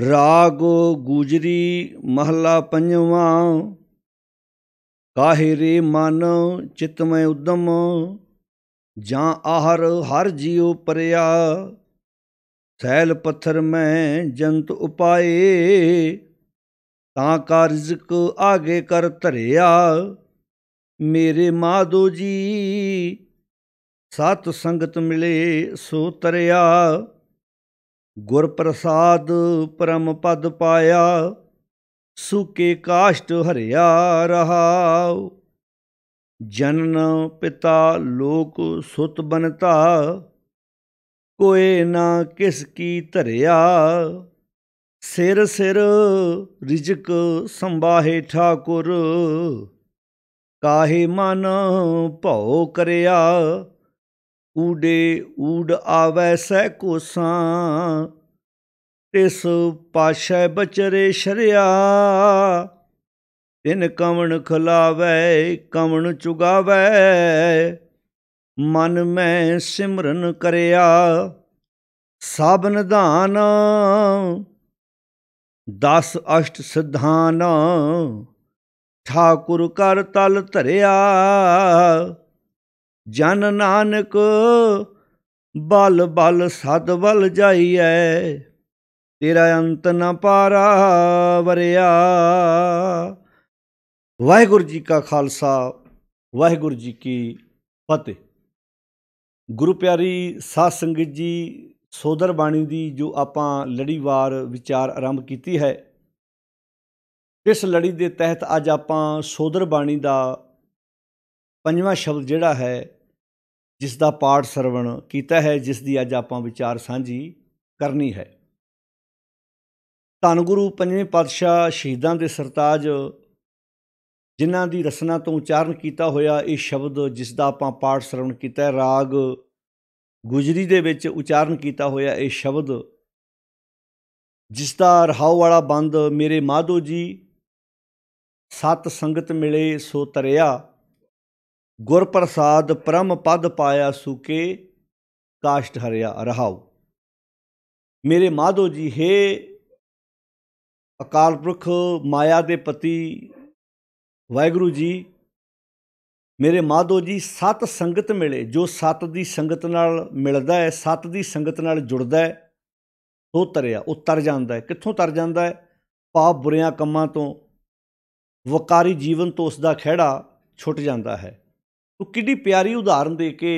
ਰਾਗ ਗੁਜਰੀ ਮਹਲਾ ਪੰਜਵਾ ਕਾਹੇ ਰੇ ਮਨ ਚਿਤ ਮੈਂ ਉਦਮ ਜਾਂ ਆਹਰ ਹਰ ਜੀਉ ਪਰਿਆ ਸੈਲ ਪੱਥਰ ਮੈਂ ਜੰਤ ਉਪਾਏ ਤਾਂ ਕਾ ਰਿਜ਼ਕ ਆਗੇ ਕਰ ਧਰਿਆ ਮੇਰੇ ਮਾਦੋ ਜੀ ਸਤ ਸੰਗਤ ਮਿਲੇ ਸੋ ਤਰਿਆ ਗੁਰ ਪ੍ਰਸਾਦ ਪਰਮ ਪਦ ਪਾਇਆ ਸੁਕੇ ਕਾਸ਼ਟ ਹਰਿਆ ਰਹਾਉ ਜਨਨ ਪਿਤਾ ਲੋਕ ਸੁਤ ਬਨਤਾ ਕੋਏ ਨਾ ਕਿਸ ਕੀ ਧਰਿਆ ਸਿਰ ਸਿਰ ਰਿਜਕ ਸੰਭਾਹੇ ਠਾਕੁਰ ਕਾਹੇ ਮਨ ਭਉ ਕਰਿਆ ਊਡੇ ਊਡ ਆਵੈ ਸੈ ਕੋਸਾਂ ਤਿਸ ਪਾਸ਼ੈ ਬਚਰੇ ਸ਼ਰਿਆ ਤਿਨ ਕਵਣ ਖਲਾਵੈ ਕਵਣ ਚੁਗਾਵੈ ਮਨ ਮੈਂ ਸਿਮਰਨ ਕਰਿਆ ਸਭ ਨਿਧਾਨ 10 ਅਸ਼ਟ ਸਿਧਾਨ ਠਾਕੁਰ ਕਰ ਤਲ ਧਰਿਆ ਜਨ ਨਾਨਕ ਬਲ ਬਲ ਸਦ ਬਲ ਜਾਈਐ ਤੇਰਾ ਅੰਤ ਨਾ ਪਾਰਾ ਵਰਿਆ ਵਾਹਿਗੁਰੂ ਜੀ ਕਾ ਖਾਲਸਾ ਵਾਹਿਗੁਰੂ ਜੀ ਕੀ ਫਤਿਹ ਗੁਰੂ ਪਿਆਰੀ ਸਾਧ ਸੰਗਤ ਜੀ ਸੋਦਰ ਬਾਣੀ ਦੀ ਜੋ ਆਪਾਂ ਲੜੀਵਾਰ ਵਿਚਾਰ ਆਰੰਭ ਕੀਤੀ ਹੈ ਇਸ ਲੜੀ ਦੇ ਤਹਿਤ ਅੱਜ ਆਪਾਂ ਸੋਦਰ ਬਾਣੀ ਦਾ ਪੰਜਵਾਂ ਸ਼ਬਦ ਜਿਹੜਾ ਹੈ ਜਿਸ ਦਾ ਪਾਠ ਸਰਵਣ ਕੀਤਾ ਹੈ ਜਿਸ ਦੀ ਅੱਜ ਆਪਾਂ ਵਿਚਾਰ ਸਾਂਝੀ ਕਰਨੀ ਹੈ ਧੰਨ ਗੁਰੂ ਪੰਜਵੇਂ ਪਾਤਸ਼ਾਹ ਸ਼ਹੀਦਾਂ ਦੇ ਸਰਤਾਜ ਜਿਨ੍ਹਾਂ ਦੀ ਰਸਨਾ ਤੋਂ ਉਚਾਰਨ ਕੀਤਾ ਹੋਇਆ ਇਹ ਸ਼ਬਦ ਜਿਸ ਦਾ ਆਪਾਂ ਪਾਠ ਸਰਵਣ ਕੀਤਾ ਹੈ ਰਾਗ ਗੁਜਰੀ ਦੇ ਵਿੱਚ ਉਚਾਰਨ ਕੀਤਾ ਹੋਇਆ ਇਹ ਸ਼ਬਦ ਜਿਸ ਦਾ ਰਹਾਉ ਵਾਲਾ ਬੰਦ ਮੇਰੇ ਮਾਧੋ ਜੀ ਸਤ ਸੰਗਤ ਮਿਲੇ ਸੋ ਤਰਿਆ ਗੁਰ ਪ੍ਰਸਾਦ ਪਰਮ ਪਦ ਪਾਇਆ ਸੁਕੇ ਕਾਸ਼ਟ ਹਰਿਆ ਰਹਾਉ ਮੇਰੇ ਮਾਧੋ ਜੀ ਹੈ ਅਕਾਲ ਪੁਰਖ ਮਾਇਆ ਦੇ ਪਤੀ ਵਾਹਿਗੁਰੂ ਜੀ ਮੇਰੇ ਮਾਧੋ ਜੀ ਸਤ ਸੰਗਤ ਮਿਲੇ ਜੋ ਸਤ ਦੀ ਸੰਗਤ ਨਾਲ ਮਿਲਦਾ ਹੈ ਸਤ ਦੀ ਸੰਗਤ ਨਾਲ ਜੁੜਦਾ ਹੈ ਉਹ ਤਰਿਆ ਉਹ ਤਰ ਜਾਂਦਾ ਹੈ ਕਿੱਥੋਂ ਤਰ ਜਾਂਦਾ ਹੈ ਪਾਪ ਬੁਰਿਆਂ ਕੰਮਾਂ ਤੋਂ ਵਕਾਰੀ ਜੀਵਨ ਤੋਂ ਉਸ ਦਾ ਖਿਹੜਾ ਛੁੱਟ ਜਾਂਦਾ ਹੈ ਤੋ ਕਿੱਡੀ ਪਿਆਰੀ ਉਦਾਹਰਨ ਦੇ ਕੇ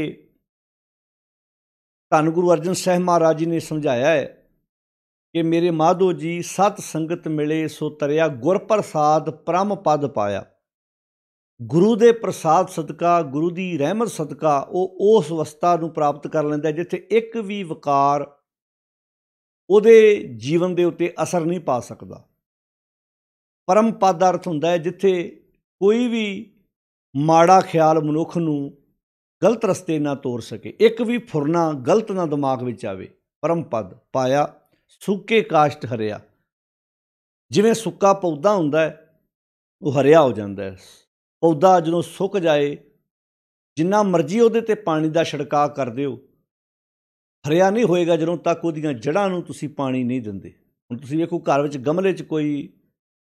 ਧੰਨ ਗੁਰੂ ਅਰਜਨ ਸਾਹਿਬ ਮਹਾਰਾਜ ਜੀ ਨੇ ਸਮਝਾਇਆ ਹੈ ਕਿ ਮੇਰੇ ਮਾਧੋ ਜੀ ਸਤ ਸੰਗਤ ਮਿਲੇ ਸੋ ਤਰਿਆ ਗੁਰ ਪ੍ਰਸਾਦ ਪ੍ਰਮ ਪਦ ਪਾਇਆ ਗੁਰੂ ਦੇ ਪ੍ਰਸਾਦ ਸਦਕਾ ਗੁਰੂ ਦੀ ਰਹਿਮਤ ਸਦਕਾ ਉਹ ਉਸ ਅਵਸਥਾ ਨੂੰ ਪ੍ਰਾਪਤ ਕਰ ਲੈਂਦਾ ਜਿੱਥੇ ਇੱਕ ਵੀ ਵਿਕਾਰ ਉਹਦੇ ਜੀਵਨ ਦੇ ਉੱਤੇ ਅਸਰ ਨਹੀਂ ਪਾ ਸਕਦਾ ਪਰਮ ਪਦ ਅਰਥ ਹੁੰਦਾ ਹੈ ਜਿੱਥੇ ਕੋਈ ਵੀ ਮਾੜਾ ਖਿਆਲ ਮਨੁੱਖ ਨੂੰ ਗਲਤ ਰਸਤੇ ਨਾ ਤੋਰ ਸਕੇ ਇੱਕ ਵੀ ਫੁਰਨਾ ਗਲਤ ਨਾ ਦਿਮਾਗ ਵਿੱਚ ਆਵੇ ਪਰਮ ਪਦ ਪਾਇਆ ਸੁੱਕੇ ਕਾਸ਼ਟ ਹਰਿਆ ਜਿਵੇਂ ਸੁੱਕਾ ਪੌਦਾ ਹੁੰਦਾ ਹੈ ਉਹ ਹਰਿਆ ਹੋ ਜਾਂਦਾ ਹੈ ਪੌਦਾ ਜਦੋਂ ਸੁੱਕ ਜਾਏ ਜਿੰਨਾ ਮਰਜ਼ੀ ਉਹਦੇ ਤੇ ਪਾਣੀ ਦਾ ਛਿੜਕਾਅ ਕਰ ਦਿਓ ਹਰਿਆ ਨਹੀਂ ਹੋਏਗਾ ਜਦੋਂ ਤੱਕ ਉਹਦੀਆਂ ਜੜ੍ਹਾਂ ਨੂੰ ਤੁਸੀਂ ਪਾਣੀ ਨਹੀਂ ਦਿੰਦੇ ਹੁਣ ਤੁਸੀਂ ਵੇਖੋ ਘਰ ਵਿੱਚ ਗਮਲੇ 'ਚ ਕੋਈ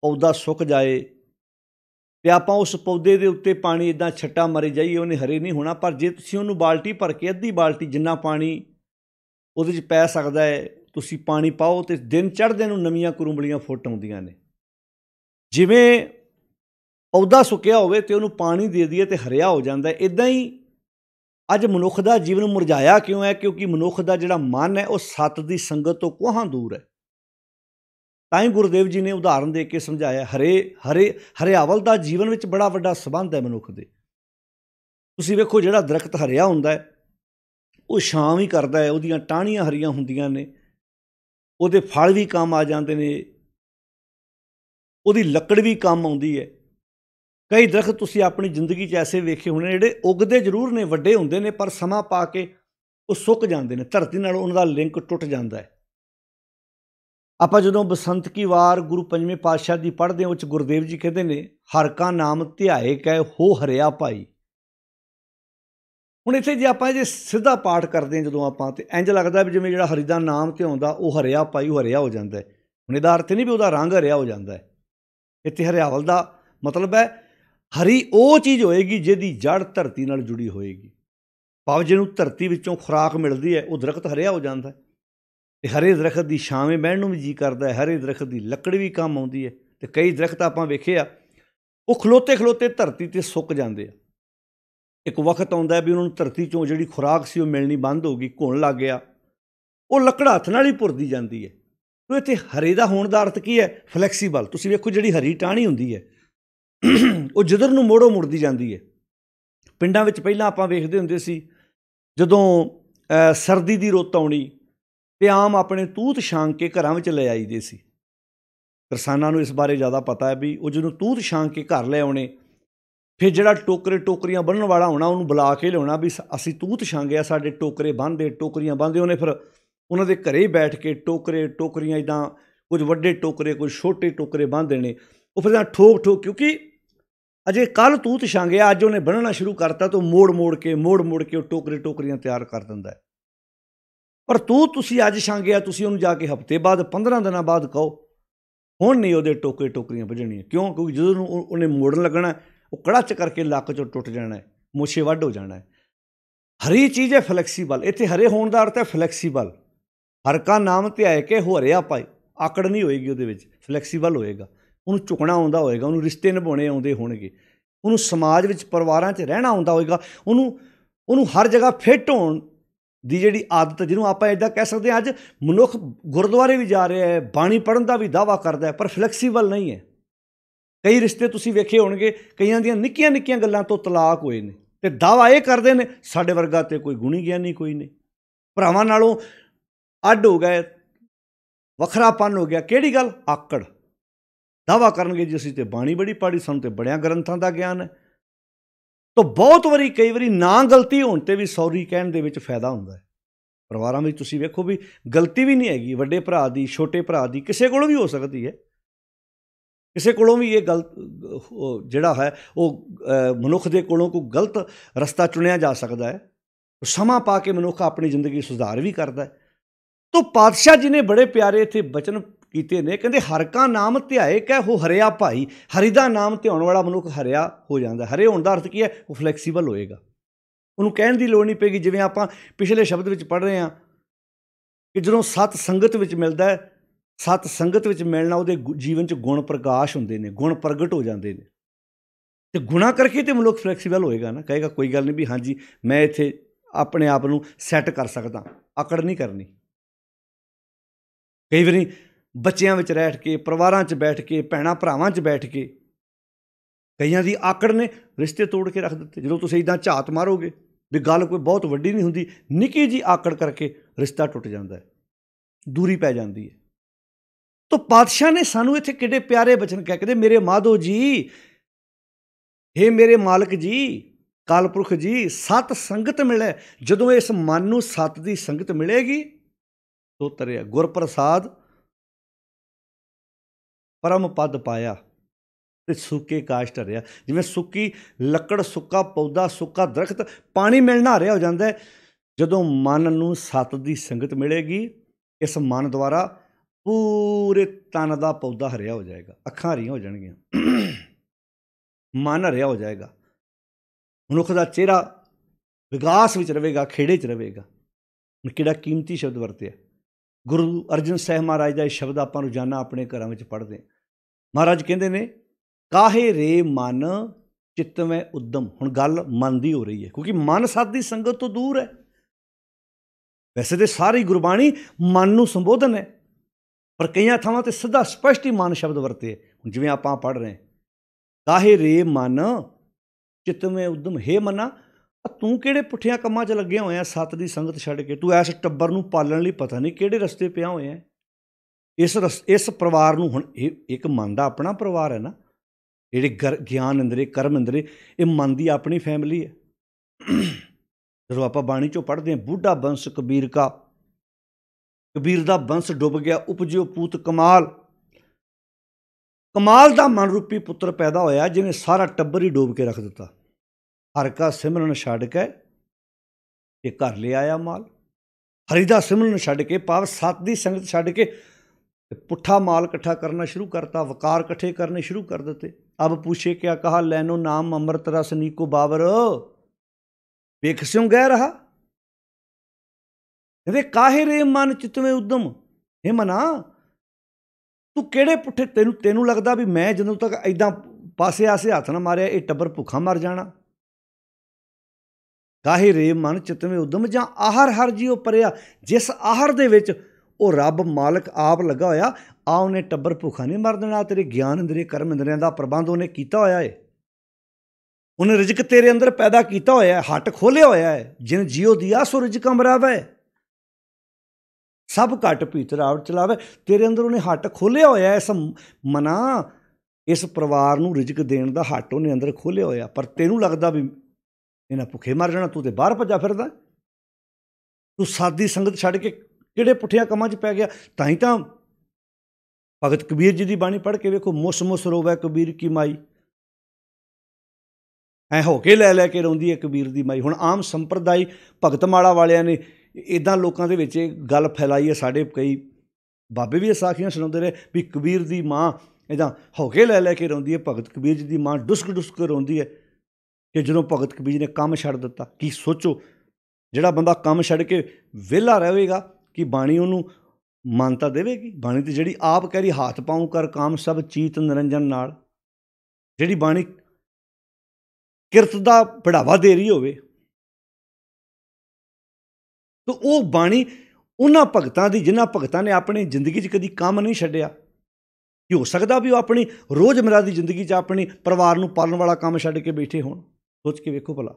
ਪੌਦਾ ਸੁੱਕ ਜਾਏ ਤੇ ਆਪਾਂ ਉਸ ਪੌਦੇ ਦੇ ਉੱਤੇ ਪਾਣੀ ਇਦਾਂ ਛੱਟਾ ਮਾਰੇ ਜਾਈਏ ਉਹਨੇ ਹਰੇ ਨਹੀਂ ਹੋਣਾ ਪਰ ਜੇ ਤੁਸੀਂ ਉਹਨੂੰ ਬਾਲਟੀ ਭਰ ਕੇ ਅੱਧੀ ਬਾਲਟੀ ਜਿੰਨਾ ਪਾਣੀ ਉਹਦੇ 'ਚ ਪੈ ਸਕਦਾ ਹੈ ਤੁਸੀਂ ਪਾਣੀ ਪਾਓ ਤੇ ਦਿਨ ਚੜ੍ਹਦੇ ਨੂੰ ਨਵੀਆਂ ਕੁਰੁੰਬਲੀਆਂ ਫੁੱਟ ਆਉਂਦੀਆਂ ਨੇ ਜਿਵੇਂ ਪੌਦਾ ਸੁੱਕਿਆ ਹੋਵੇ ਤੇ ਉਹਨੂੰ ਪਾਣੀ ਦੇ ਦਈਏ ਤੇ ਹਰਿਆ ਹੋ ਜਾਂਦਾ ਇਦਾਂ ਹੀ ਅੱਜ ਮਨੁੱਖ ਦਾ ਜੀਵਨ ਮੁਰਝਾਇਆ ਕਿਉਂ ਹੈ ਕਿਉਂਕਿ ਮਨੁੱਖ ਦਾ ਜਿਹੜਾ ਮਨ ਹੈ ਉਹ ਸਤ ਦੀ ਸੰਗਤ ਤੋਂ ਕੋਹਾਂ ਦੂਰ ਹੈ ਤਾਂ ਹੀ ਗੁਰਦੇਵ ਜੀ ਨੇ ਉਦਾਹਰਨ ਦੇ ਕੇ ਸਮਝਾਇਆ ਹਰੇ ਹਰੇ ਹਰਿਆਵਲ ਦਾ ਜੀਵਨ ਵਿੱਚ ਬੜਾ ਵੱਡਾ ਸਬੰਧ ਹੈ ਮਨੁੱਖ ਦੇ ਤੁਸੀਂ ਵੇਖੋ ਜਿਹੜਾ ਦਰਖਤ ਹਰਿਆ ਹੁੰਦਾ ਹੈ ਉਹ ਛਾਂ ਵੀ ਕਰਦਾ ਹੈ ਉਹਦੀਆਂ ਟਾਹਣੀਆਂ ਹਰੀਆਂ ਹੁੰਦੀਆਂ ਨੇ ਉਹਦੇ ਫਲ ਵੀ ਕੰਮ ਆ ਜਾਂਦੇ ਨੇ ਉਹਦੀ ਲੱਕੜ ਵੀ ਕੰਮ ਆਉਂਦੀ ਹੈ ਕਈ ਦਰਖਤ ਤੁਸੀਂ ਆਪਣੀ ਜ਼ਿੰਦਗੀ 'ਚ ਐਸੇ ਵੇਖੇ ਹੋਣੇ ਜਿਹੜੇ ਉੱਗਦੇ ਜ਼ਰੂਰ ਨੇ ਵੱਡੇ ਹੁੰਦੇ ਨੇ ਪਰ ਸਮਾਂ ਪਾ ਕੇ ਉਹ ਸੁੱਕ ਜਾਂਦੇ ਨੇ ਧਰਤੀ ਨਾਲ ਉਹਨਾਂ ਦਾ ਲਿੰਕ ਟੁੱਟ ਜਾਂਦਾ ਹੈ ਆਪਾਂ ਜਦੋਂ ਬਸੰਤ ਕੀ ਵਾਰ ਗੁਰੂ ਪੰਜਵੇਂ ਪਾਤਸ਼ਾਹ ਦੀ ਪੜ੍ਹਦੇ ਹਾਂ ਉੱਚ ਗੁਰਦੇਵ ਜੀ ਕਹਿੰਦੇ ਨੇ ਹਰ ਕਾ ਨਾਮ ਧਿਆਏ ਕੈ ਹੋ ਹਰਿਆ ਭਾਈ ਹੁਣ ਇੱਥੇ ਜੇ ਆਪਾਂ ਜੇ ਸਿੱਧਾ ਪਾਠ ਕਰਦੇ ਹਾਂ ਜਦੋਂ ਆਪਾਂ ਤੇ ਇੰਜ ਲੱਗਦਾ ਵੀ ਜਿਵੇਂ ਜਿਹੜਾ ਹਰੀ ਦਾ ਨਾਮ ਧਿਆਉਂਦਾ ਉਹ ਹਰਿਆ ਭਾਈ ਹਰਿਆ ਹੋ ਜਾਂਦਾ ਹੁਣ ਇਹਦਾ ਅਰਥ ਨਹੀਂ ਵੀ ਉਹਦਾ ਰੰਗ ਹਰਿਆ ਹੋ ਜਾਂਦਾ ਹੈ ਇੱਥੇ ਹਰਿਆਵਲ ਦਾ ਮਤਲਬ ਹੈ ਹਰੀ ਉਹ ਚੀਜ਼ ਹੋਏਗੀ ਜਿਹਦੀ ਜੜ ਧਰਤੀ ਨਾਲ ਜੁੜੀ ਹੋਏਗੀ ਭਾਵੇਂ ਜਿਹਨੂੰ ਧਰਤੀ ਵਿੱਚੋਂ ਖੁਰਾਕ ਮਿਲਦੀ ਹੈ ਉਹ ਦਰਖਤ ਹਰਿਆ ਹੋ ਜਾਂਦਾ ਹੈ ਤੇ ਹਰੇ ਦਰਖਤ ਦੀ ਛਾਵੇਂ ਬਹਿਣ ਨੂੰ ਵੀ ਜੀ ਕਰਦਾ ਹੈ ਹਰੇ ਦਰਖਤ ਦੀ ਲੱਕੜ ਵੀ ਕੰਮ ਆਉਂਦੀ ਹੈ ਤੇ ਕਈ ਦਰਖਤ ਆਪਾਂ ਵੇਖੇ ਆ ਉਹ ਖਲੋਤੇ ਖਲੋਤੇ ਧਰਤੀ ਤੇ ਸੁੱਕ ਜਾਂਦੇ ਆ ਇੱਕ ਵਕਤ ਆਉਂਦਾ ਵੀ ਉਹਨਾਂ ਨੂੰ ਧਰਤੀ ਚੋਂ ਜਿਹੜੀ ਖੁਰਾਕ ਸੀ ਉਹ ਮਿਲਣੀ ਬੰਦ ਹੋ ਗਈ ਘੁਣ ਲੱਗ ਗਿਆ ਉਹ ਲੱਕੜ ਹੱਥ ਨਾਲ ਹੀ ਪੁਰਦੀ ਜਾਂਦੀ ਹੈ ਉਹ ਇੱਥੇ ਹਰੇ ਦਾ ਹੋਣ ਦਾ ਅਰਥ ਕੀ ਹੈ ਫਲੈਕਸੀਬਲ ਤੁਸੀਂ ਵੇਖੋ ਜਿਹੜੀ ਹਰੀ ਟਾਣੀ ਹੁੰਦੀ ਹੈ ਉਹ ਜਿੱਧਰ ਨੂੰ ਮੋੜੋ ਮੁੜਦੀ ਜਾਂਦੀ ਹੈ ਪਿੰਡਾਂ ਵਿੱਚ ਪਹਿਲਾਂ ਆਪਾਂ ਵੇਖਦੇ ਹੁੰਦੇ ਸੀ ਜਦੋਂ ਸਰਦੀ ਦੀ ਰੁੱਤ ਆਉਣੀ ਤੇ ਆਮ ਆਪਣੇ ਤੂਤ ਛਾਂਕ ਕੇ ਘਰਾਂ ਵਿੱਚ ਲੈ ਆਈਦੇ ਸੀ ਕਿਸਾਨਾਂ ਨੂੰ ਇਸ ਬਾਰੇ ਜ਼ਿਆਦਾ ਪਤਾ ਹੈ ਵੀ ਉਹ ਜਿਹਨੂੰ ਤੂਤ ਛਾਂਕ ਕੇ ਘਰ ਲੈ ਆਉਣੇ ਫਿਰ ਜਿਹੜਾ ਟੋਕਰੇ ਟੋਕਰੀਆਂ ਬੰਨਣ ਵਾਲਾ ਹੋਣਾ ਉਹਨੂੰ ਬੁਲਾ ਕੇ ਲਿਆਉਣਾ ਵੀ ਅਸੀਂ ਤੂਤ ਛਾਂਗਿਆ ਸਾਡੇ ਟੋਕਰੇ ਬੰਨਦੇ ਟੋਕਰੀਆਂ ਬੰਨਦੇ ਉਹਨੇ ਫਿਰ ਉਹਨਾਂ ਦੇ ਘਰੇ ਬੈਠ ਕੇ ਟੋਕਰੇ ਟੋਕਰੀਆਂ ਇਦਾਂ ਕੁਝ ਵੱਡੇ ਟੋਕਰੇ ਕੁਝ ਛੋਟੇ ਟੋਕਰੇ ਬੰਨਦੇ ਨੇ ਉਹ ਫਿਰ ਠੋਕ ਠੋਕ ਕਿਉਂਕਿ ਅਜੇ ਕੱਲ ਤੂਤ ਛਾਂਗਿਆ ਅੱਜ ਉਹਨੇ ਬੰਨਣਾ ਸ਼ੁਰੂ ਕਰਤਾ ਤਾਂ ਮੋੜ ਮੋੜ ਕੇ ਮੋੜ ਮੋੜ ਕੇ ਉਹ ਟੋਕਰੇ ਟੋਕਰੀਆਂ ਤਿਆਰ ਕਰ ਦਿੰਦਾ ਹੈ ਪਰ ਤੂੰ ਤੁਸੀਂ ਅੱਜ ਛਾਂਗਿਆ ਤੁਸੀਂ ਉਹਨੂੰ ਜਾ ਕੇ ਹਫਤੇ ਬਾਅਦ 15 ਦਿਨਾਂ ਬਾਅਦ ਕਹੋ ਹੁਣ ਨਹੀਂ ਉਹਦੇ ਟੋਕੇ ਟੋਕਰੀਆਂ ਭਜਣੀਆਂ ਕਿਉਂ ਕਿਉਂਕਿ ਜਦੋਂ ਉਹਨੇ ਮੋੜਨ ਲੱਗਣਾ ਉਹ ਕੜਾਚ ਕਰਕੇ ਲੱਕ ਚੋਂ ਟੁੱਟ ਜਾਣਾ ਹੈ ਮੋਛੇ ਵੱਢ ਹੋ ਜਾਣਾ ਹੈ ਹਰੀ ਚੀਜ਼ ਹੈ ਫਲੈਕਸੀਬਲ ਇੱਥੇ ਹਰੇ ਹੋਣ ਦਾ ਅਰਥ ਹੈ ਫਲੈਕਸੀਬਲ ਹਰ ਕਾ ਨਾਮ ਤੇ ਆਏ ਕਿ ਹੋਰਿਆ ਪਾਈ ਆਕੜ ਨਹੀਂ ਹੋਏਗੀ ਉਹਦੇ ਵਿੱਚ ਫਲੈਕਸੀਬਲ ਹੋਏਗਾ ਉਹਨੂੰ ਝੁਕਣਾ ਆਉਂਦਾ ਹੋਏਗਾ ਉਹਨੂੰ ਰਿਸ਼ਤੇ ਨਿਭਾਉਣੇ ਆਉਂਦੇ ਹੋਣਗੇ ਉਹਨੂੰ ਸਮਾਜ ਵਿੱਚ ਪਰਿਵਾਰਾਂ 'ਚ ਰਹਿਣਾ ਆਉਂਦਾ ਹੋਏਗਾ ਉਹਨੂੰ ਉਹਨੂੰ ਹਰ ਜਗ੍ਹਾ ਫਿੱਟ ਹੋਣ ਦੀ ਜਿਹੜੀ ਆਦਤ ਜਿਹਨੂੰ ਆਪਾਂ ਇਦਾਂ ਕਹਿ ਸਕਦੇ ਹਾਂ ਅੱਜ ਮਨੁੱਖ ਗੁਰਦੁਆਰੇ ਵੀ ਜਾ ਰਿਹਾ ਹੈ ਬਾਣੀ ਪੜਨ ਦਾ ਵੀ ਦਾਵਾ ਕਰਦਾ ਹੈ ਪਰ ਫਲੈਕਸੀਬਲ ਨਹੀਂ ਹੈ ਕਈ ਰਿਸ਼ਤੇ ਤੁਸੀਂ ਵੇਖੇ ਹੋਣਗੇ ਕਈਆਂ ਦੀਆਂ ਨਿੱਕੀਆਂ ਨਿੱਕੀਆਂ ਗੱਲਾਂ ਤੋਂ ਤਲਾਕ ਹੋਏ ਨੇ ਤੇ ਦਾਵਾ ਇਹ ਕਰਦੇ ਨੇ ਸਾਡੇ ਵਰਗਾ ਤੇ ਕੋਈ ਗੁਣੀ ਗਿਆਨੀ ਕੋਈ ਨਹੀਂ ਭਰਾਵਾਂ ਨਾਲੋਂ ਅੱਡ ਹੋ ਗਏ ਵੱਖਰਾਪਨ ਹੋ ਗਿਆ ਕਿਹੜੀ ਗੱਲ ਆਕੜ ਦਾਵਾ ਕਰਨਗੇ ਜੀ ਅਸੀਂ ਤੇ ਬਾਣੀ ਬੜੀ ਪਾੜੀ ਸਾਨੂੰ ਤੇ ਬੜਿਆਂ ਗ੍ਰੰਥਾਂ ਦਾ ਗਿਆਨ ਹੈ ਤਾਂ ਬਹੁਤ ਵਾਰੀ ਕਈ ਵਾਰੀ ਨਾ ਗਲਤੀ ਹੋਣ ਤੇ ਵੀ ਸੌਰੀ ਕਹਿਣ ਦੇ ਵਿੱਚ ਫਾਇਦਾ ਹੁੰਦਾ ਹੈ ਪਰਿਵਾਰਾਂ ਵਿੱਚ ਤੁਸੀਂ ਵੇਖੋ ਵੀ ਗਲਤੀ ਵੀ ਨਹੀਂ ਹੈਗੀ ਵੱਡੇ ਭਰਾ ਦੀ ਛੋਟੇ ਭਰਾ ਦੀ ਕਿਸੇ ਕੋਲੋਂ ਵੀ ਹੋ ਸਕਦੀ ਹੈ ਕਿਸੇ ਕੋਲੋਂ ਵੀ ਇਹ ਗਲਤ ਜਿਹੜਾ ਹੈ ਉਹ ਮਨੁੱਖ ਦੇ ਕੋਲੋਂ ਕੋਈ ਗਲਤ ਰਸਤਾ ਚੁਣਿਆ ਜਾ ਸਕਦਾ ਹੈ ਸਮਾਂ ਪਾ ਕੇ ਮਨੁੱਖ ਆਪਣੀ ਜ਼ਿੰਦਗੀ ਸੁਧਾਰ ਵੀ ਕਰਦਾ ਹੈ ਤੋਂ ਪਾਤਸ਼ਾਹ ਜੀ ਨੇ ਬੜੇ ਪਿਆਰੇ ਇਥੇ ਬਚਨ ਕੀਤੇ ਨੇ ਕਹਿੰਦੇ ਹਰ ਕਾ ਨਾਮ ਧਿਆਏ ਕੈ ਹੋ ਹਰਿਆ ਭਾਈ ਹਰੀ ਦਾ ਨਾਮ ਧਿਆਉਣ ਵਾਲਾ ਮਨੁੱਖ ਹਰਿਆ ਹੋ ਜਾਂਦਾ ਹਰੇ ਹੋਣ ਦਾ ਅਰਥ ਕੀ ਹੈ ਉਹ ਫਲੈਕਸੀਬਲ ਹੋਏਗਾ ਉਹਨੂੰ ਕਹਿਣ ਦੀ ਲੋੜ ਨਹੀਂ ਪੈਗੀ ਜਿਵੇਂ ਆਪਾਂ ਪਿਛਲੇ ਸ਼ਬਦ ਵਿੱਚ ਪੜ ਰਹੇ ਹਾਂ ਕਿ ਜਦੋਂ ਸਤ ਸੰਗਤ ਵਿੱਚ ਮਿਲਦਾ ਹੈ ਸਤ ਸੰਗਤ ਵਿੱਚ ਮਿਲਣਾ ਉਹਦੇ ਜੀਵਨ 'ਚ ਗੁਣ ਪ੍ਰਕਾਸ਼ ਹੁੰਦੇ ਨੇ ਗੁਣ ਪ੍ਰਗਟ ਹੋ ਜਾਂਦੇ ਨੇ ਤੇ ਗੁਣਾ ਕਰਕੇ ਤੇ ਮਨੁੱਖ ਫਲੈਕਸੀਬਲ ਹੋਏਗਾ ਨਾ ਕਹੇਗਾ ਕੋਈ ਗੱਲ ਨਹੀਂ ਵੀ ਹਾਂਜੀ ਮੈਂ ਇੱਥੇ ਆਪਣੇ ਆਪ ਨੂੰ ਸੈੱਟ ਕਰ ਸਕਦਾ ਅਕੜ ਨਹੀਂ ਕਰਨੀ ਕਈ ਵਾਰੀ ਬੱਚਿਆਂ ਵਿੱਚ ਰਹਿ ਕੇ ਪਰਿਵਾਰਾਂ 'ਚ ਬੈਠ ਕੇ ਪੈਣਾ ਭਰਾਵਾਂ 'ਚ ਬੈਠ ਕੇ ਕਈਆਂ ਦੀ ਆਕੜ ਨੇ ਰਿਸ਼ਤੇ ਤੋੜ ਕੇ ਰੱਖ ਦਿੱਤੇ ਜਦੋਂ ਤੁਸੀਂ ਇਦਾਂ ਝਾਤ ਮਾਰੋਗੇ ਵੀ ਗੱਲ ਕੋਈ ਬਹੁਤ ਵੱਡੀ ਨਹੀਂ ਹੁੰਦੀ ਨਿੱਕੀ ਜੀ ਆਕੜ ਕਰਕੇ ਰਿਸ਼ਤਾ ਟੁੱਟ ਜਾਂਦਾ ਹੈ ਦੂਰੀ ਪੈ ਜਾਂਦੀ ਹੈ ਤੋ ਪਾਤਸ਼ਾਹ ਨੇ ਸਾਨੂੰ ਇੱਥੇ ਕਿੱਡੇ ਪਿਆਰੇ ਬਚਨ ਕਹਿ ਕਹਿੰਦੇ ਮੇਰੇ ਮਾਧੋ ਜੀ हे ਮੇਰੇ ਮਾਲਕ ਜੀ ਕਾਲਪੁਰਖ ਜੀ ਸਤ ਸੰਗਤ ਮਿਲੇ ਜਦੋਂ ਇਸ ਮਨ ਨੂੰ ਸਤ ਦੀ ਸੰਗਤ ਮਿਲੇਗੀ ਤੋ ਤਰਿਆ ਗੁਰਪ੍ਰਸਾਦ ਪਰਮ ਪਦ ਪਾਇਆ ਤੇ ਸੁੱਕੇ ਕਾਸ਼ ਧਰਿਆ ਜਿਵੇਂ ਸੁੱਕੀ ਲੱਕੜ ਸੁੱਕਾ ਪੌਦਾ ਸੁੱਕਾ ਦਰਖਤ ਪਾਣੀ ਮਿਲਣਾ ਰਿਹਾ ਹੋ ਜਾਂਦਾ ਜਦੋਂ ਮਨ ਨੂੰ ਸਤ ਦੀ ਸੰਗਤ ਮਿਲੇਗੀ ਇਸ ਮਨ ਦੁਆਰਾ ਪੂਰੇ ਤਨ ਦਾ ਪੌਦਾ ਹਰਿਆ ਹੋ ਜਾਏਗਾ ਅੱਖਾਂ ਰੀਆਂ ਹੋ ਜਾਣਗੀਆਂ ਮਨ ਹਰਿਆ ਹੋ ਜਾਏਗਾ ਮਨੁੱਖ ਦਾ ਚਿਹਰਾ ਵਿਕਾਸ ਵਿੱਚ ਰਹੇਗਾ ਖੇੜੇ 'ਚ ਰਹੇਗਾ ਕਿਹੜਾ ਕੀਮਤੀ ਸ਼ਬਦ ਵਰਤਿਆ ਗੁਰੂ ਅਰਜਨ ਸਾਹਿਬ ਮਹਾਰਾਜ ਦਾ ਇਹ ਸ਼ਬਦ ਆਪਾਂ ਰੋਜ਼ਾਨਾ ਆਪਣੇ ਘਰਾਂ ਵਿੱਚ ਪੜ੍ਹਦੇ ਹਾਂ ਮਹਾਰਾਜ ਕਹਿੰਦੇ ਨੇ ਕਾਹੇ ਰੇ ਮਨ ਚਿੱਤਵੇਂ ਉਦਮ ਹੁਣ ਗੱਲ ਮਨ ਦੀ ਹੋ ਰਹੀ ਹੈ ਕਿਉਂਕਿ ਮਨ ਦੀ ਸੰਗਤ ਤੋਂ ਦੂਰ ਹੈ ਵੈਸੇ ਤੇ ਸਾਰੀ ਗੁਰਬਾਣੀ ਮਨ ਨੂੰ ਸੰਬੋਧਨ ਹੈ ਪਰ ਕਈਆਂ ਥਾਵਾਂ ਤੇ ਸਿੱਧਾ ਸਪਸ਼ਟ ਹੀ ਮਨ ਸ਼ਬਦ ਵਰਤੇ ਹੁਣ ਜਿਵੇਂ ਆਪਾਂ ਪੜ ਰਹੇ ਕਾਹੇ ਰੇ ਮਨ ਚਿਤਵੇਂ ਉਦਮ ਹੈ ਮਨਾ ਤੂੰ ਕਿਹੜੇ ਪੁੱਠਿਆਂ ਕੰਮਾਂ 'ਚ ਲੱਗਿਆ ਹੋਇਆ ਸਤ ਦੀ ਸੰਗਤ ਛੱਡ ਕੇ ਤੂੰ ਐਸ ਟੱਬਰ ਨੂੰ ਪਾਲਣ ਲਈ ਪਤਾ ਨਹੀਂ ਕਿਹੜੇ ਰਸਤੇ ਪਿਆ ਹੋਇਆ ਇਸ ਇਸ ਪਰਿਵਾਰ ਨੂੰ ਹੁਣ ਇਹ ਇੱਕ ਮਨ ਦਾ ਆਪਣਾ ਪਰਿਵਾਰ ਹੈ ਨਾ ਜਿਹੜੇ ਗਿਆਨ ਅੰਦਰੇ ਕਰਮ ਅੰਦਰੇ ਇਹ ਮਨ ਦੀ ਆਪਣੀ ਫੈਮਿਲੀ ਹੈ ਜਦੋਂ ਆਪਾਂ ਬਾਣੀ ਚੋਂ ਪੜ੍ਹਦੇ ਹਾਂ ਬੁੱਢਾ ਬੰਸ ਕਬੀਰ ਕਾ ਕਬੀਰ ਦਾ ਬੰਸ ਡੁੱਬ ਗਿਆ ਉਪਜਿਓ ਪੂਤ ਕਮਾਲ ਕਮਾਲ ਦਾ ਮਨ ਰੂਪੀ ਪੁੱਤਰ ਪੈਦਾ ਹੋਇਆ ਜਿਹਨੇ ਸਾਰਾ ਟੱਬਰ ਹੀ ਡੋਬ ਕੇ ਰੱਖ ਦਿੱਤਾ ਹਰ ਕਾ ਸਿਮਰਨ ਛੱਡ ਕੇ ਇਹ ਘਰ ਲਿਆਇਆ ਆਇਆ ਮਾਲ ਹਰੀ ਦਾ ਸਿਮਰਨ ਛੱਡ ਕੇ ਪਾਵ ਸਤ ਦੀ ਸੰਗਤ ਛੱਡ ਕੇ ਤੇ ਪੁੱਠਾ ਮਾਲ ਇਕੱਠਾ ਕਰਨਾ ਸ਼ੁਰੂ ਕਰਤਾ ਵਕਾਰ ਇਕੱਠੇ ਕਰਨੇ ਸ਼ੁਰੂ ਕਰ ਦਿੱਤੇ ਅਬ ਪੁੱਛੇ ਕਿਆ ਕਹਾ ਲੈਨੋ ਨਾਮ ਅੰਮ੍ਰਿਤ ਰਸ ਨੀਕੋ ਬਾਵਰ ਸਿਉ ਗਹਿ ਰਹਾ ਵੇ ਕਾਹੇ ਰੇ ਮਨ ਚਿਤਵੇਂ ਉਦਮ ਹੈ ਮਨਾ ਤੂੰ ਕਿਹੜੇ ਪੁੱਠੇ ਤੈਨੂੰ ਤੈਨੂੰ ਲੱਗਦਾ ਵੀ ਮੈਂ ਜਦੋਂ ਤੱਕ ਐਦਾਂ ਪਾਸੇ ਆਸੇ ਹੱਥ ਨਾ ਮਾਰਿਆ ਇਹ ਟੱਬਰ ਭੁੱਖਾ ਮਰ ਜਾਣਾ ਕਾਹੇ ਰੇ ਮਨ ਚਿਤਵੇਂ ਉਦਮ ਜਾਂ ਆਹਰ ਹਰ ਜੀਉ ਪਰਿਆ ਜਿਸ ਆਹਰ ਦੇ ਵਿੱਚ ਉਹ ਰੱਬ ਮਾਲਕ ਆਪ ਲੱਗਾ ਹੋਇਆ ਆ ਉਹਨੇ ਟੱਬਰ ਭੁੱਖਾ ਨਹੀਂ ਮਰ ਦੇਣਾ ਤੇਰੇ ਗਿਆਨ ਅੰਦਰੇ ਕਰਮ ਅੰਦਰਿਆਂ ਦਾ ਪ੍ਰਬੰਧ ਉਹਨੇ ਕੀਤਾ ਹੋਇਆ ਏ ਉਹਨੇ ਰਿਜ਼ਕ ਤੇਰੇ ਅੰਦਰ ਪੈਦਾ ਕੀਤਾ ਹੋਇਆ ਹੈ ਹੱਟ ਖੋਲਿਆ ਹੋਇਆ ਹੈ ਜਿਨ ਜਿਉ ਦਿਆ ਸੁਰਜ ਕਮਰਾ ਅਮਰਾਵੇ ਸਭ ਘਟ ਪੀਤਰ ਆਵਟ ਚਲਾਵੇ ਤੇਰੇ ਅੰਦਰ ਉਹਨੇ ਹੱਟ ਖੋਲਿਆ ਹੋਇਆ ਇਸ ਮਨਾ ਇਸ ਪਰਿਵਾਰ ਨੂੰ ਰਿਜ਼ਕ ਦੇਣ ਦਾ ਹੱਟ ਉਹਨੇ ਅੰਦਰ ਖੋਲਿਆ ਹੋਇਆ ਪਰ ਤੈਨੂੰ ਲੱਗਦਾ ਵੀ ਇਹਨਾਂ ਭੁੱਖੇ ਮਰ ਜਾਣਾ ਤੂੰ ਤੇ ਬਾਹਰ ਭੱਜਾ ਫਿਰਦਾ ਤੂੰ ਸਾਦੀ ਸੰਗਤ ਛੱਡ ਕੇ ਕਿਹੜੇ ਪੁੱਠਿਆਂ ਕੰਮਾਂ 'ਚ ਪੈ ਗਿਆ ਤਾਂ ਹੀ ਤਾਂ ਭਗਤ ਕਬੀਰ ਜੀ ਦੀ ਬਾਣੀ ਪੜ੍ਹ ਕੇ ਵੇਖੋ ਮੁਸ ਮੁਸ ਰੋਵੇ ਕਬੀਰ ਕੀ ਮਾਈ ਐ ਹੋ ਕੇ ਲੈ ਲੈ ਕੇ ਰੋਂਦੀ ਹੈ ਕਬੀਰ ਦੀ ਮਾਈ ਹੁਣ ਆਮ ਸੰਪਰਦਾਇ ਭਗਤ ਮਾਲਾ ਵਾਲਿਆਂ ਨੇ ਇਦਾਂ ਲੋਕਾਂ ਦੇ ਵਿੱਚ ਇਹ ਗੱਲ ਫੈਲਾਈ ਹੈ ਸਾਡੇ ਕਈ ਬਾਬੇ ਵੀ ਸਾਖੀਆਂ ਸੁਣਾਉਂਦੇ ਰਹੇ ਵੀ ਕਬੀਰ ਦੀ ਮਾਂ ਇਦਾਂ ਹੋ ਕੇ ਲੈ ਲੈ ਕੇ ਰੋਂਦੀ ਹੈ ਭਗਤ ਕਬੀਰ ਜੀ ਦੀ ਮਾਂ ਡੁਸਕ ਡੁਸਕ ਰੋਂਦੀ ਹੈ ਕਿ ਜਦੋਂ ਭਗਤ ਕਬੀਰ ਨੇ ਕੰਮ ਛੱਡ ਦਿੱਤਾ ਕੀ ਸੋਚੋ ਜਿਹੜਾ ਬੰਦਾ ਕੰਮ ਛੱਡ ਕੇ ਵਿਹਲਾ ਰਹੇਗਾ ਕਿ ਬਾਣੀ ਉਹਨੂੰ ਮੰਨਤਾ ਦੇਵੇਗੀ ਬਾਣੀ ਤੇ ਜਿਹੜੀ ਆਪ ਕਹਿ ਰਹੀ ਹੱਥ ਪਾਉ ਕਰ ਕਾਮ ਸਭ ਚੀਤ ਨਿਰੰਜਨ ਨਾਲ ਜਿਹੜੀ ਬਾਣੀ ਕਿਰਤ ਦਾ ਪੜਾਵਾ ਦੇ ਰਹੀ ਹੋਵੇ ਤਾਂ ਉਹ ਬਾਣੀ ਉਹਨਾਂ ਭਗਤਾਂ ਦੀ ਜਿਨ੍ਹਾਂ ਭਗਤਾਂ ਨੇ ਆਪਣੀ ਜ਼ਿੰਦਗੀ 'ਚ ਕਦੀ ਕੰਮ ਨਹੀਂ ਛੱਡਿਆ ਕਿ ਹੋ ਸਕਦਾ ਵੀ ਉਹ ਆਪਣੀ ਰੋਜ਼ਮਰਾ ਦੀ ਜ਼ਿੰਦਗੀ 'ਚ ਆਪਣੀ ਪਰਿਵਾਰ ਨੂੰ ਪਾਲਣ ਵਾਲਾ ਕੰਮ ਛੱਡ ਕੇ ਬੈਠੇ ਹੋਣ ਸੋਚ ਕੇ ਵੇਖੋ ਭਲਾ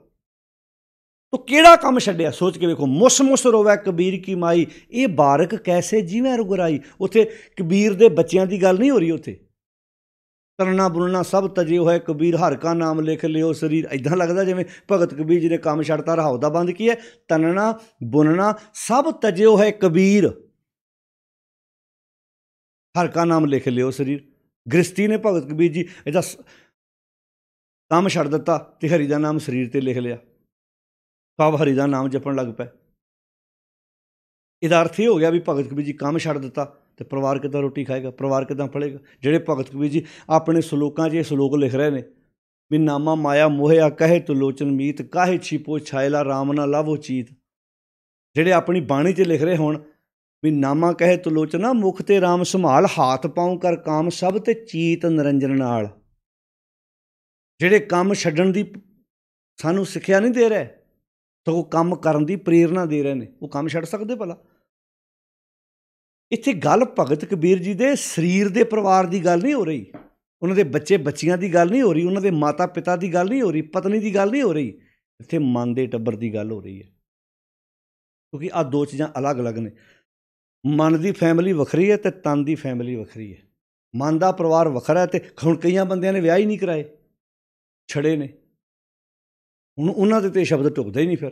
ਤੋ ਕਿਹੜਾ ਕੰਮ ਛੱਡਿਆ ਸੋਚ ਕੇ ਵੇਖੋ ਮੁਸ ਮੁਸ ਰੋਵੇ ਕਬੀਰ ਕੀ ਮਾਈ ਇਹ ਬਾਰਕ ਕੈਸੇ ਜਿਵੇਂ ਰੁਗਰਾਈ ਉਥੇ ਕਬੀਰ ਦੇ ਬੱਚਿਆਂ ਦੀ ਗੱਲ ਨਹੀਂ ਹੋ ਰਹੀ ਉਥੇ ਤਰਨਾ ਬੁਲਣਾ ਸਭ ਤਜੇ ਹੋਏ ਕਬੀਰ ਹਰ ਕਾ ਨਾਮ ਲਿਖ ਲਿਓ ਸਰੀਰ ਐਦਾਂ ਲੱਗਦਾ ਜਿਵੇਂ ਭਗਤ ਕਬੀਰ ਜੀ ਨੇ ਕੰਮ ਛੱਡਤਾ ਰਹਾਉ ਦਾ ਬੰਦ ਕੀ ਹੈ ਤਨਣਾ ਬੁਨਣਾ ਸਭ ਤਜੇ ਹੋਏ ਕਬੀਰ ਹਰ ਕਾ ਨਾਮ ਲਿਖ ਲਿਓ ਸਰੀਰ ਗ੍ਰਸਤੀ ਨੇ ਭਗਤ ਕਬੀਰ ਜੀ ਇਹਦਾ ਕੰਮ ਛੱਡ ਦਿੱਤਾ ਤੇ ਹਰੀ ਦਾ ਨਾਮ ਸਰੀਰ ਤੇ ਲਿਖ ਲਿਆ ਭਾਵ ਹਰੀ ਦਾ ਨਾਮ ਜਪਣ ਲੱਗ ਪਏ ਇਹਦਾ ਅਰਥ ਇਹ ਹੋ ਗਿਆ ਵੀ ਭਗਤ ਕਬੀਰ ਜੀ ਕੰਮ ਛੱਡ ਦਿੱਤਾ ਤੇ ਪਰਿਵਾਰ ਕਿਦਾਂ ਰੋਟੀ ਖਾਏਗਾ ਪਰਿਵਾਰ ਕਿਦਾਂ ਫੜੇਗਾ ਜਿਹੜੇ ਭਗਤ ਕਬੀਰ ਜੀ ਆਪਣੇ ਸ਼ਲੋਕਾਂ 'ਚ ਇਹ ਸ਼ਲੋਕ ਲਿਖ ਰਹੇ ਨੇ ਵੀ ਨਾਮਾ ਮਾਇਆ ਮੋਹਿਆ ਕਹੇ ਤੋ ਲੋਚਨ ਮੀਤ ਕਾਹੇ ਛੀਪੋ ਛਾਇਲਾ ਰਾਮ ਨਾ ਲਵੋ ਚੀਤ ਜਿਹੜੇ ਆਪਣੀ ਬਾਣੀ 'ਚ ਲਿਖ ਰਹੇ ਹੋਣ ਵੀ ਨਾਮਾ ਕਹੇ ਤੋ ਲੋਚਨਾ ਮੁਖ ਤੇ ਰਾਮ ਸੰਭਾਲ ਹਾਥ ਪਾਉ ਕਰ ਕਾਮ ਸਭ ਤੇ ਚੀਤ ਨਿਰੰਜਨ ਨਾਲ ਜਿਹੜੇ ਕੰਮ ਛੱਡਣ ਦੀ ਸਾਨੂੰ ਸਿੱਖਿਆ ਨਹੀਂ ਦੇ ਰਿਹਾ ਸਗੋਂ ਕੰਮ ਕਰਨ ਦੀ ਪ੍ਰੇਰਣਾ ਦੇ ਰਹੇ ਨੇ ਉਹ ਕੰਮ ਛੱਡ ਸਕਦੇ ਭਲਾ ਇੱਥੇ ਗੱਲ ਭਗਤ ਕਬੀਰ ਜੀ ਦੇ ਸਰੀਰ ਦੇ ਪਰਿਵਾਰ ਦੀ ਗੱਲ ਨਹੀਂ ਹੋ ਰਹੀ ਉਹਨਾਂ ਦੇ ਬੱਚੇ ਬੱਚੀਆਂ ਦੀ ਗੱਲ ਨਹੀਂ ਹੋ ਰਹੀ ਉਹਨਾਂ ਦੇ ਮਾਤਾ ਪਿਤਾ ਦੀ ਗੱਲ ਨਹੀਂ ਹੋ ਰਹੀ ਪਤਨੀ ਦੀ ਗੱਲ ਨਹੀਂ ਹੋ ਰਹੀ ਇੱਥੇ ਮਨ ਦੇ ਟੱਬਰ ਦੀ ਗੱਲ ਹੋ ਰਹੀ ਹੈ ਕਿਉਂਕਿ ਆ ਦੋ ਚੀਜ਼ਾਂ ਅਲੱਗ-ਅਲੱਗ ਨੇ ਮਨ ਦੀ ਫੈਮਿਲੀ ਵੱਖਰੀ ਹੈ ਤੇ ਤਨ ਦੀ ਫੈਮਿਲੀ ਵੱਖਰੀ ਹੈ ਮਨ ਦਾ ਪਰਿਵਾਰ ਵੱਖਰਾ ਹੈ ਤੇ ਹੁਣ ਕਈਆਂ ਬੰਦਿਆਂ ਨੇ ਵਿਆਹ ਹੀ ਨਹੀਂ ਕਰਾਏ ਛੜੇ ਨੇ ਹੁਣ ਉਹਨਾਂ ਦੇ ਤੇ ਸ਼ਬਦ ਟੁਕਦੇ ਹੀ ਨਹੀਂ ਫਿਰ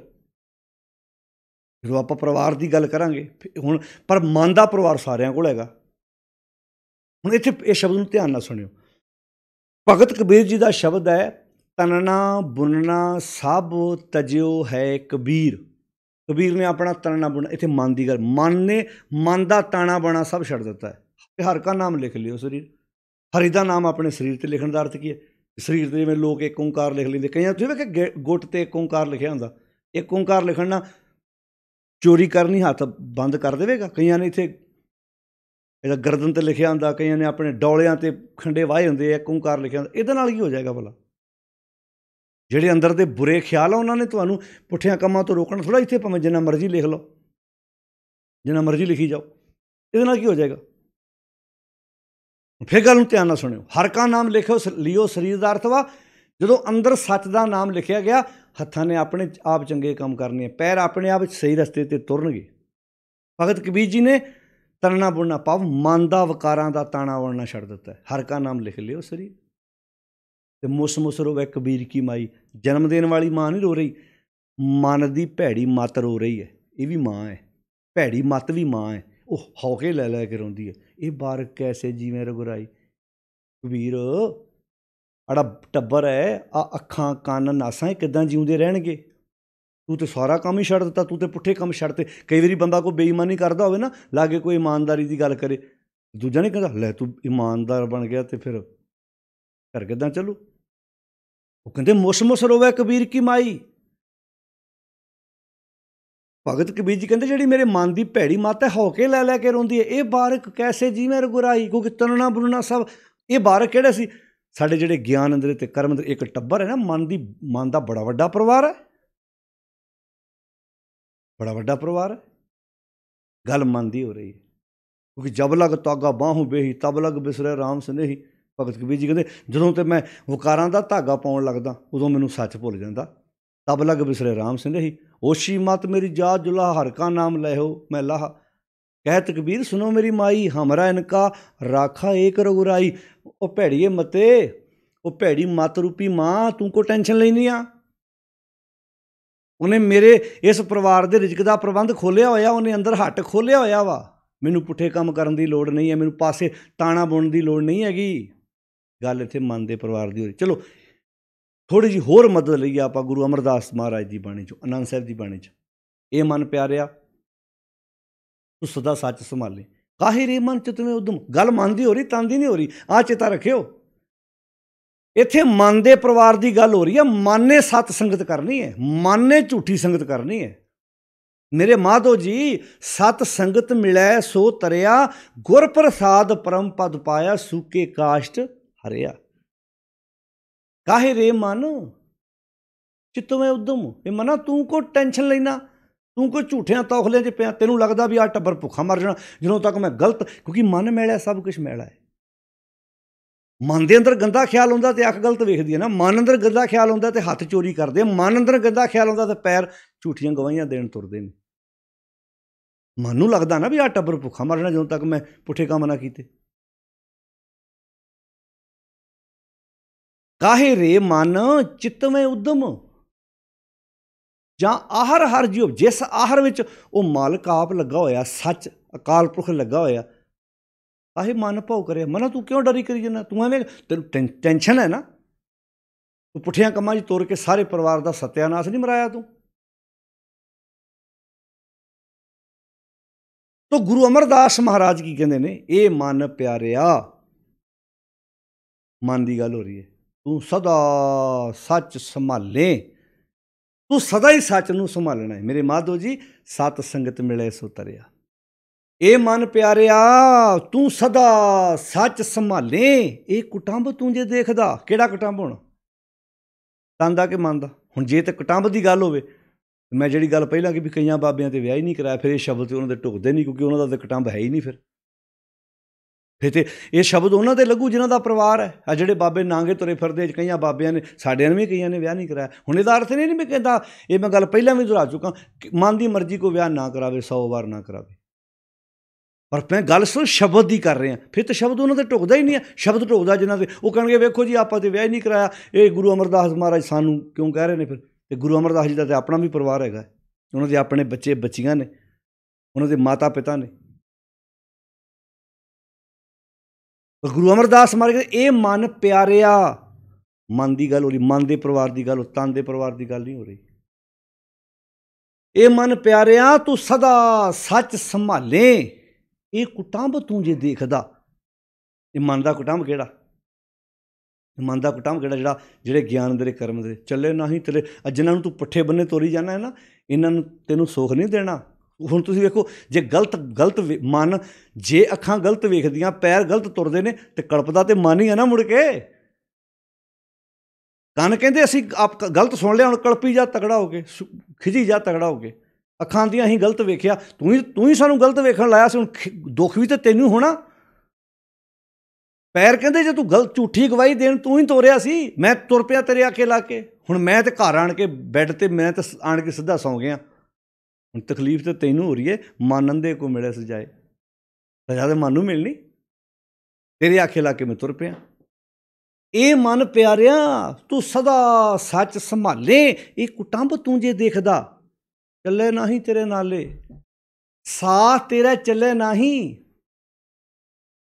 ਜਦੋਂ ਆਪਾਂ ਪਰਿਵਾਰ ਦੀ ਗੱਲ ਕਰਾਂਗੇ ਹੁਣ ਪਰ ਮਨ ਦਾ ਪਰਿਵਾਰ ਸਾਰਿਆਂ ਕੋਲ ਹੈਗਾ ਹੁਣ ਇੱਥੇ ਇਹ ਸ਼ਬਦ ਨੂੰ ਧਿਆਨ ਨਾਲ ਸੁਣਿਓ ਭਗਤ ਕਬੀਰ ਜੀ ਦਾ ਸ਼ਬਦ ਹੈ ਤਨਣਾ ਬੁਨਣਾ ਸਭ ਤਜਿਓ ਹੈ ਕਬੀਰ ਕਬੀਰ ਨੇ ਆਪਣਾ ਤਨਣਾ ਬੁਨਣਾ ਇੱਥੇ ਮਨ ਦੀ ਗੱਲ ਮਨ ਨੇ ਮਨ ਦਾ ਤਾਣਾ ਬਣਾ ਸਭ ਛੱਡ ਦਿੱਤਾ ਹੈ ਹਰ ਕਾ ਨਾਮ ਲਿਖ ਲਿਓ ਸਰੀਰ ਹਰੀ ਦਾ ਨਾਮ ਆਪਣੇ ਸਰੀਰ ਤੇ ਲਿਖਣ ਦਾ ਅਰਥ ਕੀ ਹੈ ਸਰੀਰ ਤੇ ਜਿਵੇਂ ਲੋਕ ਇੱਕ ਓੰਕਾਰ ਲਿਖ ਲੈਂਦੇ ਕਈਆਂ ਤੁਸੀਂ ਵੇਖਿਆ ਗੁੱਟ ਤੇ ਇੱਕ ਓੰਕਾਰ ਲਿਖਿਆ ਹੁੰਦਾ ਇੱਕ ਓੰਕਾਰ ਲਿਖਣ ਨਾਲ ਚੋਰੀ ਕਰਨੀ ਹੱਥ ਬੰਦ ਕਰ ਦੇਵੇਗਾ ਕਈਆਂ ਨੇ ਇੱਥੇ ਇਹਦਾ ਗਰਦਨ ਤੇ ਲਿਖਿਆ ਹੁੰਦਾ ਕਈਆਂ ਨੇ ਆਪਣੇ ਡੌਲਿਆਂ ਤੇ ਖੰਡੇ ਵਾਏ ਹੁੰਦੇ ਇੱਕ ਓੰਕਾਰ ਲਿਖਿਆ ਹੁੰਦਾ ਇਹਦੇ ਨਾਲ ਕੀ ਹੋ ਜਾਏਗਾ ਭਲਾ ਜਿਹੜੇ ਅੰਦਰ ਦੇ ਬੁਰੇ ਖਿਆਲ ਆ ਉਹਨਾਂ ਨੇ ਤੁਹਾਨੂੰ ਪੁੱਠਿਆਂ ਕੰਮਾਂ ਤੋਂ ਰੋਕਣਾ ਥੋੜਾ ਇੱਥੇ ਭਾਵੇਂ ਜਿੰਨਾ ਮਰਜ਼ੀ ਲਿਖ ਲਓ ਜਿੰਨਾ ਮਰਜ਼ੀ ਲਿਖੀ ਜਾਓ ਇਹਦੇ ਨਾਲ ਕੀ ਹੋ ਜਾਏਗਾ ਫਿਰ ਗੱਲ ਨੂੰ ਧਿਆਨ ਨਾਲ ਸੁਣਿਓ ਹਰ ਕਾ ਨਾਮ ਲਿਖਿਓ ਲਿਓ ਸਰੀਰ ਦਾ ਅਰਥ ਵਾ ਜਦੋਂ ਅੰਦਰ ਸੱਚ ਦਾ ਨਾਮ ਲਿਖਿਆ ਗਿਆ ਹੱਥਾਂ ਨੇ ਆਪਣੇ ਆਪ ਚੰਗੇ ਕੰਮ ਕਰਨੇ ਪੈਰ ਆਪਣੇ ਆਪ ਸਹੀ ਰਸਤੇ ਤੇ ਤੁਰਨਗੇ ਭਗਤ ਕਬੀਰ ਜੀ ਨੇ ਤਰਨਾ ਬੁਣਨਾ ਪਾਵ ਮਨ ਦਾ ਵਕਾਰਾਂ ਦਾ ਤਾਣਾ ਵੜਨਾ ਛੱਡ ਦਿੱਤਾ ਹਰ ਕਾ ਨਾਮ ਲਿਖ ਲਿਓ ਸਰੀਰ ਤੇ ਮੁਸ ਮੁਸ ਰੋਵੇ ਕਬੀਰ ਕੀ ਮਾਈ ਜਨਮ ਦੇਣ ਵਾਲੀ ਮਾਂ ਨਹੀਂ ਰੋ ਰਹੀ ਮਨ ਦੀ ਭੈੜੀ ਮਤ ਰੋ ਰਹੀ ਹੈ ਇਹ ਵੀ ਮਾਂ ਹੈ ਭੈੜੀ ਮਤ ਵੀ ਮਾਂ ਹੈ ਉਹ ਹੌਕੇ ਲੈ ਲੈ ਕੇ ਰੋਂਦੀ ਹੈ ਇਹ ਬਾਰ ਕੈਸੇ ਜੀਵੇਂ ਰਗੁਰਾਈ ਕਬੀਰ ਅੜਾ ਟੱਬਰ ਹੈ ਆ ਅੱਖਾਂ ਕੰਨ ਨਾਸਾਂ ਕਿਦਾਂ ਜਿਉਂਦੇ ਰਹਿਣਗੇ ਤੂੰ ਤੇ ਸਾਰਾ ਕੰਮ ਹੀ ਛੱਡ ਦਿੱਤਾ ਤੂੰ ਤੇ ਪੁੱਠੇ ਕੰਮ ਛੱਡਤੇ ਕਈ ਵਾਰੀ ਬੰਦਾ ਕੋਈ ਬੇਈਮਾਨੀ ਕਰਦਾ ਹੋਵੇ ਨਾ ਲਾਗੇ ਕੋਈ ਇਮਾਨਦਾਰੀ ਦੀ ਗੱਲ ਕਰੇ ਦੂਜਾ ਨਹੀਂ ਕਹਿੰਦਾ ਲੈ ਤੂੰ ਇਮਾਨਦਾਰ ਬਣ ਗਿਆ ਤੇ ਫਿਰ ਘਰ ਕਿਦਾਂ ਚੱਲੂ ਉਹ ਕਹਿੰਦੇ ਮੁਸਮਸ ਰੋਵੇ ਕਬੀਰ ਕੀ ਮਾਈ ਭਗਤ ਕਬੀਰ ਜੀ ਕਹਿੰਦੇ ਜਿਹੜੀ ਮੇਰੇ ਮਨ ਦੀ ਭੈੜੀ ਮੱਤ ਹੈ ਹੋ ਕੇ ਲੈ ਲੈ ਕੇ ਰੋਂਦੀ ਹੈ ਇਹ ਬਾਰਕ ਕੈਸੇ ਜੀਵੇਂ ਗੁਰਾਈ ਕਿਉਂਕਿ ਤਨਣਾ ਬੁਰਨਾ ਸਭ ਇਹ ਬਾਰਕ ਕਿਹੜਾ ਸੀ ਸਾਡੇ ਜਿਹੜੇ ਗਿਆਨ ਅੰਦਰ ਤੇ ਕਰਮ ਅੰਦਰ ਇੱਕ ਟੱਬਰ ਹੈ ਨਾ ਮਨ ਦੀ ਮਨ ਦਾ ਬੜਾ ਵੱਡਾ ਪਰਿਵਾਰ ਹੈ ਬੜਾ ਵੱਡਾ ਪਰਿਵਾਰ ਗੱਲ ਮਨ ਦੀ ਹੋ ਰਹੀ ਹੈ ਕਿਉਂਕਿ ਜਬ ਲਗ ਤਾਗਾ ਬਾਹੂ ਬੇਹੀ ਤਬ ਲਗ ਬਿਸਰੇ ਰਾਮ ਸੁਨੇਹੀ ਭਗਤ ਕਬੀਰ ਜੀ ਕਹਿੰਦੇ ਜਦੋਂ ਤੇ ਮੈਂ ਵਕਾਰਾਂ ਦਾ ਧਾਗਾ ਪਾਉਣ ਲੱਗਦਾ ਉਦੋਂ ਮੈਨੂੰ ਸੱਚ ਭੁੱਲ ਜਾਂਦਾ ਤਬ ਲਗ ਬਿਸਰੇ ਰਾਮ ਸੁਨੇਹੀ होशी ਮਤ ਮੇਰੀ जा ਜੁਲਾ हर ਨਾਮ नाम लहो ਮੈਂ ਲਾਹ ਕਹਿ ਤਕਬੀਰ ਸੁਨੋ ਮੇਰੀ ਮਾਈ ਹਮਰਾ ਇਨਕਾ ਰਾਖਾ ਏਕ ਰਗੁਰਾਈ ਉਹ ਭੈੜੀਏ ਮਤੇ ਉਹ ਭੈੜੀ ਮਤ ਰੂਪੀ ਮਾਂ ਤੂੰ ਕੋ ਟੈਨਸ਼ਨ ਲੈਨੀ ਆ ਉਹਨੇ ਮੇਰੇ ਇਸ ਪਰਿਵਾਰ ਦੇ ਰਿਜ਼ਕ ਦਾ ਪ੍ਰਬੰਧ ਖੋਲਿਆ ਹੋਇਆ ਉਹਨੇ ਅੰਦਰ ਹੱਟ ਖੋਲਿਆ ਹੋਇਆ ਵਾ ਮੈਨੂੰ ਪੁੱਠੇ ਕੰਮ ਕਰਨ ਦੀ ਲੋੜ ਨਹੀਂ ਹੈ ਮੈਨੂੰ ਪਾਸੇ ਤਾਣਾ ਬੁਣਨ ਦੀ ਲੋੜ ਨਹੀਂ ਹੈਗੀ ਗੱਲ ਇੱਥੇ ਮਨ ਦੇ ਪਰਿਵਾਰ ਦੀ ਹੋ ਰਹੀ ਚਲੋ ਥੋੜੀ ਜੀ ਹੋਰ ਮਦਦ ਲਈ ਆਪਾਂ ਗੁਰੂ ਅਮਰਦਾਸ ਮਹਾਰਾਜ ਦੀ ਬਾਣੀ ਚ ਅਨੰਦ ਸਾਹਿਬ ਦੀ ਬਾਣੀ ਚ ਇਹ ਮਨ ਪਿਆਰਿਆ ਤੂੰ ਸਦਾ ਸੱਚ ਸੰਭਾਲੇ ਰੇ ਮਨ ਚਿਤਵੇਂ ਉਦਮ ਗੱਲ ਮੰਨਦੀ ਹੋ ਰਹੀ ਤਾਂਦੀ ਨਹੀਂ ਹੋ ਰਹੀ ਆ ਚੇਤਾ ਰੱਖਿਓ ਇੱਥੇ ਮਨ ਦੇ ਪਰਿਵਾਰ ਦੀ ਗੱਲ ਹੋ ਰਹੀ ਹੈ ਮਨ ਨੇ ਸਤ ਸੰਗਤ ਕਰਨੀ ਹੈ ਮਨ ਨੇ ਝੂਠੀ ਸੰਗਤ ਕਰਨੀ ਹੈ ਮੇਰੇ ਮਾਧੋ ਜੀ ਸਤ ਸੰਗਤ ਮਿਲੈ ਸੋ ਤਰਿਆ ਗੁਰ ਪ੍ਰਸਾਦ ਪਰਮ ਪਦ ਪਾਇਆ ਸੂਕੇ ਕਾਸ਼ਟ ਹਰਿਆ ਕਾਹੇ ਰੇ ਮਨ ਚਿੱਤ ਮੈਂ ਉਦਮ ਇਹ ਮਨਾ ਤੂੰ ਕੋ ਟੈਨਸ਼ਨ ਲੈਣਾ ਤੂੰ ਕੋ ਝੂਠਿਆਂ ਤੌਖਲਿਆਂ 'ਚ ਪਿਆ ਤੈਨੂੰ ਲੱਗਦਾ ਵੀ ਆ ਟੱਬਰ ਭੁੱਖਾ ਮਰ ਜਾਣਾ ਜਦੋਂ ਤੱਕ ਮੈਂ ਗਲਤ ਕਿਉਂਕਿ ਮਨ ਮੈਲਾ ਸਭ ਕੁਝ ਮੈਲਾ ਹੈ ਮਨ ਦੇ ਅੰਦਰ ਗੰਦਾ ਖਿਆਲ ਹੁੰਦਾ ਤੇ ਅੱਖ ਗਲਤ ਵੇਖਦੀ ਹੈ ਨਾ ਮਨ ਅੰਦਰ ਗੰਦਾ ਖਿਆਲ ਹੁੰਦਾ ਤੇ ਹੱਥ ਚੋਰੀ ਕਰਦੇ ਮਨ ਅੰਦਰ ਗੰਦਾ ਖਿਆਲ ਹੁੰਦਾ ਤੇ ਪੈਰ ਝੂਠੀਆਂ ਗਵਾਹੀਆਂ ਦੇਣ ਤੁਰਦੇ ਨੇ ਮਨ ਨੂੰ ਲੱਗਦਾ ਨਾ ਵੀ ਆ ਟੱਬਰ ਭੁੱਖਾ ਮਰ ਜਾਣਾ ਜਦੋਂ ਤੱਕ ਮੈਂ ਪੁੱਠੇ ਕੰਮ ਨਾ ਕੀਤੇ ਕਾਹੇ ਰੇ ਮਨ ਚਿਤਵੇਂ ਉਦਮ ਜਾਂ ਆਹਰ ਹਰ ਜਿਉ ਜਿਸ ਆਹਰ ਵਿੱਚ ਉਹ ਮਾਲਕ ਆਪ ਲੱਗਾ ਹੋਇਆ ਸੱਚ ਅਕਾਲ ਪੁਰਖ ਲੱਗਾ ਹੋਇਆ ਆਹੇ ਮਨ ਭਉ ਕਰੇ ਮਨ ਤੂੰ ਕਿਉਂ ਡਰੀ ਕਰੀ ਜਨਾ ਤੂੰ ਐਵੇਂ ਤੈਨੂੰ ਟੈਨਸ਼ਨ ਹੈ ਨਾ ਤੂੰ ਪੁੱਠਿਆਂ ਕੰਮਾਂ 'ਚ ਤੋਰ ਕੇ ਸਾਰੇ ਪਰਿਵਾਰ ਦਾ ਸਤਿਆਨਾਸ਼ ਨਹੀਂ ਮਰਾਇਆ ਤੂੰ ਤੋ ਗੁਰੂ ਅਮਰਦਾਸ ਮਹਾਰਾਜ ਕੀ ਕਹਿੰਦੇ ਨੇ ਇਹ ਮਨ ਪਿਆਰਿਆ ਮਨ ਦੀ ਗੱਲ ਹੋ ਰਹੀ ਹੈ ਤੂੰ ਸਦਾ ਸੱਚ ਸੰਭਾਲੇ ਤੂੰ ਸਦਾ ਹੀ ਸੱਚ ਨੂੰ ਸੰਭਾਲਣਾ ਹੈ ਮੇਰੇ ਮਾਧੋ ਜੀ ਸਤ ਸੰਗਤ ਮਿਲੇ ਸੋ ਤਰਿਆ ਇਹ ਮਨ ਪਿਆਰਿਆ ਤੂੰ ਸਦਾ ਸੱਚ ਸੰਭਾਲੇ ਇਹ ਕੁਟੰਬ ਤੂੰ ਜੇ ਦੇਖਦਾ ਕਿਹੜਾ ਕੁਟੰਬ ਹੁਣ ਤੰਦਾ ਕਿ ਮੰਦ ਹੁਣ ਜੇ ਤੇ ਕੁਟੰਬ ਦੀ ਗੱਲ ਹੋਵੇ ਮੈਂ ਜਿਹੜੀ ਗੱਲ ਪਹਿਲਾਂ ਕਿ ਵੀ ਕਈਆਂ ਬਾਬਿਆਂ ਤੇ ਵਿਆਹ ਹੀ ਨਹੀਂ ਕਰਾਇਆ ਫਿਰ ਇਹ ਸ਼ਬਦ ਤੇ ਉਹਨਾਂ ਦੇ ਢੁਕਦੇ ਨਹੀਂ ਕਿਉਂਕਿ ਉਹਨਾਂ ਦਾ ਤਾਂ ਕਟੰਬ ਹੈ ਹੀ ਨਹੀਂ ਫਿਰ ਫਿਰ ਤੇ ਇਹ ਸ਼ਬਦ ਉਹਨਾਂ ਦੇ ਲੱਗੂ ਜਿਨ੍ਹਾਂ ਦਾ ਪਰਿਵਾਰ ਹੈ ਆ ਜਿਹੜੇ ਬਾਬੇ ਨਾਂਗੇ ਤੁਰੇ ਫਿਰਦੇ ਕਈਆਂ ਬਾਬਿਆਂ ਨੇ ਸਾਡਿਆਂ ਨੇ ਵੀ ਕਈਆਂ ਨੇ ਵਿਆਹ ਨਹੀਂ ਕਰਾਇਆ ਹੁਣ ਇਹਦਾ ਅਰਥ ਨਹੀਂ ਨਹੀਂ ਮੈਂ ਕਹਿੰਦਾ ਇਹ ਮੈਂ ਗੱਲ ਪਹਿਲਾਂ ਵੀ ਦੁਹਰਾ ਚੁੱਕਾ ਮਨ ਦੀ ਮਰਜ਼ੀ ਕੋ ਵਿਆਹ ਨਾ ਕਰਾਵੇ 100 ਵਾਰ ਨਾ ਕਰਾਵੇ ਪਰ ਮੈਂ ਗੱਲ ਸੋ ਸ਼ਬਦ ਦੀ ਕਰ ਰਿਹਾ ਫਿਰ ਤੇ ਸ਼ਬਦ ਉਹਨਾਂ ਤੇ ਟੁਕਦਾ ਹੀ ਨਹੀਂ ਸ਼ਬਦ ਟੁਕਦਾ ਜਿਨ੍ਹਾਂ ਦੇ ਉਹ ਕਹਣਗੇ ਵੇਖੋ ਜੀ ਆਪਾਂ ਤੇ ਵਿਆਹ ਹੀ ਨਹੀਂ ਕਰਾਇਆ ਇਹ ਗੁਰੂ ਅਮਰਦਾਸ ਮਹਾਰਾਜ ਸਾਨੂੰ ਕਿਉਂ ਕਹਿ ਰਹੇ ਨੇ ਫਿਰ ਤੇ ਗੁਰੂ ਅਮਰਦਾਸ ਜੀ ਦਾ ਤੇ ਆਪਣਾ ਵੀ ਪਰਿਵਾਰ ਹੈਗਾ ਉਹਨਾਂ ਦੇ ਆਪਣੇ ਬੱਚੇ ਬੱਚੀਆਂ ਨੇ ਉਹਨਾਂ ਦੇ ਮਾਤਾ ਪਿਤਾ ਨੇ ਗੁਰੂ ਅਮਰਦਾਸ ਕੇ ਇਹ ਮਨ ਪਿਆਰਿਆ ਮਨ ਦੀ ਗੱਲ ਹੋ ਰਹੀ ਮਨ ਦੇ ਪਰਿਵਾਰ ਦੀ ਗੱਲ ਤਨ ਦੇ ਪਰਿਵਾਰ ਦੀ ਗੱਲ ਨਹੀਂ ਹੋ ਰਹੀ ਇਹ ਮਨ ਪਿਆਰਿਆ ਤੂੰ ਸਦਾ ਸੱਚ ਸੰਭਾਲੇ ਇਹ ਕੁਟੰਬ ਤੂੰ ਜੇ ਦੇਖਦਾ ਇਹ ਮਨ ਦਾ ਕੁਟੰਬ ਕਿਹੜਾ ਮਨ ਦਾ ਕੁਟੰਬ ਕਿਹੜਾ ਜਿਹੜਾ ਜਿਹੜੇ ਗਿਆਨ ਦੇ ਕਰਮ ਦੇ ਚੱਲੇ ਨਹੀਂ ਤੇਰੇ ਜਿਨ੍ਹਾਂ ਨੂੰ ਤੂੰ ਪੱਠੇ ਬੰਨੇ ਤੋਰੀ ਜਾਣਾ ਹੈ ਨਾ ਇਹਨਾਂ ਨੂੰ ਤੈਨੂੰ ਸੁੱਖ ਨਹੀਂ ਦੇਣਾ ਹੁਣ ਤੁਸੀਂ ਵੇਖੋ ਜੇ ਗਲਤ ਗਲਤ ਮਨ ਜੇ ਅੱਖਾਂ ਗਲਤ ਵੇਖਦੀਆਂ ਪੈਰ ਗਲਤ ਤੁਰਦੇ ਨੇ ਤੇ ਕਲਪਦਾ ਤੇ ਮਨ ਹੀ ਆ ਨਾ ਮੁੜ ਕੇ ਕੰਨ ਕਹਿੰਦੇ ਅਸੀਂ ਆਪ ਗਲਤ ਸੁਣ ਲਿਆ ਹੁਣ ਕਲਪੀ ਜਾ ਤਗੜਾ ਹੋ ਕੇ ਖਿਜੀ ਜਾ ਤਗੜਾ ਹੋ ਕੇ ਅੱਖਾਂ ਦੀਆਂ ਹੀ ਗਲਤ ਵੇਖਿਆ ਤੂੰ ਹੀ ਤੂੰ ਹੀ ਸਾਨੂੰ ਗਲਤ ਵੇਖਣ ਲਾਇਆ ਸੀ ਹੁਣ ਦੁੱਖ ਵੀ ਤੇ ਤੈਨੂੰ ਹੋਣਾ ਪੈਰ ਕਹਿੰਦੇ ਜੇ ਤੂੰ ਗਲਤ ਝੂਠੀ ਗਵਾਹੀ ਦੇਣ ਤੂੰ ਹੀ ਤੋਰਿਆ ਸੀ ਮੈਂ ਤੁਰ ਪਿਆ ਤੇਰੇ ਆਕੇ ਲਾ ਕੇ ਹੁਣ ਮੈਂ ਤੇ ਘਰ ਆਣ ਕੇ ਬੈੱਡ ਤੇ ਮੈਂ ਤੇ ਆਣ ਕੇ ਸਿੱਧਾ ਸੌਂ ਗਿਆ ਹੁਣ ਤਕਲੀਫ ਤਾਂ ਤੈਨੂੰ ਹੋ ਰਹੀ ਏ ਮਾਨਨ ਦੇ ਕੋ ਮਿਲੇ ਸਜਾਏ ਸਜਾ ਮਨ ਮਾਨੂੰ ਮਿਲਣੀ ਤੇਰੇ ਆਖੇ ਲਾ ਕੇ ਮੈਂ ਤੁਰ ਪਿਆ ਇਹ ਮਨ ਪਿਆਰਿਆ ਤੂੰ ਸਦਾ ਸੱਚ ਸੰਭਾਲੇ ਇਹ ਕੁਟੰਬ ਤੂੰ ਜੇ ਦੇਖਦਾ ਚੱਲੇ ਨਹੀਂ ਤੇਰੇ ਨਾਲੇ ਸਾਥ ਤੇਰਾ ਚੱਲੇ ਨਹੀਂ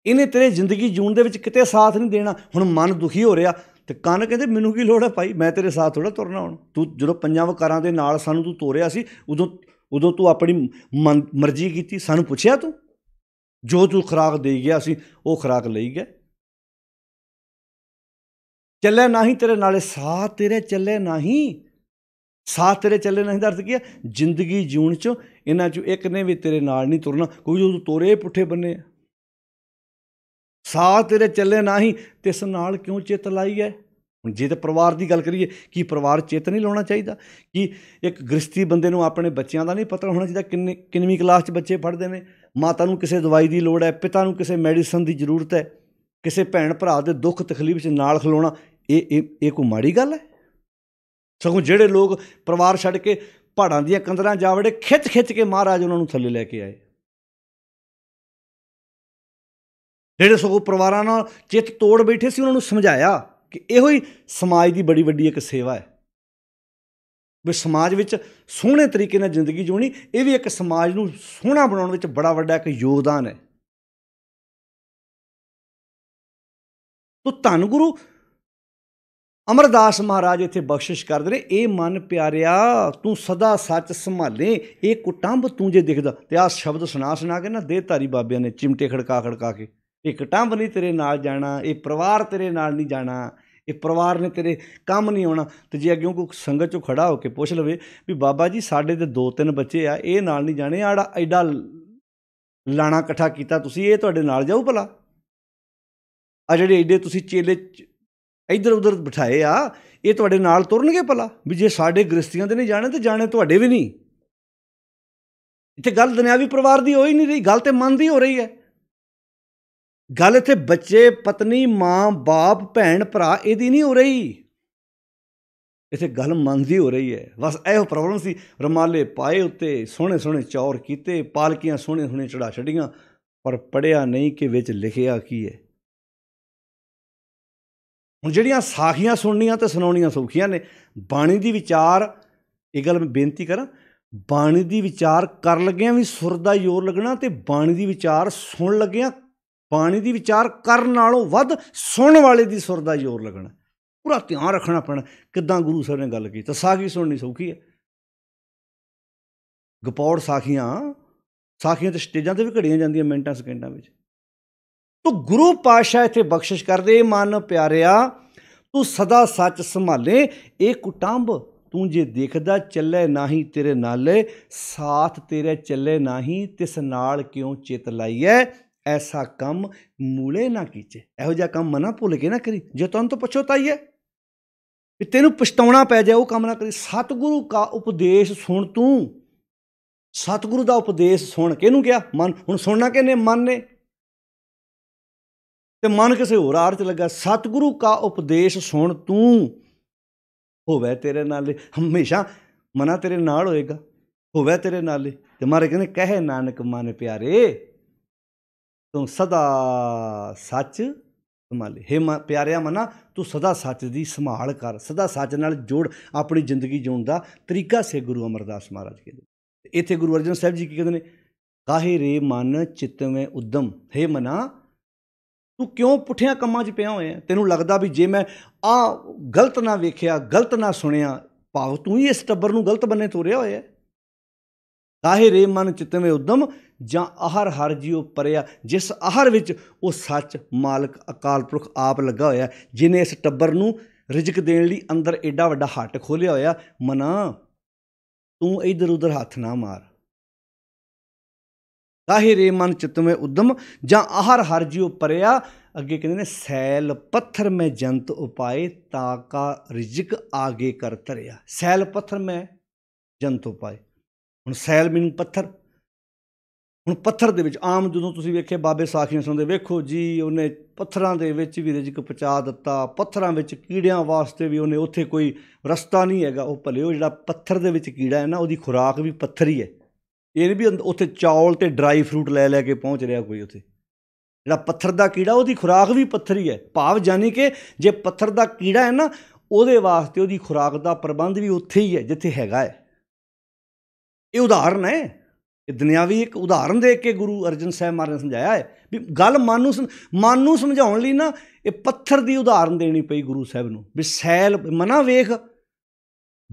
ਇਹਨੇ ਤੇਰੇ ਜ਼ਿੰਦਗੀ ਜੂਣ ਦੇ ਵਿੱਚ ਕਿਤੇ ਸਾਥ ਨਹੀਂ ਦੇਣਾ ਹੁਣ ਮਨ ਦੁਖੀ ਹੋ ਰਿਹਾ ਤੇ ਕੰਨ ਕਹਿੰਦੇ ਮੈਨੂੰ ਕੀ ਲੋੜ ਹੈ ਭਾਈ ਮੈਂ ਤੇਰੇ ਸਾਥ ਥੋੜਾ ਤੁਰਨਾ ਹੁਣ ਤੂੰ ਜਦੋਂ ਪੰਜਾਂ ਵਕਾਰਾਂ ਦੇ ਨਾਲ ਸਾਨੂੰ ਤੂੰ ਤੋਰਿਆ ਸੀ ਉਦੋਂ ਉਦੋਂ ਤੂੰ ਆਪਣੀ ਮਰਜ਼ੀ ਕੀਤੀ ਸਾਨੂੰ ਪੁੱਛਿਆ ਤੂੰ ਜੋ ਤੂੰ ਖਰਾਕ ਦੇ ਗਿਆ ਅਸੀਂ ਉਹ ਖਰਾਕ ਲਈ ਗਏ ਚੱਲੇ ਨਹੀਂ ਤੇਰੇ ਨਾਲੇ ਸਾਥ ਤੇਰੇ ਚੱਲੇ ਨਹੀਂ ਸਾਥ ਤੇਰੇ ਚੱਲੇ ਨਹੀਂ ਦਾ ਅਰਥ ਕੀ ਹੈ ਜ਼ਿੰਦਗੀ ਜੂਣ ਚ ਇਹਨਾਂ ਚੋਂ ਇੱਕ ਨੇ ਵੀ ਤੇਰੇ ਨਾਲ ਨਹੀਂ ਤੁਰਨਾ ਕੋਈ ਉਹ ਤੋਰੇ ਪੁੱਠੇ ਬੰਨੇ ਸਾਥ ਤੇਰੇ ਚੱਲੇ ਨਹੀਂ ਤਿਸ ਨਾਲ ਕਿਉਂ ਚਿਤ ਲਾਈ ਹੈ ਹੁਣ ਜੇ ਤੇ ਪਰਿਵਾਰ ਦੀ ਗੱਲ ਕਰੀਏ ਕਿ ਪਰਿਵਾਰ ਚੇਤ ਨਹੀਂ ਲਾਉਣਾ ਚਾਹੀਦਾ ਕਿ ਇੱਕ ਗ੍ਰਸਤੀ ਬੰਦੇ ਨੂੰ ਆਪਣੇ ਬੱਚਿਆਂ ਦਾ ਨਹੀਂ ਪਤਾ ਹੋਣਾ ਚਾਹੀਦਾ ਕਿੰਨੇ ਕਿੰਨਵੀਂ ਕਲਾਸ 'ਚ ਬੱਚੇ ਪੜ੍ਹਦੇ ਨੇ ਮਾਤਾ ਨੂੰ ਕਿਸੇ ਦਵਾਈ ਦੀ ਲੋੜ ਹੈ ਪਿਤਾ ਨੂੰ ਕਿਸੇ ਮੈਡੀਸਨ ਦੀ ਜ਼ਰੂਰਤ ਹੈ ਕਿਸੇ ਭੈਣ ਭਰਾ ਦੇ ਦੁੱਖ ਤਕਲੀਫ 'ਚ ਨਾਲ ਖਲੋਣਾ ਇਹ ਇਹ ਇਹ ਕੋਈ ਮਾੜੀ ਗੱਲ ਹੈ ਸਗੋਂ ਜਿਹੜੇ ਲੋਕ ਪਰਿਵਾਰ ਛੱਡ ਕੇ ਪਹਾੜਾਂ ਦੀਆਂ ਕੰਦਰਾਂ ਜਾਵੜੇ ਖਿੱਚ-ਖਿੱਚ ਕੇ ਮਹਾਰਾਜ ਉਹਨਾਂ ਨੂੰ ਥੱਲੇ ਲੈ ਕੇ ਆਏ ਜਿਹੜੇ ਸਗੋਂ ਪਰਿਵਾਰਾਂ ਨਾਲ ਚਿੱਤ ਤੋੜ ਬੈਠੇ ਸੀ ਉਹਨਾਂ ਨੂੰ ਸਮਝਾਇਆ ਕਿ ਇਹੋ ਹੀ ਸਮਾਜ ਦੀ ਬੜੀ ਵੱਡੀ ਇੱਕ ਸੇਵਾ ਹੈ ਵੀ ਸਮਾਜ ਵਿੱਚ ਸੋਹਣੇ ਤਰੀਕੇ ਨਾਲ ਜ਼ਿੰਦਗੀ ਜਿਉਣੀ ਇਹ ਵੀ ਇੱਕ ਸਮਾਜ ਨੂੰ ਸੋਹਣਾ ਬਣਾਉਣ ਵਿੱਚ ਬੜਾ ਵੱਡਾ ਇੱਕ ਯੋਗਦਾਨ ਹੈ ਤੋ ਧੰਨ ਗੁਰੂ ਅਮਰਦਾਸ ਮਹਾਰਾਜ ਇੱਥੇ ਬਖਸ਼ਿਸ਼ ਕਰਦੇ ਨੇ ਇਹ ਮਨ ਪਿਆਰਿਆ ਤੂੰ ਸਦਾ ਸੱਚ ਸੰਭਾਲੇ ਇਹ ਕੁਟੰਬ ਤੂੰ ਜੇ ਦਿਖਦਾ ਤੇ ਆ ਸ਼ਬਦ ਸੁਣਾ ਸੁਣਾ ਕੇ ਨਾ ਧਾਰੀ ਬਾਬਿਆਂ ਨੇ ਚਿਮਟੇ ਖੜਕਾ ਖੜਕਾ ਕੇ ਇਹ ਕਟੰਬ ਨਹੀਂ ਤੇਰੇ ਨਾਲ ਜਾਣਾ ਇਹ ਪਰਿਵਾਰ ਤੇਰੇ ਨਾਲ ਨਹੀਂ ਜਾਣਾ ਇਹ ਪਰਿਵਾਰ ਨੇ ਤੇਰੇ ਕੰਮ ਨਹੀਂ ਆਉਣਾ ਤੇ ਜੇ ਅੱਗੇ ਕੋਈ ਸੰਗਤ ਚੋਂ ਖੜਾ ਹੋ ਕੇ ਪੁੱਛ ਲਵੇ ਵੀ ਬਾਬਾ ਜੀ ਸਾਡੇ ਤੇ ਦੋ ਤਿੰਨ ਬੱਚੇ ਆ ਇਹ ਨਾਲ ਨਹੀਂ ਜਾਣੇ ਆੜਾ ਐਡਾ ਲਾਣਾ ਇਕੱਠਾ ਕੀਤਾ ਤੁਸੀਂ ਇਹ ਤੁਹਾਡੇ ਨਾਲ ਜਾਊ ਭਲਾ ਆ ਜਿਹੜੇ ਐਡੇ ਤੁਸੀਂ ਚੇਲੇ ਇਧਰ ਉਧਰ ਬਿਠਾਏ ਆ ਇਹ ਤੁਹਾਡੇ ਨਾਲ ਤੁਰਨਗੇ ਭਲਾ ਵੀ ਜੇ ਸਾਡੇ ਗ੍ਰਸਤੀਆਂ ਦੇ ਨਹੀਂ ਜਾਣੇ ਤੇ ਜਾਣੇ ਤੁਹਾਡੇ ਵੀ ਨਹੀਂ ਇੱਥੇ ਗੱਲ ਦੁਨਿਆਵੀ ਪਰਿਵਾਰ ਦੀ ਹੋਈ ਨਹੀਂ ਰਹੀ ਗੱਲ ਤੇ ਮਨ ਦੀ ਹੋ ਰਹੀ ਹੈ ਗੱਲ ਇੱਥੇ ਬੱਚੇ ਪਤਨੀ ਮਾਂ ਬਾਪ ਭੈਣ ਭਰਾ ਇਹਦੀ ਨਹੀਂ ਹੋ ਰਹੀ ਇਥੇ ਗੱਲ ਮਨ ਦੀ ਹੋ ਰਹੀ ਹੈ ਬਸ ਇਹੋ ਪ੍ਰੋਬਲਮ ਸੀ ਰਮਾਲੇ ਪਾਏ ਉੱਤੇ ਸੋਹਣੇ ਸੋਹਣੇ ਚੌਰ ਕੀਤੇ ਪਾਲਕੀਆਂ ਸੋਹਣੇ ਸੋਹਣੇ ਚੜਾ ਛੜੀਆਂ ਪਰ ਪੜਿਆ ਨਹੀਂ ਕਿ ਵਿੱਚ ਲਿਖਿਆ ਕੀ ਹੈ ਹੁਣ ਜਿਹੜੀਆਂ ਸਾਖੀਆਂ ਸੁਣਨੀਆਂ ਤੇ ਸੁਣਾਉਣੀਆਂ ਸੌਖੀਆਂ ਨੇ ਬਾਣੀ ਦੀ ਵਿਚਾਰ ਇਹ ਗੱਲ ਮੈਂ ਬੇਨਤੀ ਕਰਾਂ ਬਾਣੀ ਦੀ ਵਿਚਾਰ ਕਰ ਲੱਗਿਆਂ ਵੀ ਸੁਰ ਦਾ ਜ਼ੋਰ ਲੱਗਣਾ ਤੇ ਬਾਣੀ ਦੀ ਵਿਚਾਰ ਸੁਣ ਲੱਗਿਆਂ ਬਾਣੀ ਦੀ ਵਿਚਾਰ ਕਰਨ ਨਾਲੋਂ ਵੱਧ ਸੁਣਨ ਵਾਲੇ ਦੀ ਸੁਰ ਦਾ ਜ਼ੋਰ ਲੱਗਣਾ ਪੂਰਾ ਧਿਆਨ ਰੱਖਣਾ ਪੈਣਾ ਕਿਦਾਂ ਗੁਰੂ ਸਾਹਿਬ ਨੇ ਗੱਲ ਕੀਤੀ ਤਾਂ ਸਾਖੀ ਸੁਣਨੀ ਸੌਖੀ ਹੈ ਗਪੌੜ ਸਾਖੀਆਂ ਸਾਖੀਆਂ ਤੇ ਸਟੇਜਾਂ ਤੇ ਵੀ ਘੜੀਆਂ ਜਾਂਦੀਆਂ ਮਿੰਟਾਂ ਸਕਿੰਟਾਂ ਵਿੱਚ ਤੋ ਗੁਰੂ ਪਾਸ਼ਾ ਇੱਥੇ ਬਖਸ਼ਿਸ਼ ਕਰਦੇ ਮਨ ਪਿਆਰਿਆ ਤੂੰ ਸਦਾ ਸੱਚ ਸੰਭਾਲੇ ਇਹ ਕੁਟੰਬ ਤੂੰ ਜੇ ਦੇਖਦਾ ਚੱਲੇ ਨਾਹੀ ਤੇਰੇ ਨਾਲੇ ਸਾਥ ਤੇਰੇ ਚੱਲੇ ਨਾਹੀ ਤਿਸ ਨਾਲ ਕਿਉਂ ਚਿਤ ਲਾਈਐ ਐਸਾ ਕੰਮ ਮੂਲੇ ਨਾ ਕੀਚੇ ਇਹੋ ਜਿਹਾ ਕੰਮ ਮਨਾ ਭੁੱਲ ਕੇ ਨਾ ਕਰੀ ਜੇ ਤੁਹਾਨੂੰ ਤਾਂ ਪਛਤਾਈਏ ਕਿ ਤੈਨੂੰ ਪਛਤਾਉਣਾ ਪੈ ਜਾਏ ਉਹ ਕੰਮ ਨਾ ਕਰੀ ਸਤਿਗੁਰੂ ਦਾ ਉਪਦੇਸ਼ ਸੁਣ ਤੂੰ ਸਤਿਗੁਰੂ ਦਾ ਉਪਦੇਸ਼ ਸੁਣ ਕਿਹਨੂੰ ਕਿਹਾ ਮਨ ਹੁਣ ਸੁਣਨਾ ਕਿਹਨੇ ਮਨ ਨੇ ਤੇ ਮਨ ਕਿਸੇ ਹੋਰ ਆਰ ਚ ਲੱਗਾ ਸਤਿਗੁਰੂ ਦਾ ਉਪਦੇਸ਼ ਸੁਣ ਤੂੰ ਹੋਵੇ ਤੇਰੇ ਨਾਲ ਹਮੇਸ਼ਾ ਮਨਾ ਤੇਰੇ ਨਾਲ ਹੋਏਗਾ ਹੋਵੇ ਤੇਰੇ ਨਾਲ ਤੇ ਮਾਰੇ ਕਹਿੰਦੇ ਕਹੇ ਨਾਨਕ ਮਨ ਪਿਆਰੇ ਤੂੰ ਸਦਾ ਸੱਚ ਸੰਭਾਲ ਹੇ ਪਿਆਰਿਆ ਮਨਾ ਤੂੰ ਸਦਾ ਸੱਚ ਦੀ ਸੰਭਾਲ ਕਰ ਸਦਾ ਸੱਚ ਨਾਲ ਜੋੜ ਆਪਣੀ ਜ਼ਿੰਦਗੀ ਜਿਉਣ ਦਾ ਤਰੀਕਾ ਸੇ ਗੁਰੂ ਅਮਰਦਾਸ ਮਹਾਰਾਜ ਕਹਿੰਦੇ ਇੱਥੇ ਗੁਰੂ ਅਰਜਨ ਸਾਹਿਬ ਜੀ ਕੀ ਕਹਿੰਦੇ ਨੇ ਕਾਹੇ ਰੇ ਮਨ ਚਿਤਵੇਂ ਉਦਮ ਹੇ ਮਨਾ ਤੂੰ ਕਿਉਂ ਪੁੱਠਿਆਂ ਕੰਮਾਂ 'ਚ ਪਿਆ ਹੋਇਆ ਤੈਨੂੰ ਲੱਗਦਾ ਵੀ ਜੇ ਮੈਂ ਆ ਗਲਤ ਨਾ ਵੇਖਿਆ ਗਲਤ ਨਾ ਸੁਣਿਆ ਭਾਵ ਤੂੰ ਹੀ ਇਸ ਟੱਬਰ ਨੂੰ ਗਲਤ ਬੰਨੇ ਤੋਰਿਆ ਹੋਇਆ ਤਾਹੇ ਰੇ ਮਨ ਚਿਤਵੇਂ ਉਦਮ ਜਾਂ ਆਹਰ ਹਰ ਜਿਉ ਪਰਿਆ ਜਿਸ ਆਹਰ ਵਿੱਚ ਉਹ ਸੱਚ ਮਾਲਕ ਅਕਾਲ ਪੁਰਖ ਆਪ ਲੱਗਾ ਹੋਇਆ ਜਿਨੇ ਇਸ ਟੱਬਰ ਨੂੰ ਰਿਜਕ ਦੇਣ ਲਈ ਅੰਦਰ ਏਡਾ ਵੱਡਾ ਹੱਟ ਖੋਲਿਆ ਹੋਇਆ ਮਨਾ ਤੂੰ ਇਧਰ ਉਧਰ ਹੱਥ ਨਾ ਮਾਰ ਤਾਹੇ ਰੇ ਮਨ ਚਿਤਵੇਂ ਉਦਮ ਜਾਂ ਆਹਰ ਹਰ ਜਿਉ ਪਰਿਆ ਅੱਗੇ ਕਹਿੰਦੇ ਨੇ ਸੈਲ ਪੱਥਰ ਮੈਂ ਜੰਤ ਉਪਾਏ ਤਾਕਾ ਰਿਜਕ ਆਗੇ ਕਰ ਤਰਿਆ ਸੈਲ ਪੱਥਰ ਮੈਂ ਜੰਤ ਉਪਾਏ ਹੁਣ ਸੈਲ ਮੈਨੂੰ ਪੱਥਰ ਹੁਣ ਪੱਥਰ ਦੇ ਵਿੱਚ ਆਮ ਜਦੋਂ ਤੁਸੀਂ ਵੇਖੇ ਬਾਬੇ ਸਾਖੀਆਂ ਸੁਣਦੇ ਵੇਖੋ ਜੀ ਉਹਨੇ ਪੱਥਰਾਂ ਦੇ ਵਿੱਚ ਵੀ ਰਜਕ ਪਚਾ ਦਿੱਤਾ ਪੱਥਰਾਂ ਵਿੱਚ ਕੀੜਿਆਂ ਵਾਸਤੇ ਵੀ ਉਹਨੇ ਉੱਥੇ ਕੋਈ ਰਸਤਾ ਨਹੀਂ ਹੈਗਾ ਉਹ ਭਲੇ ਉਹ ਜਿਹੜਾ ਪੱਥਰ ਦੇ ਵਿੱਚ ਕੀੜਾ ਹੈ ਨਾ ਉਹਦੀ ਖੁਰਾਕ ਵੀ ਪੱਥਰ ਹੀ ਹੈ ਇਹ ਵੀ ਉੱਥੇ ਚੌਲ ਤੇ ਡਰਾਈ ਫਰੂਟ ਲੈ ਲੈ ਕੇ ਪਹੁੰਚ ਰਿਹਾ ਕੋਈ ਉੱਥੇ ਜਿਹੜਾ ਪੱਥਰ ਦਾ ਕੀੜਾ ਉਹਦੀ ਖੁਰਾਕ ਵੀ ਪੱਥਰ ਹੀ ਹੈ ਭਾਵ ਜਾਨੀ ਕਿ ਜੇ ਪੱਥਰ ਦਾ ਕੀੜਾ ਹੈ ਨਾ ਉਹਦੇ ਵਾਸਤੇ ਉਹਦੀ ਖੁਰਾਕ ਦਾ ਪ੍ਰਬੰਧ ਵੀ ਉੱਥੇ ਹੀ ਹੈ ਜਿੱਥੇ ਹੈਗਾ ਹੈ ਇਹ ਉਦਾਹਰਨ ਹੈ ਇਹ ਦੁਨਿਆਵੀ ਇੱਕ ਉਦਾਹਰਨ ਦੇ ਕੇ ਗੁਰੂ ਅਰਜਨ ਸਾਹਿਬ ਮਹਾਰਾਜ ਨੇ ਸਮਝਾਇਆ ਹੈ ਵੀ ਗੱਲ ਮਨ ਨੂੰ ਮਨ ਨੂੰ ਸਮਝਾਉਣ ਲਈ ਨਾ ਇਹ ਪੱਥਰ ਦੀ ਉਦਾਹਰਨ ਦੇਣੀ ਪਈ ਗੁਰੂ ਸਾਹਿਬ ਨੂੰ ਵੀ ਸੈਲ ਮਨਾ ਵੇਖ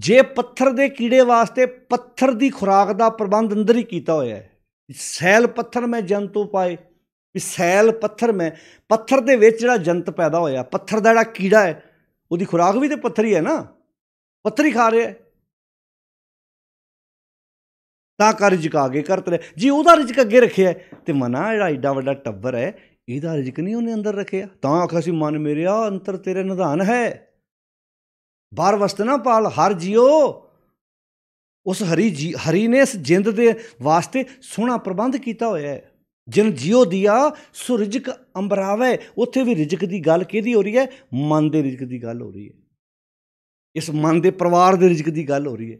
ਜੇ ਪੱਥਰ ਦੇ ਕੀੜੇ ਵਾਸਤੇ ਪੱਥਰ ਦੀ ਖੁਰਾਕ ਦਾ ਪ੍ਰਬੰਧ ਅੰਦਰ ਹੀ ਕੀਤਾ ਹੋਇਆ ਹੈ ਸੈਲ ਪੱਥਰ ਮੈਂ ਜੰਤੂ ਪਾਏ ਵੀ ਸੈਲ ਪੱਥਰ ਮੈਂ ਪੱਥਰ ਦੇ ਵਿੱਚ ਜਿਹੜਾ ਜੰਤ ਪੈਦਾ ਹੋਇਆ ਪੱਥਰ ਦਾ ਜਿਹੜਾ ਕੀੜਾ ਹੈ ਉਹਦੀ ਖੁਰਾਕ ਵੀ ਤੇ ਪੱਥਰ ਹੀ ਹੈ ਨਾ ਪੱਥਰ ਹੀ ਖਾ ਰਿਹਾ ਹੈ ਤਾਂ ਕਰ ਰਿਜਕ ਆਗੇ ਕਰਤ ਰਹੇ ਜੀ ਉਹਦਾ ਰਿਜਕ ਅੱਗੇ ਰੱਖਿਆ ਤੇ ਮਨਾ ਜਿਹੜਾ ਐਡਾ ਵੱਡਾ ਟੱਬਰ ਹੈ ਇਹਦਾ ਰਿਜਕ ਨਹੀਂ ਉਹਨੇ ਅੰਦਰ ਰੱਖਿਆ ਤਾਂ ਆਖਿਆ ਸੀ ਮਨ ਮੇਰਿਆ ਅੰਤਰ ਤੇਰੇ ਨਿਧਾਨ ਹੈ ਬਾਹਰ ਵਸਤ ਨਾ ਪਾਲ ਹਰ ਜਿਓ ਉਸ ਹਰੀ ਜੀ ਹਰੀ ਨੇ ਇਸ ਜਿੰਦ ਦੇ ਵਾਸਤੇ ਸੋਹਣਾ ਪ੍ਰਬੰਧ ਕੀਤਾ ਹੋਇਆ ਹੈ ਜਿਨ ਜਿਉ ਦਿਆ ਸੁਰਜਕ ਅੰਬਰਾਵੇ ਉੱਥੇ ਵੀ ਰਿਜਕ ਦੀ ਗੱਲ ਕਿਹਦੀ ਹੋ ਰਹੀ ਹੈ ਮਨ ਦੇ ਰਿਜਕ ਦੀ ਗੱਲ ਹੋ ਰਹੀ ਹੈ ਇਸ ਮਨ ਦੇ ਪਰਿਵਾਰ ਦੇ ਰਿਜਕ ਦੀ ਗੱਲ ਹੋ ਰਹੀ ਹੈ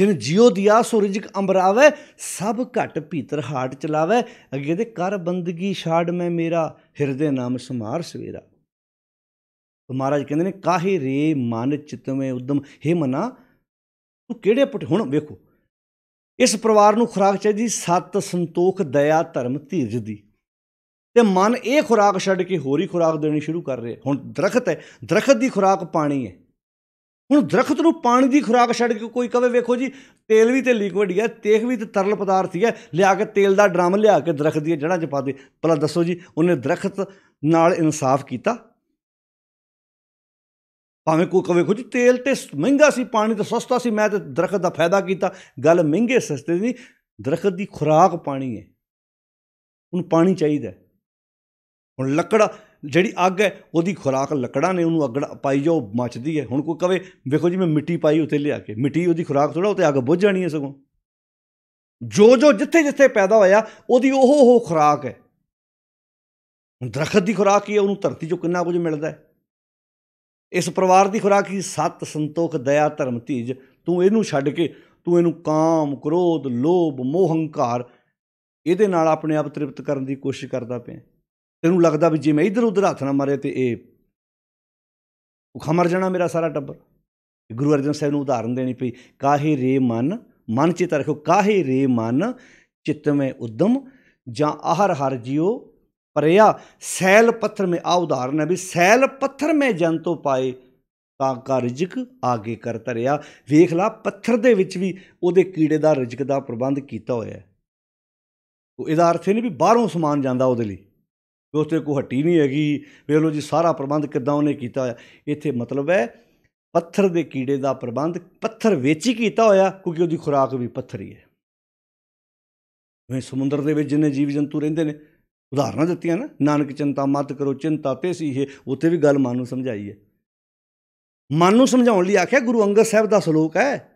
ਜਿਨ ਜਿਉ ਦਿਆ ਸੋ ਰਿਜਕ ਅੰਬਰਾਵੇ ਸਭ ਘਟ ਭੀਤਰ ਹਾਰਟ ਚਲਾਵੇ ਅੱਗੇ ਦੇ ਕਰ ਬੰਦਗੀ ਛਾੜ ਮੈਂ ਮੇਰਾ ਹਿਰਦੇ ਨਾਮ ਸਮਾਰ ਸਵੇਰਾ ਮਹਾਰਾਜ ਕਹਿੰਦੇ ਨੇ ਕਾਹੇ ਰੇ ਮਨ ਚਿਤਵੇਂ ਉਦਮ ਹੇ ਮਨਾ ਤੂੰ ਕਿਹੜੇ ਪਟ ਹੁਣ ਵੇਖੋ ਇਸ ਪਰਿਵਾਰ ਨੂੰ ਖੁਰਾਕ ਚਾਹੀਦੀ ਸਤ ਸੰਤੋਖ ਦਇਆ ਧਰਮ ਧੀਰਜ ਦੀ ਤੇ ਮਨ ਇਹ ਖੁਰਾਕ ਛੱਡ ਕੇ ਹੋਰ ਹੀ ਖੁਰਾਕ ਦੇਣੀ ਸ਼ੁਰੂ ਕਰ ਰਿਹਾ ਹੁਣ ਦਰਖਤ ਹੈ ਦਰਖਤ ਦੀ ਖੁਰਾਕ ਪਾਣੀ ਹੈ ਹੁਣ ਦਰਖਤ ਨੂੰ ਪਾਣੀ ਦੀ ਖੁਰਾਕ ਛੱਡ ਕੇ ਕੋਈ ਕਵੇ ਵੇਖੋ ਜੀ ਤੇਲ ਵੀ ਤੇ ਲਿਕਵਿਡ ਹੈ ਤੇਖ ਵੀ ਤੇ ਤਰਲ ਪਦਾਰਥ ਹੀ ਹੈ ਲਿਆ ਕੇ ਤੇਲ ਦਾ ਡਰਮ ਲਿਆ ਕੇ ਦਰਖਤ ਦੀਆਂ ਜੜਾਂ 'ਚ ਪਾ ਦੇ ਭਲਾ ਦੱਸੋ ਜੀ ਉਹਨੇ ਦਰਖਤ ਨਾਲ ਇਨਸਾਫ ਕੀਤਾ ਭਾਵੇਂ ਕੋਈ ਕਵੇ ਕੁਝ ਤੇਲ ਤੇ ਮਹਿੰਗਾ ਸੀ ਪਾਣੀ ਤੇ ਸਸਤਾ ਸੀ ਮੈਂ ਤੇ ਦਰਖਤ ਦਾ ਫਾਇਦਾ ਕੀਤਾ ਗੱਲ ਮਹਿੰਗੇ ਸਸਤੇ ਦੀ ਦਰਖਤ ਦੀ ਖੁਰਾਕ ਪਾਣੀ ਹੈ ਉਹਨੂੰ ਪਾਣੀ ਚਾਹੀਦਾ ਹੁਣ ਲੱਕੜਾ ਜਿਹੜੀ ਅੱਗ ਹੈ ਉਹਦੀ ਖੁਰਾਕ ਲੱਕੜਾਂ ਨੇ ਉਹਨੂੰ ਅੱਗੜ ਪਾਈ ਜਾਓ ਮੱਚਦੀ ਹੈ ਹੁਣ ਕੋਈ ਕਵੇ ਵੇਖੋ ਜੀ ਮੈਂ ਮਿੱਟੀ ਪਾਈ ਉੱਤੇ ਲਿਆ ਕੇ ਮਿੱਟੀ ਉਹਦੀ ਖੁਰਾਕ ਥੋੜਾ ਉੱਤੇ ਅੱਗ ਬੁੱਝ ਜਾਣੀ ਹੈ ਸਗੋਂ ਜੋ ਜੋ ਜਿੱਥੇ ਜਿੱਥੇ ਪੈਦਾ ਹੋਇਆ ਉਹਦੀ ਉਹ ਉਹ ਖੁਰਾਕ ਹੈ ਦਰਖਤ ਦੀ ਖੁਰਾਕ ਹੀ ਹੈ ਉਹਨੂੰ ਧਰਤੀ ਚੋਂ ਕਿੰਨਾ ਕੁਝ ਮਿਲਦਾ ਹੈ ਇਸ ਪਰਿਵਾਰ ਦੀ ਖੁਰਾਕ ਹੀ ਸਤ ਸੰਤੋਖ ਦਇਆ ਧਰਮ ਧੀਜ ਤੂੰ ਇਹਨੂੰ ਛੱਡ ਕੇ ਤੂੰ ਇਹਨੂੰ ਕਾਮ ਕ੍ਰੋਧ ਲੋਭ ਮੋਹ ਹੰਕਾਰ ਇਹਦੇ ਨਾਲ ਆਪਣੇ ਆਪ ਤ੍ਰਿਪਤ ਕਰਨ ਦੀ ਕੋਸ਼ਿਸ਼ ਕਰਦਾ ਪਿਆ ਤੈਨੂੰ ਲੱਗਦਾ ਵੀ ਜੇ ਮੈਂ ਇਧਰ ਉਧਰ ਹੱਥ ਨਾ ਮਾਰੇ ਤੇ ਇਹ ਉਹ ਮਰ ਜਾਣਾ ਮੇਰਾ ਸਾਰਾ ਟੱਬਰ ਗੁਰੂ ਅਰਜਨ ਸਾਹਿਬ ਨੂੰ ਉਦਾਹਰਨ ਦੇਣੀ ਪਈ ਕਾਹੇ ਰੇ ਮਨ ਮਨ ਚਿਤ ਰਖੋ ਕਾਹੇ ਰੇ ਮਨ ਚਿਤਵੇਂ ਮੈਂ ਉਦਮ ਜਾਂ ਆਹਰ ਹਰ ਜਿਉ ਪਰਿਆ ਸੈਲ ਪੱਥਰ ਮੇ ਆ ਉਦਾਹਰਨ ਹੈ ਵੀ ਸੈਲ ਪੱਥਰ ਮੇ ਜਨ ਤੋਂ ਪਾਏ ਤਾਂ ਕਾ ਰਿਜਕ ਆਗੇ ਕਰ ਤਰਿਆ ਵੇਖ ਲਾ ਪੱਥਰ ਦੇ ਵਿੱਚ ਵੀ ਉਹਦੇ ਕੀੜੇ ਦਾ ਰਿਜਕ ਦਾ ਪ੍ਰਬੰਧ ਕੀਤਾ ਹੋਇਆ ਹੈ ਉਹ ਇਹਦਾ ਅਰਥ ਇਹ ਨਹੀਂ ਵੀ ਬਾਹਰੋਂ ਸਮਾਨ ਜਾਂਦਾ ਉਹਦੇ ਲਈ ਵੀ ਉੱਥੇ ਕੋਈ ਹੱਟੀ ਨਹੀਂ ਹੈਗੀ ਵੇਖ ਲਓ ਜੀ ਸਾਰਾ ਪ੍ਰਬੰਧ ਕਿੱਦਾਂ ਉਹਨੇ ਕੀਤਾ ਹੋਇਆ ਇੱਥੇ ਮਤਲਬ ਹੈ ਪੱਥਰ ਦੇ ਕੀੜੇ ਦਾ ਪ੍ਰਬੰਧ ਪੱਥਰ ਵਿੱਚ ਹੀ ਕੀਤਾ ਹੋਇਆ ਕਿਉਂਕਿ ਉਹਦੀ ਖੁਰਾਕ ਵੀ ਪੱਥਰ ਹੀ ਹੈ ਵੇ ਸਮੁੰਦਰ ਦੇ ਵਿੱਚ ਜਿੰਨੇ ਜੀਵ ਜੰਤੂ ਰਹਿੰਦੇ ਨੇ ਉਦਾਹਰਨਾਂ ਦਿੱਤੀਆਂ ਨਾ ਨਾਨਕ ਚਿੰਤਾ ਮਤ ਕਰੋ ਚਿੰਤਾ ਤੇ ਸੀ ਇਹ ਉੱਥੇ ਵੀ ਗੱਲ ਮਨ ਨੂੰ ਸਮਝਾਈ ਹੈ ਮਨ ਨੂੰ ਸਮਝਾਉਣ ਲਈ ਆਖਿਆ ਗੁਰੂ ਅੰਗਦ ਸਾਹਿਬ ਦਾ ਸ਼ਲੋਕ ਹੈ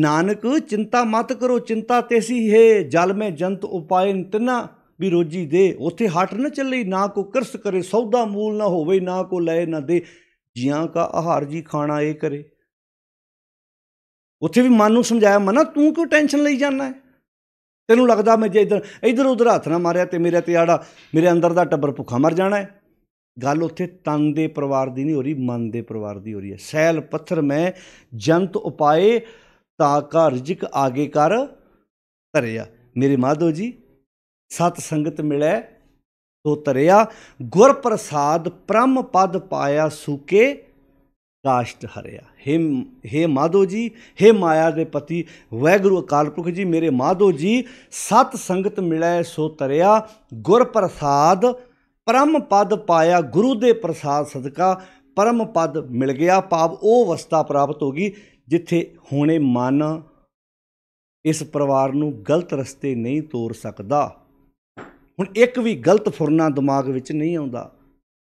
ਨਾਨਕ ਚਿੰਤਾ ਮਤ ਕਰੋ ਚਿੰਤਾ ਤੇ ਸੀ ਹੈ ਜਲ ਮੇ ਜੰਤ ਉਪਾਇਨ ਤਿਨਾ ਵੀ ਰੋਜੀ ਦੇ ਉੱਥੇ ਹਟ ਨਾ ਚੱਲੇ ਨਾ ਕੋ ਕਰਸ ਕਰੇ ਸੌਦਾ ਮੂਲ ਨਾ ਹੋਵੇ ਨਾ ਕੋ ਲੈ ਨਾ ਦੇ ਜੀਆਂ ਕਾ ਆਹਾਰ ਜੀ ਖਾਣਾ ਇਹ ਕਰੇ ਉੱਥੇ ਵੀ ਮਨ ਨੂੰ ਸਮਝਾਇਆ ਮਨਾ ਤੂੰ ਕਿਉਂ ਟੈਨਸ਼ਨ ਲਈ ਜਾਂਦਾ ਹੈ ਤੈਨੂੰ ਲੱਗਦਾ ਮੈਂ ਜੇ ਇਧਰ ਇਧਰ ਉਧਰ ਹੱਥ ਨਾ ਮਾਰਿਆ ਤੇ ਮੇਰੇ ਤੇ ਆੜਾ ਮੇਰੇ ਅੰਦਰ ਦਾ ਟੱਬਰ ਭੁੱਖਾ ਮਰ ਜਾਣਾ ਹੈ ਗੱਲ ਉੱਥੇ ਤਨ ਦੇ ਪਰਿਵਾਰ ਦੀ ਨਹੀਂ ਹੋ ਰਹੀ ਮਨ ਦੇ ਪਰਿਵਾਰ ਦੀ ਹੋ ਰਹੀ ਹੈ ਸੈਲ ਪੱਥਰ ਮੈਂ ਜੰਤ ਉਪਾਏ ਤਾਂ ਕਾ ਰਜਿਕ ਆਗੇ ਕਰ ਧਰਿਆ ਮੇਰੇ ਮਾਧੋ ਜੀ ਸਤ ਸੰਗਤ ਮਿਲੈ ਤੋ ਤਰਿਆ ਗੁਰ ਪ੍ਰਸਾਦ ਪ੍ਰਮ ਪਦ ਪਾਇਆ ਸੂਕੇ ਕਾਸ਼ਟ ਹਰਿਆ ਹੇ ਹੇ ਮਾਧੋ ਜੀ ਹੇ ਮਾਇਆ ਦੇ ਪਤੀ ਵੈਗੁਰੂ ਅਕਾਲ ਪੁਰਖ ਜੀ ਮੇਰੇ ਮਾਧੋ ਜੀ ਸਤ ਸੰਗਤ ਮਿਲੈ ਸੋ ਤਰਿਆ ਗੁਰ ਪ੍ਰਸਾਦ ਪਰਮ ਪਦ ਪਾਇਆ ਗੁਰੂ ਦੇ ਪ੍ਰਸਾਦ ਸਦਕਾ ਪਰਮ ਪਦ ਮਿਲ ਗਿਆ ਪਾਪ ਉਹ ਅਵਸਥਾ ਪ੍ਰਾਪਤ ਹੋ ਗਈ ਜਿੱਥੇ ਹੁਣੇ ਮਨ ਇਸ ਪਰਿਵਾਰ ਨੂੰ ਗਲਤ ਰਸਤੇ ਨਹੀਂ ਤੋਰ ਸਕਦਾ ਹੁਣ ਇੱਕ ਵੀ ਗਲਤ ਫੁਰਨਾ ਦਿਮਾਗ ਵਿੱਚ ਨਹੀਂ ਆਉਂਦਾ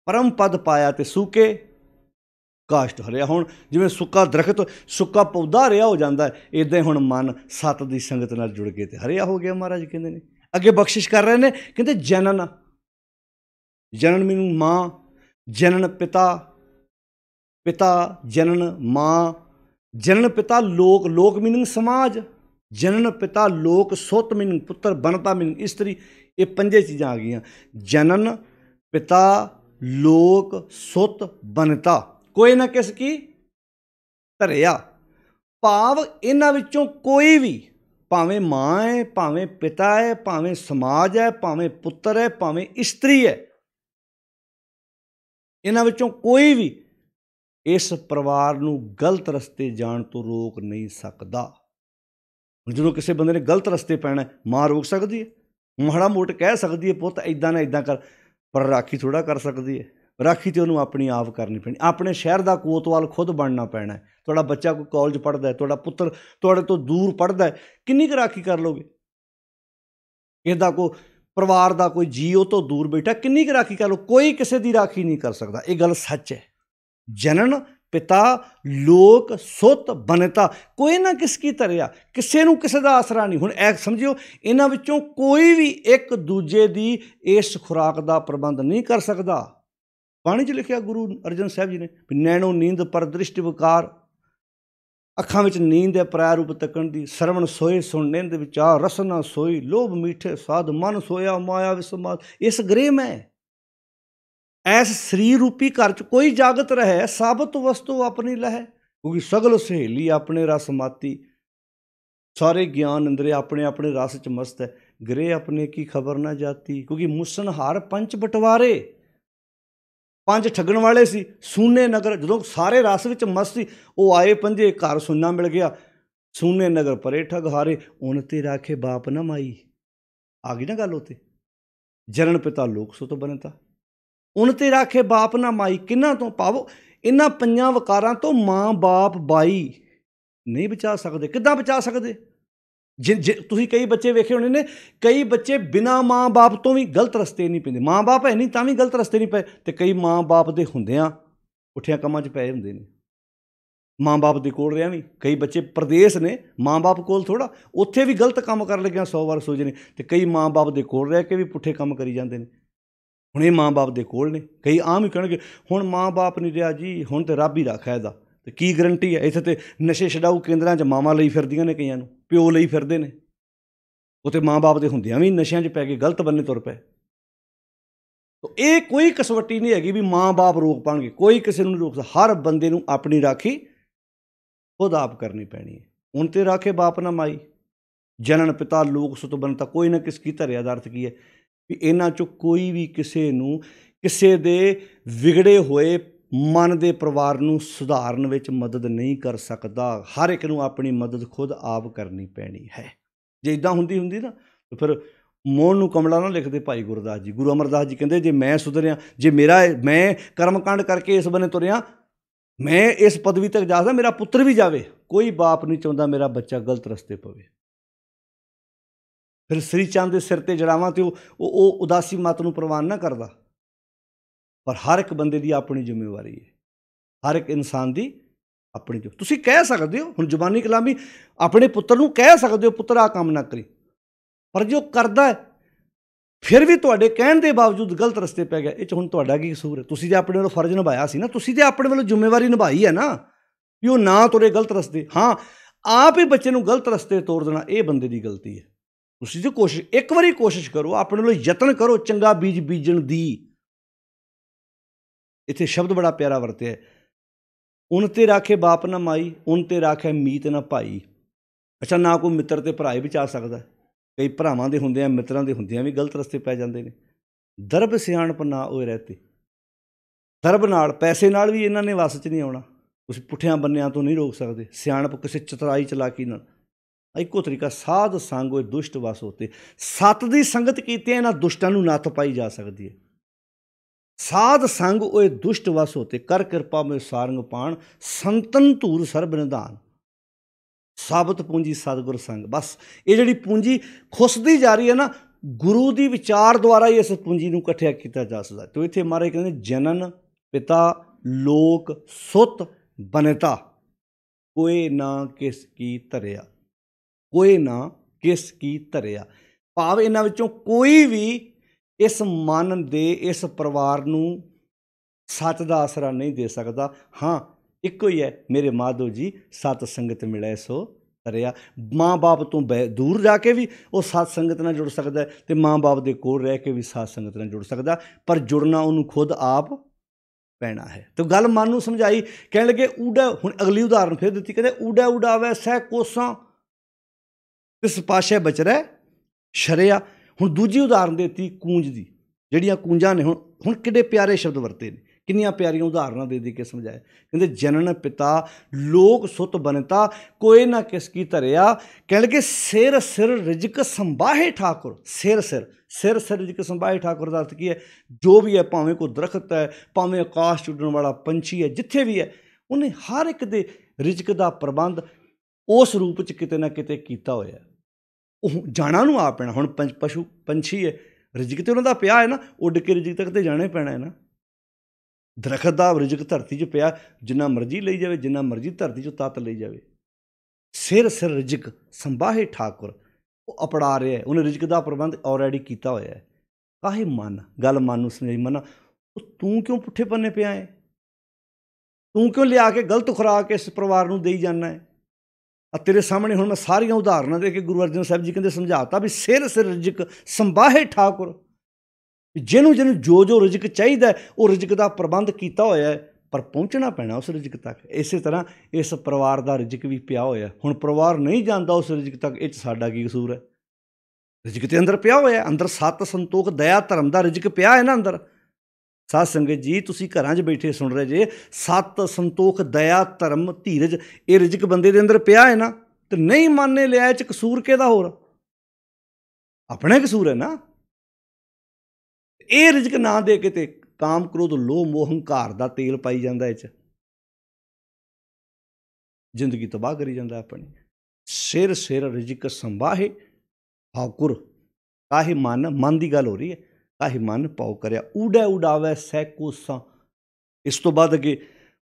ਪਰਮ ਪਦ ਪਾਇਆ ਤੇ ਸੂਕੇ ਕਾਸ਼ਟ ਹਰਿਆ ਹੁਣ ਜਿਵੇਂ ਸੁੱਕਾ ਦਰਖਤ ਸੁੱਕਾ ਪੌਦਾ ਰਿਆ ਹੋ ਜਾਂਦਾ ਇਦਾਂ ਹੀ ਹੁਣ ਮਨ ਸਤ ਦੀ ਸੰਗਤ ਨਾਲ ਜੁੜ ਕੇ ਤੇ ਹਰਿਆ ਹੋ ਗਿਆ ਮਹਾਰਾਜ ਕਹਿੰਦੇ ਨੇ ਅੱਗੇ ਬਖਸ਼ਿਸ਼ ਕਰ ਰਹੇ ਨੇ ਕਹਿੰਦੇ ਜਨਨ ਜਨਨ ਮੈਨੂੰ ਮਾਂ ਜਨਨ ਪਿਤਾ ਪਿਤਾ ਜਨਨ ਮਾਂ ਜਨਨ ਪਿਤਾ ਲੋਕ ਲੋਕ ਮੀਨਿੰਗ ਸਮਾਜ ਜਨਨ ਪਿਤਾ ਲੋਕ ਸੁੱਤ ਮੈਨੂੰ ਪੁੱਤਰ ਬਨਤਾ ਮੈਨੂੰ ਇਸਤਰੀ ਇਹ ਪੰਜੇ ਚੀਜ਼ਾਂ ਆ ਗਈਆਂ ਜਨਨ ਪਿਤਾ ਲੋਕ ਸੁੱਤ ਬਨਤਾ ਕੋਈ ਨਾ ਕਿਸ ਕੀ ਧਰਿਆ ਭਾਵ ਇਹਨਾਂ ਵਿੱਚੋਂ ਕੋਈ ਵੀ ਭਾਵੇਂ ਮਾਂ ਹੈ ਭਾਵੇਂ ਪਿਤਾ ਹੈ ਭਾਵੇਂ ਸਮਾਜ ਹੈ ਭਾਵੇਂ ਪੁੱਤਰ ਹੈ ਭਾਵੇਂ ਇਸਤਰੀ ਹੈ ਇਹਨਾਂ ਵਿੱਚੋਂ ਕੋਈ ਵੀ ਇਸ ਪਰਿਵਾਰ ਨੂੰ ਗਲਤ ਰਸਤੇ ਜਾਣ ਤੋਂ ਰੋਕ ਨਹੀਂ ਸਕਦਾ ਜਦੋਂ ਕਿਸੇ ਬੰਦੇ ਨੇ ਗਲਤ ਰਸਤੇ ਪੈਣਾ ਮਾਂ ਰੋਕ ਸਕਦੀ ਹੈ ਮਾੜਾ ਮੋਟ ਕਹਿ ਸਕਦੀ ਹੈ ਪੁੱਤ ਇਦਾਂ ਨਾ ਇਦਾਂ ਕਰ ਪਰ ਰਾਖੀ ਥੋੜਾ ਕਰ ਸਕਦੀ ਹੈ ਰਾਖੀ ਤੇ ਉਹਨੂੰ ਆਪਣੀ ਆਪ ਕਰਨੀ ਪੈਣੀ ਆਪਣੇ ਸ਼ਹਿਰ ਦਾ ਕੋਤਵਾਲ ਖੁਦ ਬਣਨਾ ਪੈਣਾ ਤੁਹਾਡਾ ਬੱਚਾ ਕੋਈ ਕਾਲਜ ਪੜਦਾ ਹੈ ਤੁਹਾਡਾ ਪੁੱਤਰ ਤੁਹਾਡੇ ਤੋਂ ਦੂਰ ਪੜਦਾ ਹੈ ਕਿੰਨੀ ਕੁ ਰਾਖੀ ਕਰ ਲੋਗੇ ਇਹਦਾ ਕੋ ਪਰਿਵਾਰ ਦਾ ਕੋਈ ਜੀ ਉਹ ਤੋਂ ਦੂਰ ਬੈਠਾ ਕਿੰਨੀ ਕੁ ਰਾਖੀ ਕਰ ਲੋ ਕੋਈ ਕਿਸੇ ਦੀ ਰਾਖੀ ਨਹੀਂ ਕਰ ਸਕਦਾ ਇਹ ਗੱਲ ਸੱਚ ਹੈ ਜਨਨ ਪਿਤਾ ਲੋਕ ਸੁੱਤ ਬਨਤਾ ਕੋਈ ਨਾ ਕਿਸ ਕੀ ਤਰਿਆ ਕਿਸੇ ਨੂੰ ਕਿਸੇ ਦਾ ਆਸਰਾ ਨਹੀਂ ਹੁਣ ਐ ਸਮਝਿਓ ਇਹਨਾਂ ਵਿੱਚੋਂ ਕੋਈ ਵੀ ਇੱਕ ਦੂਜੇ ਦੀ ਇਸ ਖੁਰਾਕ ਦਾ ਪ੍ਰਬੰਧ ਨਹੀਂ ਕਰ ਸਕਦਾ ਬਾਣੀ 'ਚ ਲਿਖਿਆ ਗੁਰੂ ਅਰਜਨ ਸਾਹਿਬ ਜੀ ਨੇ ਨੈਣੋ ਨੀਂਦ ਪਰਦ੍ਰਿਸ਼ਟ ਵਿਕਾਰ ਅੱਖਾਂ ਵਿੱਚ ਨੀਂਦ ਦੇ ਪ੍ਰਾਇ ਰੂਪ ਤੱਕਣ ਦੀ ਸਰਵਣ ਸੋਏ ਸੁਣ ਦੇ ਵਿਚਾਰ ਰਸਨਾ ਸੋਈ ਲੋਭ ਮੀਠੇ ਸਾਧ ਮਨ ਸੋਇਆ ਮਾਇਆ ਵਿਸਮਾਦ ਇਸ ਗ੍ਰਹਿ ਮੈਂ ਐਸ ਸਰੀਰ ਰੂਪੀ ਘਰ ਚ ਕੋਈ ਜਾਗਤ ਰਹੇ ਸਬਤ ਵਸਤੂ ਆਪਣੀ ਲਹਿ ਕਿਉਂਕਿ ਸਗਲ ਸਹੇਲੀ ਆਪਣੇ ਰਸ ਮਾਤੀ ਸਾਰੇ ਗਿਆਨ ਅੰਦਰੇ ਆਪਣੇ ਆਪਣੇ ਰਸ ਚ ਮਸਤ ਹੈ ਗਰੇ ਆਪਣੇ ਕੀ ਖਬਰ ਨਾ ਜਾਤੀ ਕਿਉਂਕਿ ਮੁਸਨ ਹਰ ਪੰਜ ਬਟਵਾਰੇ ਪੰਜ ਠੱਗਣ ਵਾਲੇ ਸੀ ਸੂਨੇ ਨਗਰ ਜਦੋਂ ਸਾਰੇ ਰਸ ਵਿੱਚ ਮਸਤ ਸੀ ਉਹ ਆਏ ਪੰਜੇ ਘਰ ਸੁੰਨਾ ਮਿਲ ਗਿਆ ਸੂਨੇ ਨਗਰ ਪਰੇ ਠੱਗ ਹਾਰੇ ਉਨ ਤੇ ਰਾਖੇ ਬਾਪ ਨਾ ਮਾਈ ਆ ਗਈ ਨਾ ਗੱਲ ਉਤੇ ਜਨਨ ਪਿਤਾ ਲੋਕ ਸੋ ਤੋਂ ਬਣਤਾ ਉਨਤੇ ਤੇ ਬਾਪ ਨਾ ਮਾਈ ਕਿੰਨਾ ਤੋਂ ਪਾਵੋ ਇਹਨਾਂ ਪੰਜਾਂ ਵਕਾਰਾਂ ਤੋਂ ਮਾਂ ਬਾਪ ਬਾਈ ਨਹੀਂ ਬਚਾ ਸਕਦੇ ਕਿੱਦਾਂ ਬਚਾ ਸਕਦੇ ਜੇ ਤੁਸੀਂ ਕਈ ਬੱਚੇ ਵੇਖੇ ਹੋਣੇ ਨੇ ਕਈ ਬੱਚੇ ਬਿਨਾ ਮਾਂ-ਬਾਪ ਤੋਂ ਵੀ ਗਲਤ ਰਸਤੇ ਨਹੀਂ ਪੈਂਦੇ ਮਾਂ-ਬਾਪ ਹੈ ਨਹੀਂ ਤਾਂ ਵੀ ਗਲਤ ਰਸਤੇ ਨਹੀਂ ਪਏ ਤੇ ਕਈ ਮਾਂ-ਬਾਪ ਦੇ ਹੁੰਦਿਆਂ ਉੱਠਿਆਂ ਕੰਮਾਂ 'ਚ ਪਏ ਹੁੰਦੇ ਨੇ ਮਾਂ-ਬਾਪ ਦੇ ਕੋਲ ਰਿਆਂ ਵੀ ਕਈ ਬੱਚੇ ਪਰਦੇਸ ਨੇ ਮਾਂ-ਬਾਪ ਕੋਲ ਥੋੜਾ ਉੱਥੇ ਵੀ ਗਲਤ ਕੰਮ ਕਰਨ ਲੱਗਿਆ 100 ਵਾਰ ਨੇ ਤੇ ਕਈ ਮਾਂ-ਬਾਪ ਦੇ ਕੋਲ ਰਹਿ ਕੇ ਵੀ ਪੁੱਠੇ ਕੰਮ ਕਰੀ ਜਾਂਦੇ ਨੇ ਹੁਣ ਇਹ ਮਾਂ-ਬਾਪ ਦੇ ਕੋਲ ਨੇ ਕਈ ਆਮ ਹੀ ਕਹਿਣਗੇ ਹੁਣ ਮਾਂ-ਬਾਪ ਨਹੀਂ ਰਿਹਾ ਜੀ ਹੁਣ ਤੇ ਰੱਬ ਹੀ ਰੱਖਿਆ ਇਹਦਾ ਤੇ ਕੀ ਗਰੰਟੀ ਹੈ ਇਥੇ ਤੇ ਨਸ਼ੇ ਛਡਾਉ ਕੇਂਦਰਾਂ 'ਚ ਮਾਵਾਂ ਲਈ ਫਿਰਦੀਆਂ ਨੇ ਕਈਆਂ ਨੂੰ ਪਿਓ ਲਈ ਫਿਰਦੇ ਨੇ ਉਤੇ ਮਾਂ-ਬਾਪ ਦੇ ਹੁੰਦਿਆਂ ਵੀ ਨਸ਼ਿਆਂ 'ਚ ਪੈ ਕੇ ਗਲਤ ਬੰਨੇ ਤੁਰ ਪਏ ਤੋ ਇਹ ਕੋਈ ਕਸਵੱਟੀ ਨਹੀਂ ਹੈਗੀ ਵੀ ਮਾਂ-ਬਾਪ ਰੋਕ ਪਾਣਗੇ ਕੋਈ ਕਿਸੇ ਨੂੰ ਰੋਕ ਹਰ ਬੰਦੇ ਨੂੰ ਆਪਣੀ ਰਾਖੀ ਖੁਦ ਆਪ ਕਰਨੀ ਪੈਣੀ ਹੈ ਹੁਣ ਤੇ ਰਾਖੇ ਬਾਪ ਨਾ ਮਾਈ ਜਨਨ ਪਿਤਾ ਲੋਕ ਸੁਤ ਬਨਤਾ ਕੋਈ ਨਾ ਕਿਸ ਕੀ ਧਰਿਆ ਦਾ ਅਰਥ ਕੀ ਹੈ ਵੀ ਇਹਨਾਂ ਚੋਂ ਕੋਈ ਵੀ ਕਿਸੇ ਨੂੰ ਕਿਸੇ ਦੇ ਵਿਗੜੇ ਹੋਏ ਮਨ ਦੇ ਪਰਿਵਾਰ ਨੂੰ ਸੁਧਾਰਨ ਵਿੱਚ ਮਦਦ ਨਹੀਂ ਕਰ ਸਕਦਾ ਹਰ ਇੱਕ ਨੂੰ ਆਪਣੀ ਮਦਦ ਖੁਦ ਆਪ ਕਰਨੀ ਪੈਣੀ ਹੈ ਜੇ ਇਦਾਂ ਹੁੰਦੀ ਹੁੰਦੀ ਨਾ ਤਾਂ ਫਿਰ ਮੋਹਨ ਨੂੰ ਕਮਲਾ ਨਾ ਲਿਖਦੇ ਭਾਈ ਗੁਰਦਾਸ ਜੀ ਗੁਰੂ ਅਮਰਦਾਸ ਜੀ ਕਹਿੰਦੇ ਜੇ ਮੈਂ ਸੁਧਰਿਆ ਜੇ ਮੇਰਾ ਮੈਂ ਕਰਮਕਾਂਡ ਕਰਕੇ ਇਸ ਬਨੇ ਤੁਰਿਆ ਮੈਂ ਇਸ ਪਦਵੀ ਤੱਕ ਜਾ ਸਕਦਾ ਮੇਰਾ ਪੁੱਤਰ ਵੀ ਜਾਵੇ ਕੋਈ ਬਾਪ ਨਹੀਂ ਚਾਹੁੰਦਾ ਮੇਰਾ ਬੱਚਾ ਗਲਤ ਰਸਤੇ ਪਵੇ ਫਿਰ ਸ੍ਰੀ ਚੰਦ ਦੇ ਸਿਰ ਤੇ ਜੜਾਵਾਂ ਤੇ ਉਹ ਉਹ ਉਦਾਸੀ ਮਤ ਨੂੰ ਪ੍ਰਵਾਨ ਨਾ ਕਰਦਾ ਪਰ ਹਰ ਇੱਕ ਬੰਦੇ ਦੀ ਆਪਣੀ ਜ਼ਿੰਮੇਵਾਰੀ ਹੈ ਹਰ ਇੱਕ ਇਨਸਾਨ ਦੀ ਆਪਣੀ ਜੋ ਤੁਸੀਂ ਕਹਿ ਸਕਦੇ ਹੋ ਹੁਣ ਜ਼ੁਬਾਨੀ ਕਲਾਮੀ ਆਪਣੇ ਪੁੱਤਰ ਨੂੰ ਕਹਿ ਸਕਦੇ ਹੋ ਪੁੱਤਰ ਆ ਕੰਮ ਨਾ ਕਰੀ ਪਰ ਜੋ ਕਰਦਾ ਹੈ ਫਿਰ ਵੀ ਤੁਹਾਡੇ ਕਹਿਣ ਦੇ ਬਾਵਜੂਦ ਗਲਤ ਰਸਤੇ ਪੈ ਗਿਆ ਇਹ ਚ ਹੁਣ ਤੁਹਾਡਾ ਕੀ ਕਸੂਰ ਹੈ ਤੁਸੀਂ ਤੇ ਆਪਣੇ ਵੱਲੋਂ ਫਰਜ਼ ਨਿਭਾਇਆ ਸੀ ਨਾ ਤੁਸੀਂ ਤੇ ਆਪਣੇ ਵੱਲੋਂ ਜ਼ਿੰਮੇਵਾਰੀ ਨਿਭਾਈ ਹੈ ਨਾ ਵੀ ਉਹ ਨਾ ਤੁਰੇ ਗਲਤ ਰਸਤੇ ਹਾਂ ਆਪ ਹੀ ਬੱਚੇ ਨੂੰ ਗਲਤ ਰਸਤੇ ਤੋਰ ਦੇਣਾ ਇਹ ਬੰਦੇ ਦੀ ਗਲਤੀ ਹੈ ਤੁਸੀਂ ਜੇ ਕੋਸ਼ਿਸ਼ ਇੱਕ ਵਾਰੀ ਕੋਸ਼ਿਸ਼ ਕਰੋ ਆਪਣੇ ਲਈ ਯਤਨ ਕਰੋ ਚੰਗਾ ਬੀਜ ਬੀਜਣ ਦੀ ਇੱਥੇ ਸ਼ਬਦ ਬੜਾ ਪਿਆਰਾ ਵਰਤਿਆ ਉਨ ਤੇ ਰਾਖੇ ਬਾਪ ਨਾ ਮਾਈ ਉਨ ਤੇ ਰਾਖੇ ਮੀਤ ਨਾ ਭਾਈ ਅੱਛਾ ਨਾ ਕੋਈ ਮਿੱਤਰ ਤੇ ਭਰਾ ਹੀ ਵਿਚਾਰ ਸਕਦਾ ਕਈ ਭਰਾਵਾਂ ਦੇ ਹੁੰਦੇ ਆ ਮਿੱਤਰਾਂ ਦੇ ਹੁੰਦੇ ਆ ਵੀ ਗਲਤ ਰਸਤੇ ਪੈ ਜਾਂਦੇ ਨੇ ਦਰਬ ਸਿਆਣਪ ਨਾ ਹੋਏ ਰਹਤੇ ਦਰਬ ਨਾਲ ਪੈਸੇ ਨਾਲ ਵੀ ਇਹਨਾਂ ਨੇ ਵਸ 'ਚ ਨਹੀਂ ਆਉਣਾ ਤੁਸੀਂ ਪੁੱਠਿਆਂ ਬੰਨਿਆਂ ਤੋਂ ਨਹੀਂ ਰੋਕ ਸਕਦੇ ਸਿਆਣਪ ਕਿਸੇ ਚਤਰਾਈ ਚਲਾਕੀ ਨਾਲ ਇੱਕੋ ਤਰੀਕਾ ਸਾਧ ਸੰਗ ਉਹ ਦੁਸ਼ਟ ਵਸ ਹੋਤੇ ਸਤ ਦੀ ਸੰਗਤ ਕੀਤੇ ਇਹਨਾਂ ਦੁਸ਼ਟਾਂ ਨੂੰ ਨੱਥ ਪਾਈ ਜਾ ਸਕਦੀ ਹੈ ਸਾਧ ਸੰਗ ਉਹ ਦੁਸ਼ਟ ਵਸ ਹੋਤੇ ਕਰ ਕਿਰਪਾ ਮੇ ਸਾਰੰਗ ਪਾਣ ਸੰਤਨ ਧੂਰ ਸਰਬ ਨਿਧਾਨ ਸਾਬਤ ਪੂੰਜੀ ਸਤਗੁਰ ਸੰਗ ਬਸ ਇਹ ਜਿਹੜੀ ਪੂੰਜੀ ਖੁੱਸਦੀ ਜਾ ਰਹੀ ਹੈ ਨਾ ਗੁਰੂ ਦੀ ਵਿਚਾਰ ਦੁਆਰਾ ਹੀ ਇਸ ਪੂੰਜੀ ਨੂੰ ਇਕੱਠਿਆ ਕੀਤਾ ਜਾ ਸਕਦਾ ਤੇ ਇੱਥੇ ਮਾਰੇ ਕਹਿੰਦੇ ਜਨਨ ਪਿਤਾ ਲੋਕ ਸੁਤ ਬਨਤਾ ਕੋਈ ਨਾ ਕਿਸ ਕੀ ਧਰਿਆ ਕੋਈ ਨਾ ਕਿਸ ਕੀ ਧਰਿਆ ਭਾਵ ਇਹਨਾਂ ਵਿੱਚੋਂ ਕੋਈ ਵੀ ਇਸ ਮਨ ਦੇ ਇਸ ਪਰਿਵਾਰ ਨੂੰ ਸੱਚ ਦਾ ਆਸਰਾ ਨਹੀਂ ਦੇ ਸਕਦਾ ਹਾਂ ਇੱਕੋ ਹੀ ਹੈ ਮੇਰੇ ਮਾਧੋ ਜੀ ਸਤ ਸੰਗਤ ਮਿਲੇ ਸੋ ਤਰਿਆ ਮਾਂ-ਬਾਪ ਤੋਂ ਦੂਰ ਜਾ ਕੇ ਵੀ ਉਹ ਸਤ ਸੰਗਤ ਨਾਲ ਜੁੜ ਸਕਦਾ ਤੇ ਮਾਂ-ਬਾਪ ਦੇ ਕੋਲ ਰਹਿ ਕੇ ਵੀ ਸਤ ਸੰਗਤ ਨਾਲ ਜੁੜ ਸਕਦਾ ਪਰ ਜੁੜਨਾ ਉਹਨੂੰ ਖੁਦ ਆਪ ਪੈਣਾ ਹੈ ਤੇ ਗੱਲ ਮਨ ਨੂੰ ਸਮਝਾਈ ਕਹਿਣ ਲੱਗੇ ਊੜਾ ਹੁਣ ਅਗਲੀ ਉਦਾਹਰਨ ਫਿਰ ਦਿੱਤੀ ਕਹਿੰਦੇ ਊੜਾ ਉਡਾਵੇ ਸਹਿ ਕੋਸਾਂ ਤੇ ਸਪਾਸ਼ੇ ਰਹਿ ਸ਼ਰਿਆ ਹੁਣ ਦੂਜੀ ਉਦਾਹਰਨ ਦਿੱਤੀ ਕੂੰਜ ਦੀ ਜਿਹੜੀਆਂ ਕੂੰਜਾਂ ਨੇ ਹੁਣ ਹੁਣ ਕਿੰਨੇ ਪਿਆਰੇ ਸ਼ਬਦ ਵਰਤੇ ਨੇ ਕਿੰਨੀਆਂ ਪਿਆਰੀਆਂ ਉਦਾਹਰਨਾਂ ਦੇ ਦੇ ਕੇ ਸਮਝਾਇਆ ਕਹਿੰਦੇ ਜਨਨ ਪਿਤਾ ਲੋਕ ਸੁਤ ਬਨਤਾ ਕੋਈ ਨਾ ਕਿਸ ਕੀ ਧਰਿਆ ਕਹਿਣ ਕਿ ਸਿਰ ਸਿਰ ਰਿਜਕ ਸੰਭਾਹੇ ਠਾਕੁਰ ਸਿਰ ਸਿਰ ਸਿਰ ਸਿਰ ਰਿਜਕ ਸੰਭਾਹੇ ਠਾਕੁਰ ਦਾ ਅਰਥ ਕੀ ਹੈ ਜੋ ਵੀ ਹੈ ਭਾਵੇਂ ਕੋ ਦਰਖਤ ਹੈ ਭਾਵੇਂ ਆਕਾਸ਼ ਉੱਡਣ ਵਾਲਾ ਪੰਛੀ ਹੈ ਜਿੱਥੇ ਵੀ ਹੈ ਉਹਨੇ ਹਰ ਇੱਕ ਦੇ ਰਿਜਕ ਦਾ ਪ੍ਰਬੰਧ ਉਸ ਰੂਪ ਚ ਕਿਤੇ ਨਾ ਕਿਤੇ ਕੀਤਾ ਹੋਇਆ ਉਹ ਜਾਣਾ ਨੂੰ ਆ ਪੈਣਾ ਹੁਣ ਪਸ਼ੂ ਪੰਛੀ ਹੈ ਰਿਜਕ ਤੇ ਉਹਨਾਂ ਦਾ ਪਿਆ ਹੈ ਨਾ ਉੱਡ ਕੇ ਰਿਜਕ ਤੱਕ ਤੇ ਜਾਣਾ ਹੀ ਪੈਣਾ ਹੈ ਨਾ ਦਰਖਤ ਦਾ ਰਿਜਕ ਧਰਤੀ 'ਚ ਪਿਆ ਜਿੰਨਾ ਮਰਜ਼ੀ ਲਈ ਜਾਵੇ ਜਿੰਨਾ ਮਰਜ਼ੀ ਧਰਤੀ 'ਚੋਂ ਤਤ ਲਈ ਜਾਵੇ ਸਿਰ ਸਿਰ ਰਿਜਕ ਸੰਭਾਹੇ ਠਾਕੁਰ ਉਹ ਅਪੜਾ ਰਿਹਾ ਹੈ ਉਹਨੇ ਰਿਜਕ ਦਾ ਪ੍ਰਬੰਧ ਆਲਰੇਡੀ ਕੀਤਾ ਹੋਇਆ ਹੈ ਕਾਹੇ ਮਨ ਗੱਲ ਮਨ ਨੂੰ ਸਮਝਾਈ ਮਨ ਤੂੰ ਕਿਉਂ ਪੁੱਠੇ ਪੰਨੇ ਪਿਆ ਹੈ ਤੂੰ ਕਿਉਂ ਲਿਆ ਕੇ ਗਲਤ ਖੁਰਾਕ ਇਸ ਪਰਿਵਾਰ ਨੂੰ ਦੇਈ ਜਾਂਦਾ ਹੈ ਆ ਤੇਰੇ ਸਾਹਮਣੇ ਹੁਣ ਮੈਂ ਸਾਰੀਆਂ ਉਦਾਹਰਨਾਂ ਦੇ ਕੇ ਗੁਰੂ ਅਰਜਨ ਸਾਹਿਬ ਜੀ ਕਹਿੰਦੇ ਸਮਝਾਤਾ ਵੀ ਸਿਰ ਸਿਰ ਰਿਜਕ ਸੰਭਾਹੇ ਠਾਕੁਰ ਜਿਹਨੂੰ ਜਿਹਨੂੰ ਜੋ ਜੋ ਰਜਿਕ ਚਾਹੀਦਾ ਉਹ ਰਜਿਕ ਦਾ ਪ੍ਰਬੰਧ ਕੀਤਾ ਹੋਇਆ ਹੈ ਪਰ ਪਹੁੰਚਣਾ ਪੈਣਾ ਉਸ ਰਜਿਕ ਤੱਕ ਇਸੇ ਤਰ੍ਹਾਂ ਇਸ ਪਰਿਵਾਰ ਦਾ ਰਜਿਕ ਵੀ ਪਿਆ ਹੋਇਆ ਹੁਣ ਪਰਿਵਾਰ ਨਹੀਂ ਜਾਂਦਾ ਉਸ ਰਜਿਕ ਤੱਕ ਇਹ ਸਾਡਾ ਕੀ ਕਸੂਰ ਹੈ ਰਜਿਕ ਤੇ ਅੰਦਰ ਪਿਆ ਹੋਇਆ ਅੰਦਰ ਸਤ ਸੰਤੋਖ ਦਇਆ ਧਰਮ ਦਾ ਰਜਿਕ ਪਿਆ ਹੈ ਨਾ ਅੰਦਰ ਸਾਧ ਸੰਗਤ ਜੀ ਤੁਸੀਂ ਘਰਾਂ 'ਚ ਬੈਠੇ ਸੁਣ ਰਹੇ ਜੇ ਸਤ ਸੰਤੋਖ ਦਇਆ ਧਰਮ ਧੀਰਜ ਇਹ ਰਿਜਕ ਬੰਦੇ ਦੇ ਅੰਦਰ ਪਿਆ ਹੈ ਨਾ ਤੇ ਨਹੀਂ ਮੰਨੇ ਲਿਆ ਇਹ 'ਚ ਕਸੂਰ ਕਿਹਦਾ ਹੋਰ ਆਪਣੇ ਕਸੂਰ ਹੈ ਨਾ ਇਹ ਰਿਜਕ ਨਾ ਦੇ ਕੇ ਤੇ ਕਾਮ ਕ੍ਰੋਧ ਲੋਭ ਮੋਹ ਹੰਕਾਰ ਦਾ ਤੇਲ ਪਾਈ ਜਾਂਦਾ ਇਹ 'ਚ ਜ਼ਿੰਦਗੀ ਤਬਾਹ ਕਰੀ ਜਾਂਦਾ ਆਪਣੀ ਸਿਰ ਸਿਰ ਰਿਜਕ ਸੰਭਾਹੇ ਹਾਕੁਰ ਕਾਹੇ ਮਨ ਮਨ ਦੀ ਗੱਲ ਹੋ ਰਹੀ ਹੈ ਆਹ ਮਨ ਪਾਉ ਕਰਿਆ ਉਡੈ ਉਡਾਵੇ ਸਹਿ ਕੋਸਾਂ ਇਸ ਤੋਂ ਬਾਅਦ ਅਗੇ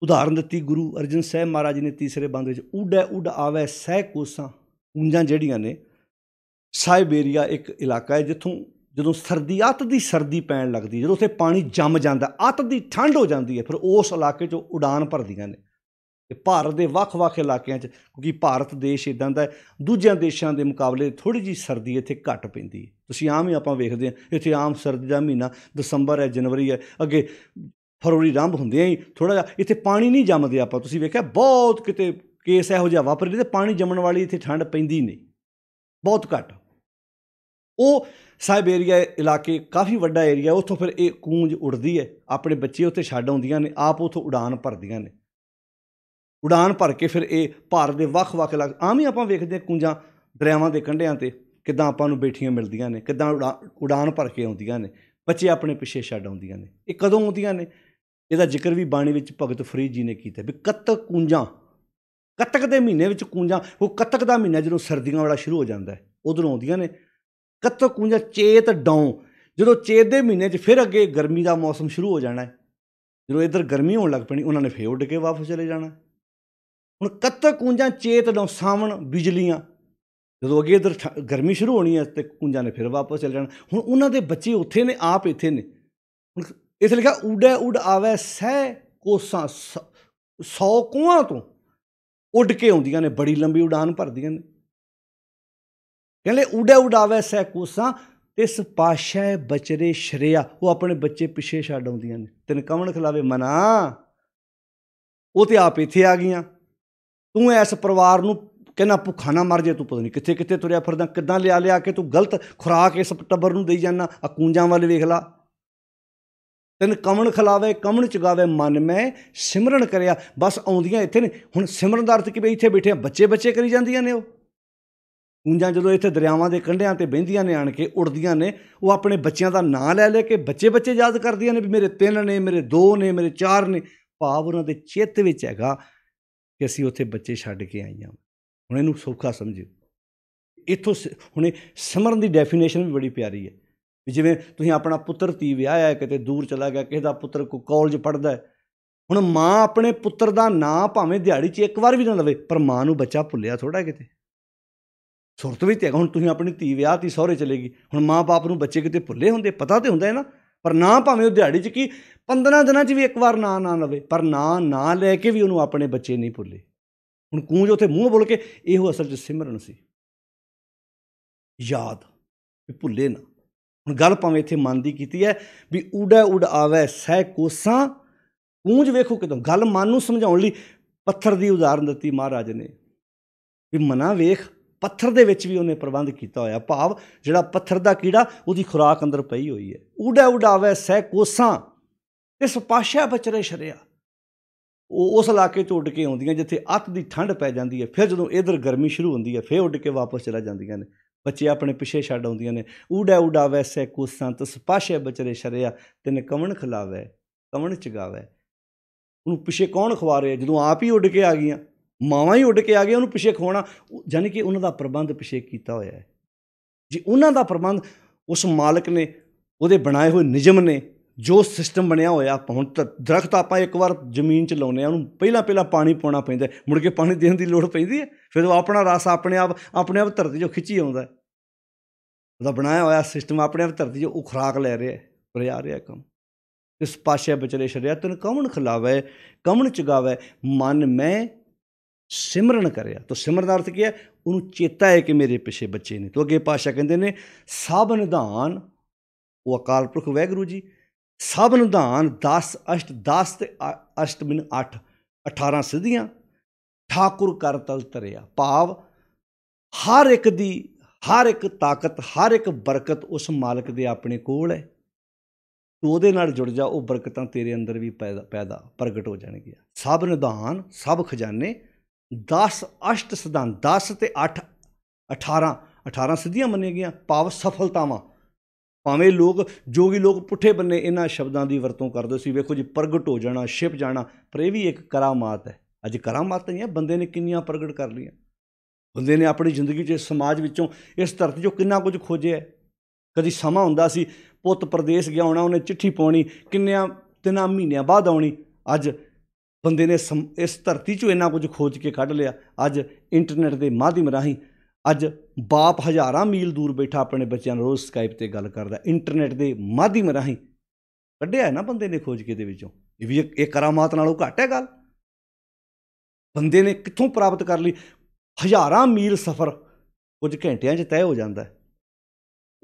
ਉਦਾਹਰਨ ਦਿੱਤੀ ਗੁਰੂ ਅਰਜਨ ਸਾਹਿਬ ਮਹਾਰਾਜ ਨੇ ਤੀਸਰੇ ਬੰਦ ਵਿੱਚ ਉਡੈ ਉਡ ਆਵੇ ਸਹਿ ਕੋਸਾਂ ਉਂਜਾਂ ਜਿਹੜੀਆਂ ਨੇ ਸਾਈਬੇਰੀਆ ਇੱਕ ਇਲਾਕਾ ਹੈ ਜਿੱਥੋਂ ਜਦੋਂ ਸਰਦੀ ਆਤ ਦੀ ਸਰਦੀ ਪੈਣ ਲੱਗਦੀ ਜਦੋਂ ਉੱਥੇ ਪਾਣੀ ਜੰਮ ਜਾਂਦਾ ਆਤ ਦੀ ਠੰਡ ਹੋ ਜਾਂਦੀ ਹੈ ਫਿਰ ਉਸ ਇਲਾਕੇ 'ਚ ਉਡਾਨ ਭਰਦੀਆਂ ਨੇ ਤੇ ਭਾਰਤ ਦੇ ਵੱਖ-ਵੱਖ ਇਲਾਕਿਆਂ 'ਚ ਕਿਉਂਕਿ ਭਾਰਤ ਦੇਸ਼ ਇਦਾਂ ਦਾ ਦੂਜਿਆਂ ਦੇਸ਼ਾਂ ਦੇ ਮੁਕਾਬਲੇ ਥੋੜੀ ਜੀ ਸਰਦੀ ਇੱਥੇ ਘੱਟ ਪੈਂਦੀ ਹੈ ਤੁਸੀਂ ਆਮ ਹੀ ਆਪਾਂ ਵੇਖਦੇ ਆ ਇੱਥੇ ਆਮ ਸਰਦੀ ਦਾ ਮਹੀਨਾ ਦਸੰਬਰ ਹੈ ਜਨਵਰੀ ਹੈ ਅੱਗੇ ਫਰਵਰੀ ਰੰਭ ਹੁੰਦੇ ਹੀ ਥੋੜਾ ਜਿਹਾ ਇੱਥੇ ਪਾਣੀ ਨਹੀਂ ਜੰਮਦੇ ਆਪਾਂ ਤੁਸੀਂ ਵੇਖਿਆ ਬਹੁਤ ਕਿਤੇ ਕੇਸ ਇਹੋ ਜਿਹਾ ਵਾਪਰਦੇ ਤੇ ਪਾਣੀ ਜੰਮਣ ਵਾਲੀ ਇੱਥੇ ਠੰਡ ਪੈਂਦੀ ਨਹੀਂ ਬਹੁਤ ਘੱਟ ਉਹ ਸਾਈਬੇਰੀਆ ਇਲਾਕੇ ਕਾਫੀ ਵੱਡਾ ਏਰੀਆ ਉੱਥੋਂ ਫਿਰ ਇਹ ਕੂੰਜ ਉੱਡਦੀ ਹੈ ਆਪਣੇ ਬੱਚੇ ਉੱਥੇ ਛੱਡ ਆਉਂਦੀਆਂ ਨੇ ਆਪ ਉੱਥੋਂ ਉਡਾਨ ਭਰਦੀਆਂ ਨੇ ਉਡਾਨ ਭਰ ਕੇ ਫਿਰ ਇਹ ਭਾਰਤ ਦੇ ਵੱਖ-ਵੱਖ ਲੱਗ ਆਮ ਹੀ ਆਪਾਂ ਵੇਖਦੇ ਕੁੰਜਾਂ ਦਰਿਆਵਾਂ ਦੇ ਕੰਢਿਆਂ ਤੇ ਕਿਦਾਂ ਆਪਾਂ ਨੂੰ ਬੇਠੀਆਂ ਮਿਲਦੀਆਂ ਨੇ ਕਿਦਾਂ ਉਡਾਨ ਭਰ ਕੇ ਆਉਂਦੀਆਂ ਨੇ ਬੱਚੇ ਆਪਣੇ ਪਿੱਛੇ ਛੱਡ ਆਉਂਦੀਆਂ ਨੇ ਇਹ ਕਦੋਂ ਆਉਂਦੀਆਂ ਨੇ ਇਹਦਾ ਜ਼ਿਕਰ ਵੀ ਬਾਣੀ ਵਿੱਚ ਭਗਤ ਫਰੀਦ ਜੀ ਨੇ ਕੀਤਾ ਵੀ ਕਤਕ ਕੁੰਜਾਂ ਕਤਕ ਦੇ ਮਹੀਨੇ ਵਿੱਚ ਕੁੰਜਾਂ ਉਹ ਕਤਕ ਦਾ ਮਹੀਨਾ ਜਦੋਂ ਸਰਦੀਆਂ ਵਾਲਾ ਸ਼ੁਰੂ ਹੋ ਜਾਂਦਾ ਹੈ ਉਦੋਂ ਆਉਂਦੀਆਂ ਨੇ ਕਤਕ ਕੁੰਜਾਂ ਚੇਤ ਡੌਂ ਜਦੋਂ ਚੇਤ ਦੇ ਮਹੀਨੇ 'ਚ ਫਿਰ ਅੱਗੇ ਗਰਮੀ ਦਾ ਮੌਸਮ ਸ਼ੁਰੂ ਹੋ ਜਾਣਾ ਹੈ ਜਦੋਂ ਇੱਧਰ ਗਰਮੀ ਹੋਣ ਲੱਗ ਪੈਣੀ ਉਹਨਾਂ ਨੇ ਫੇਰ ਉੱਡ ਕੇ ਵਾਪਸ ਚਲੇ ਜਾਣਾ ਹੁਣ ਕੱਤਕ ਕੁੰਜਾਂ ਚੇਤ ਨੂੰ ਸਾਵਣ ਬਿਜਲੀਆਂ ਜਦੋਂ ਅੱਗੇ ਇਧਰ ਗਰਮੀ ਸ਼ੁਰੂ ਹੋਣੀ ਹੈ ਤੇ ਕੁੰਜਾਂ ਨੇ ਫਿਰ ਵਾਪਸ ਚਲ ਜਾਣਾ ਹੁਣ ਉਹਨਾਂ ਦੇ ਬੱਚੇ ਉੱਥੇ ਨੇ ਆਪ ਇੱਥੇ ਨੇ ਹੁਣ ਇਸ ਲਿਖਿਆ ਉਡੈ ਉਡ ਆਵੇ ਸਹਿ ਕੋਸਾਂ 100 ਕੂਆਂ ਤੋਂ ਉੱਡ ਕੇ ਆਉਂਦੀਆਂ ਨੇ ਬੜੀ ਲੰਬੀ ਉਡਾਨ ਭਰਦੀਆਂ ਨੇ ਕਹਿੰਦੇ ਉਡੈ ਉਡਾਵੇ ਸਹਿ ਕੋਸਾਂ ਇਸ ਪਾਸ਼ਾ ਬਚਰੇ ਸ਼ਰਿਆ ਉਹ ਆਪਣੇ ਬੱਚੇ ਪਿੱਛੇ ਛੱਡ ਆਉਂਦੀਆਂ ਨੇ ਤਿੰਨ ਕਵਣ ਖਲਾਵੇ ਮਨਾ ਉਹ ਤੇ ਆਪ ਇੱਥੇ ਆ ਗਈਆਂ ਤੂੰ ਐਸ ਪਰਿਵਾਰ ਨੂੰ ਕਹਿੰਦਾ ਭੁੱਖਾ ਨਾ ਮਰ ਜੇ ਤੂੰ ਪਤਾ ਨਹੀਂ ਕਿੱਥੇ ਕਿੱਥੇ ਤੁਰਿਆ ਫਿਰਦਾ ਕਿੱਦਾਂ ਲਿਆ ਲਿਆ ਕੇ ਤੂੰ ਗਲਤ ਖੁਰਾਕ ਇਸ ਟੱਬਰ ਨੂੰ ਦੇਈ ਜਾਂਦਾ ਆ ਕੂੰਜਾਂ ਵੱਲ ਵੇਖ ਲਾ ਤੈਨ ਕਮਣ ਖਲਾਵੇ ਕਮਣ ਚਗਾਵੇ ਮਨ ਮੈਂ ਸਿਮਰਨ ਕਰਿਆ ਬਸ ਆਉਂਦੀਆਂ ਇੱਥੇ ਨੇ ਹੁਣ ਸਿਮਰਨ ਦਾ ਅਰਥ ਕਿ ਬਈ ਇੱਥੇ ਬੈਠੇ ਬੱਚੇ ਬੱਚੇ ਕਰੀ ਜਾਂਦੀਆਂ ਨੇ ਉਹ ਕੂੰਜਾਂ ਜਦੋਂ ਇੱਥੇ ਦਰਿਆਵਾਂ ਦੇ ਕੰਢਿਆਂ ਤੇ ਬਹਿੰਦੀਆਂ ਨੇ ਆਣ ਕੇ ਉੜਦੀਆਂ ਨੇ ਉਹ ਆਪਣੇ ਬੱਚਿਆਂ ਦਾ ਨਾਂ ਲੈ ਲੈ ਕੇ ਬੱਚੇ ਬੱਚੇ ਯਾਦ ਕਰਦੀਆਂ ਨੇ ਵੀ ਮੇਰੇ ਤਿੰਨ ਨੇ ਮੇਰੇ ਦੋ ਨੇ ਮੇਰੇ ਚਾਰ ਨੇ ਭਾਵ ਉਹਨਾਂ ਦੇ ਚਿੱਤ ਵਿੱਚ ਹੈਗਾ ਕਿ ਅਸੀਂ ਉੱਥੇ ਬੱਚੇ ਛੱਡ ਕੇ ਆਈਆਂ ਹੁਣ ਇਹਨੂੰ ਸੌਖਾ ਸਮਝਿਓ ਇਥੋਂ ਹੁਣੇ ਸਮਰਨ ਦੀ ਡੈਫੀਨੇਸ਼ਨ ਵੀ ਬੜੀ ਪਿਆਰੀ ਹੈ ਜਿਵੇਂ ਤੁਸੀਂ ਆਪਣਾ ਪੁੱਤਰ ਤੀ ਵਿਆਹਿਆ ਕਿਤੇ ਦੂਰ ਚਲਾ ਗਿਆ ਕਿਸੇ ਦਾ ਪੁੱਤਰ ਕੋ ਕਾਲਜ ਪੜਦਾ ਹੁਣ ਮਾਂ ਆਪਣੇ ਪੁੱਤਰ ਦਾ ਨਾਂ ਭਾਵੇਂ ਦਿਹਾੜੀ 'ਚ ਇੱਕ ਵਾਰ ਵੀ ਨਾ ਲਵੇ ਪਰ ਮਾਂ ਨੂੰ ਬੱਚਾ ਭੁੱਲਿਆ ਥੋੜਾ ਕਿਤੇ ਸੁਰਤ ਵੀ ਤੇ ਹੁਣ ਤੁਸੀਂ ਆਪਣੀ ਤੀ ਵਿਆਹ ਤੀ ਸਹੁਰੇ ਚਲੇਗੀ ਹੁਣ ਮਾਂ-ਬਾਪ ਨੂੰ ਬੱਚੇ ਕਿਤੇ ਭੁੱਲੇ ਹੁੰਦੇ ਪਤਾ ਤੇ ਹੁੰਦਾ ਹੈ ਨਾ ਪਰ ਨਾ ਭਾਵੇਂ ਉਹ ਦਿਹਾੜੀ 'ਚ ਕੀ 15 ਦਿਨਾਂ 'ਚ ਵੀ ਇੱਕ ਵਾਰ ਨਾ ਨਾ ਲਵੇ ਪਰ ਨਾ ਨਾ ਲੈ ਕੇ ਵੀ ਉਹਨੂੰ ਆਪਣੇ ਬੱਚੇ ਨਹੀਂ ਭੁੱਲੇ ਹੁਣ ਕੂੰਜ ਉਥੇ ਮੂੰਹ ਬੋਲ ਕੇ ਇਹੋ ਅਸਲ 'ਚ ਸਿਮਰਨ ਸੀ ਯਾਦ ਵੀ ਭੁੱਲੇ ਨਾ ਹੁਣ ਗੱਲ ਭਾਵੇਂ ਇੱਥੇ ਮਨ ਦੀ ਕੀਤੀ ਹੈ ਵੀ ਉਡਾ ਉਡ ਆਵੇ ਸਹਿ ਕੋਸਾਂ ਕੂੰਜ ਵੇਖੋ ਕਿਦੋਂ ਗੱਲ ਮਨ ਨੂੰ ਸਮਝਾਉਣ ਲਈ ਪੱਥਰ ਦੀ ਉਦਾਹਰਨ ਦਿੱਤੀ ਮਹਾਰਾਜ ਨੇ ਵੀ ਮਨਾ ਵੇਖ ਪੱਥਰ ਦੇ ਵਿੱਚ ਵੀ ਉਹਨੇ ਪ੍ਰਬੰਧ ਕੀਤਾ ਹੋਇਆ ਭਾਵ ਜਿਹੜਾ ਪੱਥਰ ਦਾ ਕੀੜਾ ਉਹਦੀ ਖੁਰਾਕ ਅੰਦਰ ਪਈ ਹੋਈ ਹੈ ਉਡਾ ਉਡਾਵੇ ਸਹਿ ਕੋਸਾਂ ਇਸ ਪਾਸ਼ਾ ਬਚਰੇ ਸ਼ਰਿਆ ਉਹ ਉਸ ਇਲਾਕੇ ਤੋਂ ਉੱਡ ਕੇ ਆਉਂਦੀਆਂ ਜਿੱਥੇ ਅੱਤ ਦੀ ਠੰਡ ਪੈ ਜਾਂਦੀ ਹੈ ਫਿਰ ਜਦੋਂ ਇਧਰ ਗਰਮੀ ਸ਼ੁਰੂ ਹੁੰਦੀ ਹੈ ਫਿਰ ਉੱਡ ਕੇ ਵਾਪਸ ਚਲਾ ਜਾਂਦੀਆਂ ਨੇ ਬੱਚੇ ਆਪਣੇ ਪਿੱਛੇ ਛੱਡ ਆਉਂਦੀਆਂ ਨੇ ਉਡਾ ਉਡਾਵੇ ਸਹਿ ਕੋਸਾਂ ਤਸ ਪਾਸ਼ੇ ਬਚਰੇ ਸ਼ਰਿਆ ਤਿੰਨ ਕਵਣ ਖਲਾਵੇ ਕਵਣ ਚਗਾਵੇ ਉਹਨੂੰ ਪਿੱਛੇ ਕੌਣ ਖਵਾ ਰਿਹਾ ਜਦੋਂ ਆਪ ਹੀ ਉੱਡ ਕੇ ਆ ਗਈਆਂ ਮਾਵਾਂ ਹੀ ਉੱਡ ਕੇ ਆ ਗਏ ਉਹਨੂੰ ਪਿਛੇ ਖੋਣਾ ਯਾਨੀ ਕਿ ਉਹਨਾਂ ਦਾ ਪ੍ਰਬੰਧ ਪਿਛੇ ਕੀਤਾ ਹੋਇਆ ਹੈ ਜੀ ਉਹਨਾਂ ਦਾ ਪ੍ਰਬੰਧ ਉਸ ਮਾਲਕ ਨੇ ਉਹਦੇ ਬਣਾਏ ਹੋਏ ਨਿਯਮ ਨੇ ਜੋ ਸਿਸਟਮ ਬਣਿਆ ਹੋਇਆ ਹੁਣ ਦਰਖਤ ਆਪਾਂ ਇੱਕ ਵਾਰ ਜ਼ਮੀਨ 'ਚ ਲਾਉਨੇ ਆ ਉਹਨੂੰ ਪਹਿਲਾਂ ਪਹਿਲਾਂ ਪਾਣੀ ਪਾਉਣਾ ਪੈਂਦਾ ਮੁੜ ਕੇ ਪਾਣੀ ਦੇਣ ਦੀ ਲੋੜ ਪੈਂਦੀ ਹੈ ਫਿਰ ਉਹ ਆਪਣਾ ਰਸ ਆਪਣੇ ਆਪ ਆਪਣੇ ਆਪ ਧਰਤੀ 'ਚੋਂ ਖਿੱਚੀ ਆਉਂਦਾ ਉਹਦਾ ਬਣਾਇਆ ਹੋਇਆ ਸਿਸਟਮ ਆਪਣੇ ਆਪ ਧਰਤੀ 'ਚੋਂ ਉਹ ਖੁਰਾਕ ਲੈ ਰਿਹਾ ਪਰ ਆ ਰਿਹਾ ਕੰਮ ਇਸ ਪਾਸੇ ਵਿਚਲੇ ਸ਼ਰੀਅਤ ਨੂੰ ਕਮਣ ਖਲਾਵੇ ਕਮਣ ਚਗਾਵੇ ਮਨ ਮੈਂ ਸਿਮਰਨ ਕਰਿਆ ਤਾਂ ਸਿਮਰਨ ਦਾ ਅਰਥ ਕੀ ਹੈ ਉਹਨੂੰ ਚੇਤਾ ਹੈ ਕਿ ਮੇਰੇ ਪਿੱਛੇ ਬੱਚੇ ਨੇ ਤੋਂ ਅੱਗੇ ਪਾਸ਼ਾ ਕਹਿੰਦੇ ਨੇ ਸਭ ਨਿਧਾਨ ਉਹ ਅਕਾਲ ਪੁਰਖ ਵੈਗੁਰੂ ਜੀ ਸਭ ਨਿਧਾਨ 10 ਅਸ਼ਟ 10 ਤੇ ਅਸ਼ਟ ਮਿਨ 8 18 ਸਿੱਧੀਆਂ ਠਾਕੁਰ ਕਰ ਤਲ ਤਰਿਆ ਭਾਵ ਹਰ ਇੱਕ ਦੀ ਹਰ ਇੱਕ ਤਾਕਤ ਹਰ ਇੱਕ ਬਰਕਤ ਉਸ ਮਾਲਕ ਦੇ ਆਪਣੇ ਕੋਲ ਹੈ ਤੂੰ ਉਹਦੇ ਨਾਲ ਜੁੜ ਜਾ ਉਹ ਬਰਕਤਾਂ ਤੇਰੇ ਅੰਦਰ ਵੀ ਪੈਦਾ ਪ੍ਰਗਟ ਹੋ ਜਾਣਗੀਆਂ ਸਭ ਨਿਧਾਨ ਸਭ ਖਜ਼ਾਨੇ 10 ਅਸ਼ਟ ਸਿਧਾਂਤ 10 ਤੇ 8 18 18 ਸਿੱਧੀਆਂ ਮੰਨੀਆਂ ਗਈਆਂ ਪਾਵ ਸਫਲਤਾਵਾਂ ਭਾਵੇਂ ਲੋਕ ਜੋਗੀ ਲੋਕ ਪੁੱਠੇ ਬੰਨੇ ਇਹਨਾਂ ਸ਼ਬਦਾਂ ਦੀ ਵਰਤੋਂ ਕਰਦੇ ਸੀ ਵੇਖੋ ਜੀ ਪ੍ਰਗਟ ਹੋ ਜਾਣਾ ਛਿਪ ਜਾਣਾ ਪਰ ਇਹ ਵੀ ਇੱਕ ਕਰਾਮਾਤ ਹੈ ਅੱਜ ਕਰਾਮਾਤ ਨਹੀਂ ਹੈ ਬੰਦੇ ਨੇ ਕਿੰਨੀਆਂ ਪ੍ਰਗਟ ਕਰ ਲਈਆਂ ਬੰਦੇ ਨੇ ਆਪਣੀ ਜ਼ਿੰਦਗੀ 'ਚ ਸਮਾਜ ਵਿੱਚੋਂ ਇਸ ਧਰਤੀ 'ਚੋਂ ਕਿੰਨਾ ਕੁਝ ਖੋਜਿਆ ਕਦੀ ਸਮਾਂ ਹੁੰਦਾ ਸੀ ਪੁੱਤ ਪ੍ਰਦੇਸ਼ ਗਿਆ ਹੋਣਾ ਉਹਨੇ ਚਿੱਠੀ ਪਾਉਣੀ ਕਿੰਨਿਆਂ ਤਿੰਨਾਂ ਮਹੀਨਿਆਂ ਬਾਅਦ ਆਉਣੀ ਅੱਜ ਬੰਦੇ ਨੇ ਇਸ ਧਰਤੀ 'ਚੋਂ ਇੰਨਾ ਕੁਝ ਖੋਜ ਕੇ ਕੱਢ ਲਿਆ ਅੱਜ ਇੰਟਰਨੈਟ ਦੇ ਮਾਧਿਅਮ ਰਾਹੀਂ ਅੱਜ ਬਾਪ ਹਜ਼ਾਰਾਂ ਮੀਲ ਦੂਰ ਬੈਠਾ ਆਪਣੇ ਬੱਚਿਆਂ ਨਾਲ ਰੋਜ਼ ਸਕਾਈਪ ਤੇ ਗੱਲ ਕਰਦਾ ਇੰਟਰਨੈਟ ਦੇ ਮਾਧਿਅਮ ਰਾਹੀਂ ਕੱਢਿਆ ਨਾ ਬੰਦੇ ਨੇ ਖੋਜ ਕੇ ਦੇ ਵਿੱਚੋਂ ਇਹ ਵੀ ਇੱਕ ਕਰਾਮਾਤ ਨਾਲੋਂ ਘੱਟ ਹੈ ਗੱਲ ਬੰਦੇ ਨੇ ਕਿੱਥੋਂ ਪ੍ਰਾਪਤ ਕਰ ਲਈ ਹਜ਼ਾਰਾਂ ਮੀਲ ਸਫ਼ਰ ਕੁਝ ਘੰਟਿਆਂ 'ਚ ਤੈਅ ਹੋ ਜਾਂਦਾ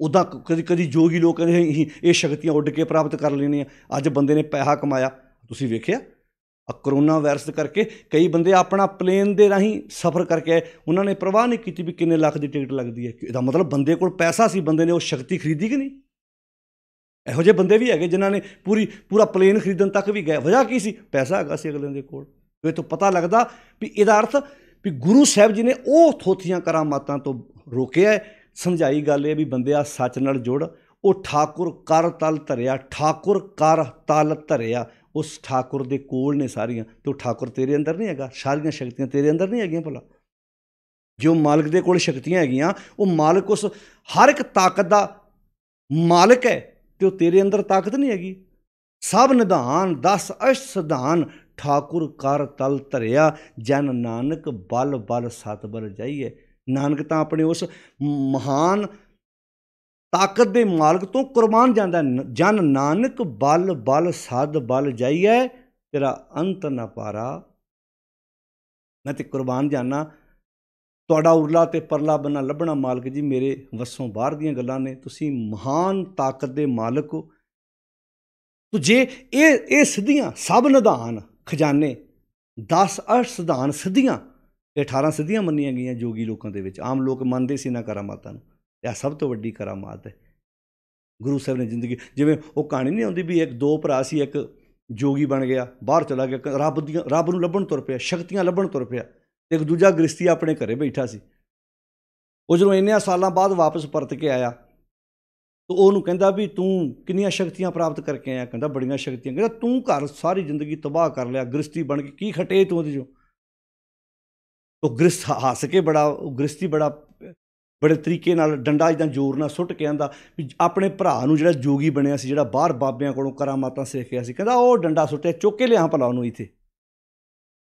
ਉਦਾਂ ਕਦੀ ਕਦੀ ਜੋਗੀ ਲੋਕ ਇਹ ਸ਼ਕਤੀਆਂ ਉੱਡ ਕੇ ਪ੍ਰਾਪਤ ਕਰ ਲੈਣੀਆਂ ਅੱਜ ਬੰਦੇ ਨੇ ਪੈਸਾ ਕਮਾਇਆ ਤੁਸੀਂ ਵੇਖਿਆ ਆ ਕਰੋਨਾ ਵਾਇਰਸ ਕਰਕੇ ਕਈ ਬੰਦੇ ਆਪਣਾ ਪਲੇਨ ਦੇ ਰਾਹੀਂ ਸਫ਼ਰ ਕਰਕੇ ਉਹਨਾਂ ਨੇ ਪ੍ਰਵਾਹ ਨਹੀਂ ਕੀਤੀ ਵੀ ਕਿੰਨੇ ਲੱਖ ਦੀ ਟਿਕਟ ਲੱਗਦੀ ਹੈ ਇਹਦਾ ਮਤਲਬ ਬੰਦੇ ਕੋਲ ਪੈਸਾ ਸੀ ਬੰਦੇ ਨੇ ਉਹ ਸ਼ਕਤੀ ਖਰੀਦੀ ਕਿ ਨਹੀਂ ਇਹੋ ਜਿਹੇ ਬੰਦੇ ਵੀ ਹੈਗੇ ਜਿਨ੍ਹਾਂ ਨੇ ਪੂਰੀ ਪੂਰਾ ਪਲੇਨ ਖਰੀਦਣ ਤੱਕ ਵੀ ਗਏ ਵਜ੍ਹਾ ਕੀ ਸੀ ਪੈਸਾ ਹੈਗਾ ਸੀ ਅਗਲੇ ਦੇ ਕੋਲ ਇਹ ਤੋਂ ਪਤਾ ਲੱਗਦਾ ਵੀ ਇਹਦਾ ਅਰਥ ਵੀ ਗੁਰੂ ਸਾਹਿਬ ਜੀ ਨੇ ਉਹ ਥੋਥੀਆਂ ਕਰਾਮਾਤਾਂ ਤੋਂ ਰੋਕਿਆ ਸਮਝਾਈ ਗੱਲ ਇਹ ਵੀ ਬੰਦਿਆ ਸੱਚ ਨਾਲ ਜੁੜ ਉਹ ਠਾਕੁਰ ਕਰ ਤਲ ਧਰਿਆ ਠਾਕੁਰ ਕਰ ਤਲ ਧਰਿਆ ਉਸ ਠਾਕੁਰ ਦੇ ਕੋਲ ਨੇ ਸਾਰੀਆਂ ਤੇ ਉਹ ਠਾਕੁਰ ਤੇਰੇ ਅੰਦਰ ਨਹੀਂ ਹੈਗਾ ਸਾਰੀਆਂ ਸ਼ਕਤੀਆਂ ਤੇਰੇ ਅੰਦਰ ਨਹੀਂ ਹੈਗੀਆਂ ਭਲਾ ਜੋ ਮਾਲਕ ਦੇ ਕੋਲ ਸ਼ਕਤੀਆਂ ਹੈਗੀਆਂ ਉਹ ਮਾਲਕ ਉਸ ਹਰ ਇੱਕ ਤਾਕਤ ਦਾ ਮਾਲਕ ਹੈ ਤੇ ਉਹ ਤੇਰੇ ਅੰਦਰ ਤਾਕਤ ਨਹੀਂ ਹੈਗੀ ਸਭ ਨਿਧਾਨ 10 ਅਸ਼ਟ ਸਿਧਾਨ ਠਾਕੁਰ ਕਰ ਤਲ ਧਰਿਆ ਜਨ ਨਾਨਕ ਬਲ ਬਲ ਸਤ ਬਲ ਜਾਈਏ ਨਾਨਕ ਤਾਂ ਆਪਣੇ ਉਸ ਮਹਾਨ ਤਾਕਤ ਦੇ ਮਾਲਕ ਤੋਂ ਕੁਰਬਾਨ ਜਾਂਦਾ ਜਨ ਨਾਨਕ ਬਲ ਬਲ ਸਦ ਬਲ ਜਾਈਐ ਤੇਰਾ ਅੰਤ ਨਾ ਪਾਰਾ ਮੈਂ ਤੇ ਕੁਰਬਾਨ ਜਾਣਾ ਤੁਹਾਡਾ ਉਰਲਾ ਤੇ ਪਰਲਾ ਬਣਾ ਲੱਭਣਾ ਮਾਲਕ ਜੀ ਮੇਰੇ ਵੱਸੋਂ ਬਾਹਰ ਦੀਆਂ ਗੱਲਾਂ ਨੇ ਤੁਸੀਂ ਮਹਾਨ ਤਾਕਤ ਦੇ ਮਾਲਕ ਹੋ ਤੋ ਜੇ ਇਹ ਇਹ ਸਿੱਧੀਆਂ ਸਭ ਨਿਧਾਨ ਖਜ਼ਾਨੇ 10 ਅਰ ਸਿਧਾਨ ਸਿੱਧੀਆਂ ਤੇ 18 ਸਿੱਧੀਆਂ ਮੰਨੀਆਂ ਗਈਆਂ ਜੋਗੀ ਲੋਕਾਂ ਦੇ ਵਿੱਚ ਆਮ ਲੋਕ ਮੰਨਦੇ ਸੀ ਨਾ ਕਰਾਮਾਤਾਂ ਨੂੰ ਇਹ ਸਭ ਤੋਂ ਵੱਡੀ ਕਰਾਮਾਤ ਹੈ ਗੁਰੂ ਸਾਹਿਬ ਨੇ ਜ਼ਿੰਦਗੀ ਜਿਵੇਂ ਉਹ ਕਹਾਣੀ ਨਹੀਂ ਆਉਂਦੀ ਵੀ ਇੱਕ ਦੋ ਭਰਾ ਸੀ ਇੱਕ ਜੋਗੀ ਬਣ ਗਿਆ ਬਾਹਰ ਚਲਾ ਗਿਆ ਰੱਬ ਦੀਆਂ ਰੱਬ ਨੂੰ ਲੱਭਣ ਤੁਰ ਪਿਆ ਸ਼ਕਤੀਆਂ ਲੱਭਣ ਤੁਰ ਪਿਆ ਤੇ ਇੱਕ ਦੂਜਾ ਗ੍ਰਸਤੀ ਆਪਣੇ ਘਰੇ ਬੈਠਾ ਸੀ ਉਹ ਜਦੋਂ ਇੰਨੇ ਸਾਲਾਂ ਬਾਅਦ ਵਾਪਸ ਪਰਤ ਕੇ ਆਇਆ ਤਾਂ ਉਹਨੂੰ ਕਹਿੰਦਾ ਵੀ ਤੂੰ ਕਿੰਨੀਆਂ ਸ਼ਕਤੀਆਂ ਪ੍ਰਾਪਤ ਕਰਕੇ ਆਇਆ ਕਹਿੰਦਾ ਬੜੀਆਂ ਸ਼ਕਤੀਆਂ ਕਹਿੰਦਾ ਤੂੰ ਘਰ ਸਾਰੀ ਜ਼ਿੰਦਗੀ ਤਬਾਹ ਕਰ ਲਿਆ ਗ੍ਰਸਤੀ ਬਣ ਕੇ ਕੀ ਖਟੇ ਤੂੰ ਉਹਦੇ ਜੋ ਉਹ ਗ੍ਰਸਤ ਹੱਸ ਕੇ ਬੜਾ ਉਹ ਗ੍ਰਸਤੀ ਬੜਾ ਬੜੇ ਤਰੀਕੇ ਨਾਲ ਡੰਡਾ ਇਦਾਂ ਜ਼ੋਰ ਨਾਲ ਸੁੱਟ ਕੇ ਆਂਦਾ ਵੀ ਆਪਣੇ ਭਰਾ ਨੂੰ ਜਿਹੜਾ ਜੋਗੀ ਬਣਿਆ ਸੀ ਜਿਹੜਾ ਬਾਹਰ ਬਾਬਿਆਂ ਕੋਲੋਂ ਕਰਾਮਾਤਾਂ ਸਿੱਖਿਆ ਸੀ ਕਹਿੰਦਾ ਉਹ ਡੰਡਾ ਸੁੱਟਿਆ ਚੁੱਕ ਕੇ ਲਿਆ ਭਲਾ ਉਹਨੂੰ ਇੱਥੇ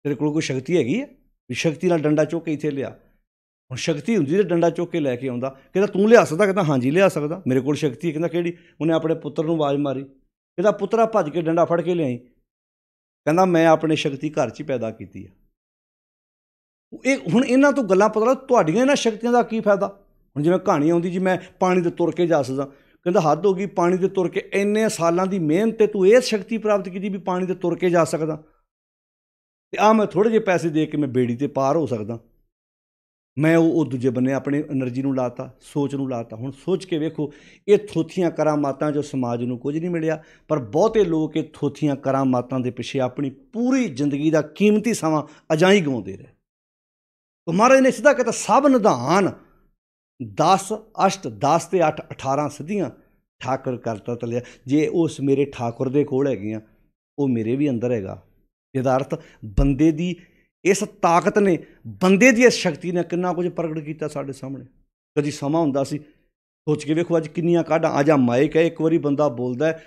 ਤੇਰੇ ਕੋਲ ਕੋਈ ਸ਼ਕਤੀ ਹੈਗੀ ਹੈ ਵੀ ਸ਼ਕਤੀ ਨਾਲ ਡੰਡਾ ਚੁੱਕ ਕੇ ਇੱਥੇ ਲਿਆ ਹੁਣ ਸ਼ਕਤੀ ਹੁੰਦੀ ਤੇ ਡੰਡਾ ਚੁੱਕ ਕੇ ਲੈ ਕੇ ਆਉਂਦਾ ਕਹਿੰਦਾ ਤੂੰ ਲਿਆ ਸਕਦਾ ਕਹਿੰਦਾ ਹਾਂਜੀ ਲਿਆ ਸਕਦਾ ਮੇਰੇ ਕੋਲ ਸ਼ਕਤੀ ਹੈ ਕਹਿੰਦਾ ਕਿਹੜੀ ਉਹਨੇ ਆਪਣੇ ਪੁੱਤਰ ਨੂੰ ਆਵਾਜ਼ ਮਾਰੀ ਕਹਿੰਦਾ ਪੁੱਤਰਾ ਭੱਜ ਕੇ ਡੰਡਾ ਫੜ ਕੇ ਲਿਆਈ ਕਹਿੰਦਾ ਮੈਂ ਆਪਣੇ ਸ਼ਕਤੀ ਘਰ 'ਚ ਹੀ ਪੈਦਾ ਕੀਤੀ ਆ ਇਹ ਹੁਣ ਇਹਨਾਂ ਤੋਂ ਗੱਲਾਂ ਪਤਾ ਲੱਗ ਤੁਹਾਡੀਆਂ ਇਹਨਾਂ ਸ਼ਕਤੀਆਂ ਦਾ ਕੀ ਫਾਇਦਾ ਹੁਣ ਜਿਵੇਂ ਕਹਾਣੀ ਆਉਂਦੀ ਜੀ ਮੈਂ ਪਾਣੀ ਤੇ ਤੁਰ ਕੇ ਜਾ ਸਕਦਾ ਕਹਿੰਦਾ ਹੱਦ ਹੋ ਗਈ ਪਾਣੀ ਤੇ ਤੁਰ ਕੇ ਇੰਨੇ ਸਾਲਾਂ ਦੀ ਮਿਹਨਤ ਤੇ ਤੂੰ ਇਹ ਸ਼ਕਤੀ ਪ੍ਰਾਪਤ ਕੀਤੀ ਵੀ ਪਾਣੀ ਤੇ ਤੁਰ ਕੇ ਜਾ ਸਕਦਾ ਤੇ ਆ ਮੈਂ ਥੋੜੇ ਜਿਹੇ ਪੈਸੇ ਦੇ ਕੇ ਮੈਂ ਬੇੜੀ ਤੇ ਪਾਰ ਹੋ ਸਕਦਾ ਮੈਂ ਉਹ ਉਹ ਦੂਜੇ ਬੰਨੇ ਆਪਣੇ એનર્ਜੀ ਨੂੰ ਲਾਤਾ ਸੋਚ ਨੂੰ ਲਾਤਾ ਹੁਣ ਸੋਚ ਕੇ ਵੇਖੋ ਇਹ ਥੋਥੀਆਂ ਕਰਾਮਾਤਾਂ ਜੋ ਸਮਾਜ ਨੂੰ ਕੁਝ ਨਹੀਂ ਮਿਲਿਆ ਪਰ ਬਹੁਤੇ ਲੋਕ ਇਹ ਥੋਥੀਆਂ ਕਰਾਮਾਤਾਂ ਦੇ ਪਿੱਛੇ ਆਪਣੀ ਪੂਰੀ ਜ਼ਿੰਦਗੀ ਦਾ ਕੀਮਤੀ ਸਮਾਂ ਅਜਾਈ ਗਵਾਉਂਦੇ ਰਹੇ ਤੋਂ ਮਹਾਰਾਜ ਨੇ ਸਿੱਧਾ ਕਹਤਾ ਸਭ ਨਿਧਾਨ 10 ਅਸ਼ਟ 10 ਤੇ 8 18 ਸਿੱਧੀਆਂ ਠਾਕੁਰ ਕਰਤਾ ਤਲਿਆ ਜੇ ਉਸ ਮੇਰੇ ਠਾਕੁਰ ਦੇ ਕੋਲ ਹੈਗੀਆਂ ਉਹ ਮੇਰੇ ਵੀ ਅੰਦਰ ਹੈਗਾ ਇਹਦਾ ਅਰਥ ਬੰਦੇ ਦੀ ਇਸ ਤਾਕਤ ਨੇ ਬੰਦੇ ਦੀ ਇਸ ਸ਼ਕਤੀ ਨੇ ਕਿੰਨਾ ਕੁਝ ਪ੍ਰਗਟ ਕੀਤਾ ਸਾਡੇ ਸਾਹਮਣੇ ਕਦੀ ਸਮਾਂ ਹੁੰਦਾ ਸੀ ਸੋਚ ਕੇ ਵੇਖੋ ਅੱਜ ਕਿੰਨੀਆਂ ਕਾਢਾਂ ਆ ਜਾ ਮਾਈਕ ਹੈ ਇੱਕ ਵਾਰੀ ਬੰਦਾ ਬੋਲਦਾ ਹੈ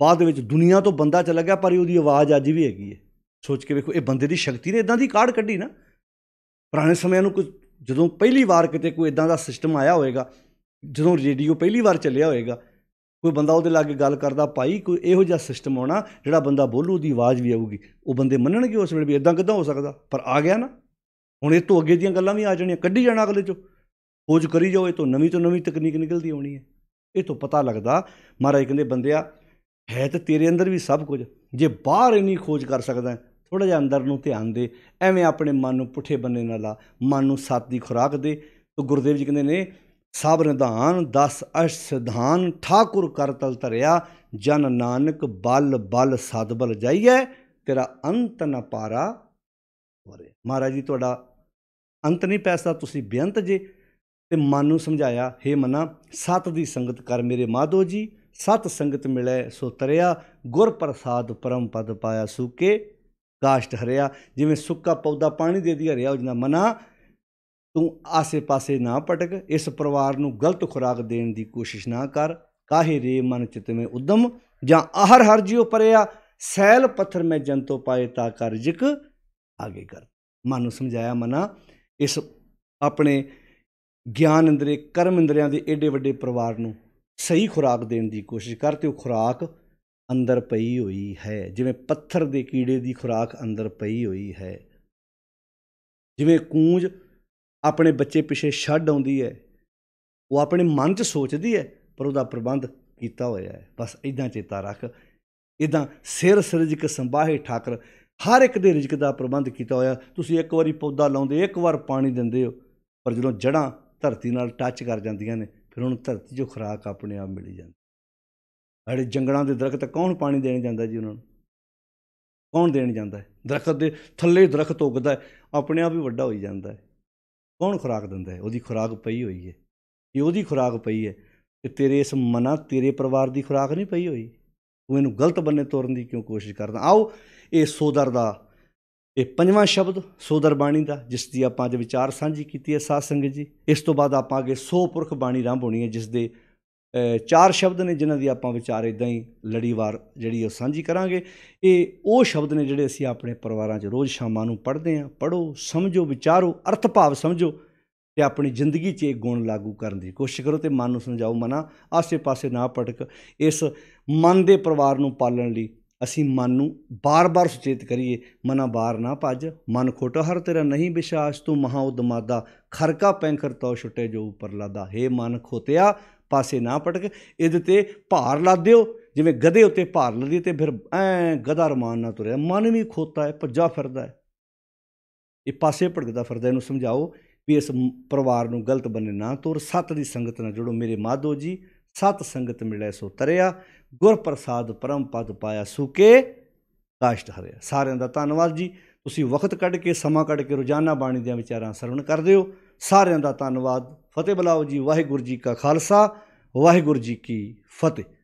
ਬਾਅਦ ਵਿੱਚ ਦੁਨੀਆ ਤੋਂ ਬੰਦਾ ਚਲਾ ਗਿਆ ਪਰ ਉਹਦੀ ਆਵਾਜ਼ ਅੱਜ ਵੀ ਹੈਗੀ ਹੈ ਸੋਚ ਕੇ ਵੇਖੋ ਇਹ ਬੰਦੇ ਦੀ ਸ਼ਕਤੀ ਨੇ ਇਦਾਂ ਦੀ ਕਾਢ ਕੱਢੀ ਨਾ ਪੁਰਾਣੇ ਸਮਿਆਂ ਨੂੰ ਕੁਝ ਜਦੋਂ ਪਹਿਲੀ ਵਾਰ ਕਿਤੇ ਕੋਈ ਇਦਾਂ ਦਾ ਸਿਸਟਮ ਆਇਆ ਹੋਵੇਗਾ ਜਦੋਂ ਰੇਡੀਓ ਪਹਿਲੀ ਵਾਰ ਚੱਲਿਆ ਹੋਵੇਗਾ ਕੋਈ ਬੰਦਾ ਉਹਦੇ ਲਾਗੇ ਗੱਲ ਕਰਦਾ ਭਾਈ ਕੋਈ ਇਹੋ ਜਿਹਾ ਸਿਸਟਮ ਆਉਣਾ ਜਿਹੜਾ ਬੰਦਾ ਬੋਲੂ ਦੀ ਆਵਾਜ਼ ਵੀ ਆਊਗੀ ਉਹ ਬੰਦੇ ਮੰਨਣਗੇ ਉਸ ਵੇਲੇ ਵੀ ਇਦਾਂ ਕਿਦਾਂ ਹੋ ਸਕਦਾ ਪਰ ਆ ਗਿਆ ਨਾ ਹੁਣ ਇਹ ਤੋਂ ਅੱਗੇ ਦੀਆਂ ਗੱਲਾਂ ਵੀ ਆ ਜਾਣੀਆਂ ਕੱਢੀ ਜਾਣਾ ਅਗਲੇ ਚੋਂ ਖੋਜ ਕਰੀ ਜਾਓ ਇਹ ਤੋਂ ਨਵੀਂ ਤੋਂ ਨਵੀਂ ਤਕਨੀਕ ਨਿਕਲਦੀ ਆਉਣੀ ਹੈ ਇਹ ਤੋਂ ਪਤਾ ਲੱਗਦਾ ਮਹਾਰਾਜ ਕਹਿੰਦੇ ਬੰਦਿਆ ਹੈ ਤੇ ਤੇਰੇ ਅੰਦਰ ਵੀ ਸਭ ਕੁਝ ਜੇ ਬਾਹਰ ਇਨੀ ਖੋਜ ਕਰ ਸਕਦਾ ਥੋੜਾ ਜਿਹਾ ਅੰਦਰ ਨੂੰ ਧਿਆਨ ਦੇ ਐਵੇਂ ਆਪਣੇ ਮਨ ਨੂੰ ਪੁੱਠੇ ਬੰਨੇ ਨਾ ਲਾ ਮਨ ਨੂੰ ਸਤ ਦੀ ਖੁਰਾਕ ਦੇ ਤੋ ਗੁਰਦੇਵ ਜੀ ਕਹਿੰਦੇ ਨੇ ਸਭ ਰਿਧਾਨ 10 ਅਸ਼ ਸਿਧਾਨ ਠਾਕੁਰ ਕਰ ਤਲ ਜਨ ਨਾਨਕ ਬਲ ਬਲ ਸਦ ਬਲ ਜਾਈਐ ਤੇਰਾ ਅੰਤ ਨ ਪਾਰਾ ਹੋਰੇ ਮਹਾਰਾਜ ਜੀ ਤੁਹਾਡਾ ਅੰਤ ਨਹੀਂ ਪੈਸਾ ਤੁਸੀਂ ਬੇਅੰਤ ਜੇ ਤੇ ਮਨ ਨੂੰ ਸਮਝਾਇਆ हे ਮਨਾ ਸਤ ਦੀ ਸੰਗਤ ਕਰ ਮੇਰੇ ਮਾਧੋ ਜੀ ਸਤ ਸੰਗਤ ਮਿਲੇ ਸੋ ਤਰਿਆ ਗੁਰ ਪ੍ਰਸਾਦ ਪਰਮ ਪਦ ਪਾਇਆ ਸੂਕੇ ਕਾਸ਼ਟ ਹਰਿਆ ਜਿਵੇਂ ਸੁੱਕਾ ਪੌਦਾ ਪਾਣੀ ਦੇ ਦੀ ਹਰਿਆ ਹੋ ਮਨਾ ਤੂੰ ਆਸੇ-ਪਾਸੇ ਨਾ ਪਟਕ ਇਸ ਪਰਿਵਾਰ ਨੂੰ ਗਲਤ ਖੁਰਾਕ ਦੇਣ ਦੀ ਕੋਸ਼ਿਸ਼ ਨਾ ਕਰ ਕਾਹੇ ਰੇ ਮਨ ਚਿਤਵੇਂ ਉਦਮ ਜਾਂ ਆਹਰ ਹਰ ਜਿਉ ਪਰਿਆ ਸੈਲ ਪੱਥਰ ਮੈਂ ਜੰਤੋ ਪਾਏ ਤਾ ਕਰ ਜਿਕ ਆਗੇ ਕਰ ਮਨ ਨੂੰ ਸਮਝਾਇਆ ਮਨਾ ਇਸ ਆਪਣੇ ਗਿਆਨ ਅੰਦਰੇ ਕਰਮ ਅੰਦਰਿਆਂ ਦੇ ਏਡੇ ਵੱਡੇ ਪਰਿਵਾਰ ਨੂੰ ਸਹੀ ਖੁਰਾਕ ਦੇਣ ਦੀ ਕੋਸ਼ਿਸ਼ ਕਰ ਤੇ ਉਹ ਖੁਰਾਕ ਅੰਦਰ ਪਈ ਹੋਈ ਹੈ ਜਿਵੇਂ ਪੱਥਰ ਦੇ ਕੀੜੇ ਦੀ ਖੁਰਾਕ ਅੰਦਰ ਪਈ ਹੋਈ ਹੈ ਜਿਵੇਂ ਕੂੰਜ ਆਪਣੇ ਬੱਚੇ ਪਿੱਛੇ ਛੱਡ ਆਉਂਦੀ ਹੈ ਉਹ ਆਪਣੇ ਮਨ 'ਚ ਸੋਚਦੀ ਹੈ ਪਰ ਉਹਦਾ ਪ੍ਰਬੰਧ ਕੀਤਾ ਹੋਇਆ ਹੈ ਬਸ ਇਦਾਂ ਚੇਤਾ ਰੱਖ ਇਦਾਂ ਸਿਰ ਕੇ ਸੰਭਾਹੇ ਠਾਕਰ ਹਰ ਇੱਕ ਦੇ ਰਿਜ਼ਕ ਦਾ ਪ੍ਰਬੰਧ ਕੀਤਾ ਹੋਇਆ ਤੁਸੀਂ ਇੱਕ ਵਾਰੀ ਪੌਦਾ ਲਾਉਂਦੇ ਇੱਕ ਵਾਰ ਪਾਣੀ ਦਿੰਦੇ ਹੋ ਪਰ ਜਦੋਂ ਜੜਾਂ ਧਰਤੀ ਨਾਲ ਟੱਚ ਕਰ ਜਾਂਦੀਆਂ ਨੇ ਫਿਰ ਉਹਨੂੰ ਧਰਤੀ 'ਚੋਂ ਖੁਰਾਕ ਆਪਣੇ ਆਪ ਮਿਲ ਜਾਂਦੀ ਅੜੇ ਜੰਗਲਾਂ ਦੇ ਦਰਖਤ ਕੌਣ ਪਾਣੀ ਦੇਣ ਜਾਂਦਾ ਜੀ ਉਹਨਾਂ ਨੂੰ ਕੌਣ ਦੇਣ ਜਾਂਦਾ ਹੈ ਦਰਖਤ ਦੇ ਥੱਲੇ ਦਰਖਤ ਉੱਗਦਾ ਹੈ ਆਪਣੇ ਆਪ ਹੀ ਵੱਡਾ ਹੋਈ ਜਾਂਦਾ ਹੈ ਕੌਣ ਖੁਰਾਕ ਦਿੰਦਾ ਹੈ ਉਹਦੀ ਖੁਰਾਕ ਪਈ ਹੋਈ ਹੈ ਇਹ ਉਹਦੀ ਖੁਰਾਕ ਪਈ ਹੈ ਕਿ ਤੇਰੇ ਇਸ ਮਨਾ ਤੇਰੇ ਪਰਿਵਾਰ ਦੀ ਖੁਰਾਕ ਨਹੀਂ ਪਈ ਹੋਈ ਤੂੰ ਇਹਨੂੰ ਗਲਤ ਬੰਨੇ ਤੋਰਨ ਦੀ ਕਿਉਂ ਕੋਸ਼ਿਸ਼ ਕਰਦਾ ਆਓ ਇਹ ਸੋਦਰ ਦਾ ਇਹ ਪੰਜਵਾਂ ਸ਼ਬਦ ਸੋਦਰ ਬਾਣੀ ਦਾ ਜਿਸ ਦੀ ਆਪਾਂ ਅੱਜ ਵਿਚਾਰ ਸਾਂਝੀ ਕੀਤੀ ਹੈ ਸਾਧ ਸੰਗਤ ਜੀ ਇਸ ਤੋਂ ਬਾਅਦ ਆਪਾਂ ਅਗੇ 100 ਪੁਰਖ ਬਾਣੀ ਰੰਭ ਹੋਣੀ ਹੈ ਜਿਸ ਦੇ ਚਾਰ ਸ਼ਬਦ ਨੇ ਜਿਨ੍ਹਾਂ ਦੀ ਆਪਾਂ ਵਿਚਾਰ ਇਦਾਂ ਹੀ ਲੜੀਵਾਰ ਜਿਹੜੀ ਉਹ ਸਾਂਝੀ ਕਰਾਂਗੇ ਇਹ ਉਹ ਸ਼ਬਦ ਨੇ ਜਿਹੜੇ ਅਸੀਂ ਆਪਣੇ ਪਰਿਵਾਰਾਂ 'ਚ ਰੋਜ਼ ਸ਼ਾਮਾਂ ਨੂੰ ਪੜ੍ਹਦੇ ਆਂ ਪੜੋ ਸਮਝੋ ਵਿਚਾਰੋ ਅਰਥ ਭਾਵ ਸਮਝੋ ਤੇ ਆਪਣੀ ਜ਼ਿੰਦਗੀ 'ਚ ਇਹ ਗੁਣ ਲਾਗੂ ਕਰਨ ਦੀ ਕੋਸ਼ਿਸ਼ ਕਰੋ ਤੇ ਮਨ ਨੂੰ ਸਮਝਾਓ ਮਨਾ ਆਸੇ-ਪਾਸੇ ਨਾ ਭਟਕ ਇਸ ਮਨ ਦੇ ਪਰਿਵਾਰ ਨੂੰ ਪਾਲਣ ਲਈ ਅਸੀਂ ਮਨ ਨੂੰ ਬਾਰ-ਬਾਰ ਸੁਚੇਤ ਕਰੀਏ ਮਨਾ ਬਾਰ ਨਾ ਭੱਜ ਮਨ ਖੋਟਾ ਹਰ ਤੇਰਾ ਨਹੀਂ ਵਿਸ਼ਾਸ ਤੂੰ ਮਹਾ ਉਦਮਾਦਾ ਖਰਕਾ ਪੈਂਖਰ ਤੋ ਛੁੱਟੇ ਜੋ ਉੱਪਰ ਲਾਦਾ ਹੈ ਮਨ ਖੋਤਿਆ ਪਾਸੇ ਨਾ ਪਟਕ ਇਹਦੇ ਤੇ ਭਾਰ ਲਾ ਦਿਓ ਜਿਵੇਂ ਗਧੇ ਉੱਤੇ ਭਾਰ ਲੱਦੀ ਤੇ ਫਿਰ ਐ ਗਧਾ ਰਮਾਨ ਨਾ ਤੁਰਿਆ ਮਨ ਵੀ ਖੋਤਾ ਹੈ ਭੱਜਾ ਫਿਰਦਾ ਹੈ ਇਹ ਪਾਸੇ ਭਟਕਦਾ ਫਿਰਦਾ ਇਹਨੂੰ ਸਮਝਾਓ ਵੀ ਇਸ ਪਰਿਵਾਰ ਨੂੰ ਗਲਤ ਬੰਨੇ ਨਾ ਤੋਰ ਸਤ ਦੀ ਸੰਗਤ ਨਾਲ ਜੁੜੋ ਮੇਰੇ ਮਾਧੋ ਜੀ ਸਤ ਸੰਗਤ ਮਿਲੇ ਸੋ ਤਰਿਆ ਗੁਰ ਪ੍ਰਸਾਦ ਪਰਮ ਪਦ ਪਾਇਆ ਸੁਕੇ ਕਾਸ਼ਟ ਹਰਿਆ ਸਾਰਿਆਂ ਦਾ ਧੰਨਵਾਦ ਜੀ ਤੁਸੀਂ ਵਕਤ ਕੱਢ ਕੇ ਸਮਾਂ ਕੱਢ ਕੇ ਰੋਜ਼ਾਨਾ ਬਾਣੀ ਦੇ ਵਿਚਾਰਾਂ ਸਰਵਣ ਕਰਦੇ ਹੋ ਸਾਰਿਆਂ ਦਾ ਧੰਨਵਾਦ ਫਤਿਹ ਬਲਾਓ ਜੀ ਵਾਹਿਗੁਰੂ ਜੀ ਕਾ ਖਾਲਸਾ ਵਾਹਿਗੁਰੂ ਜੀ ਕੀ ਫਤਿਹ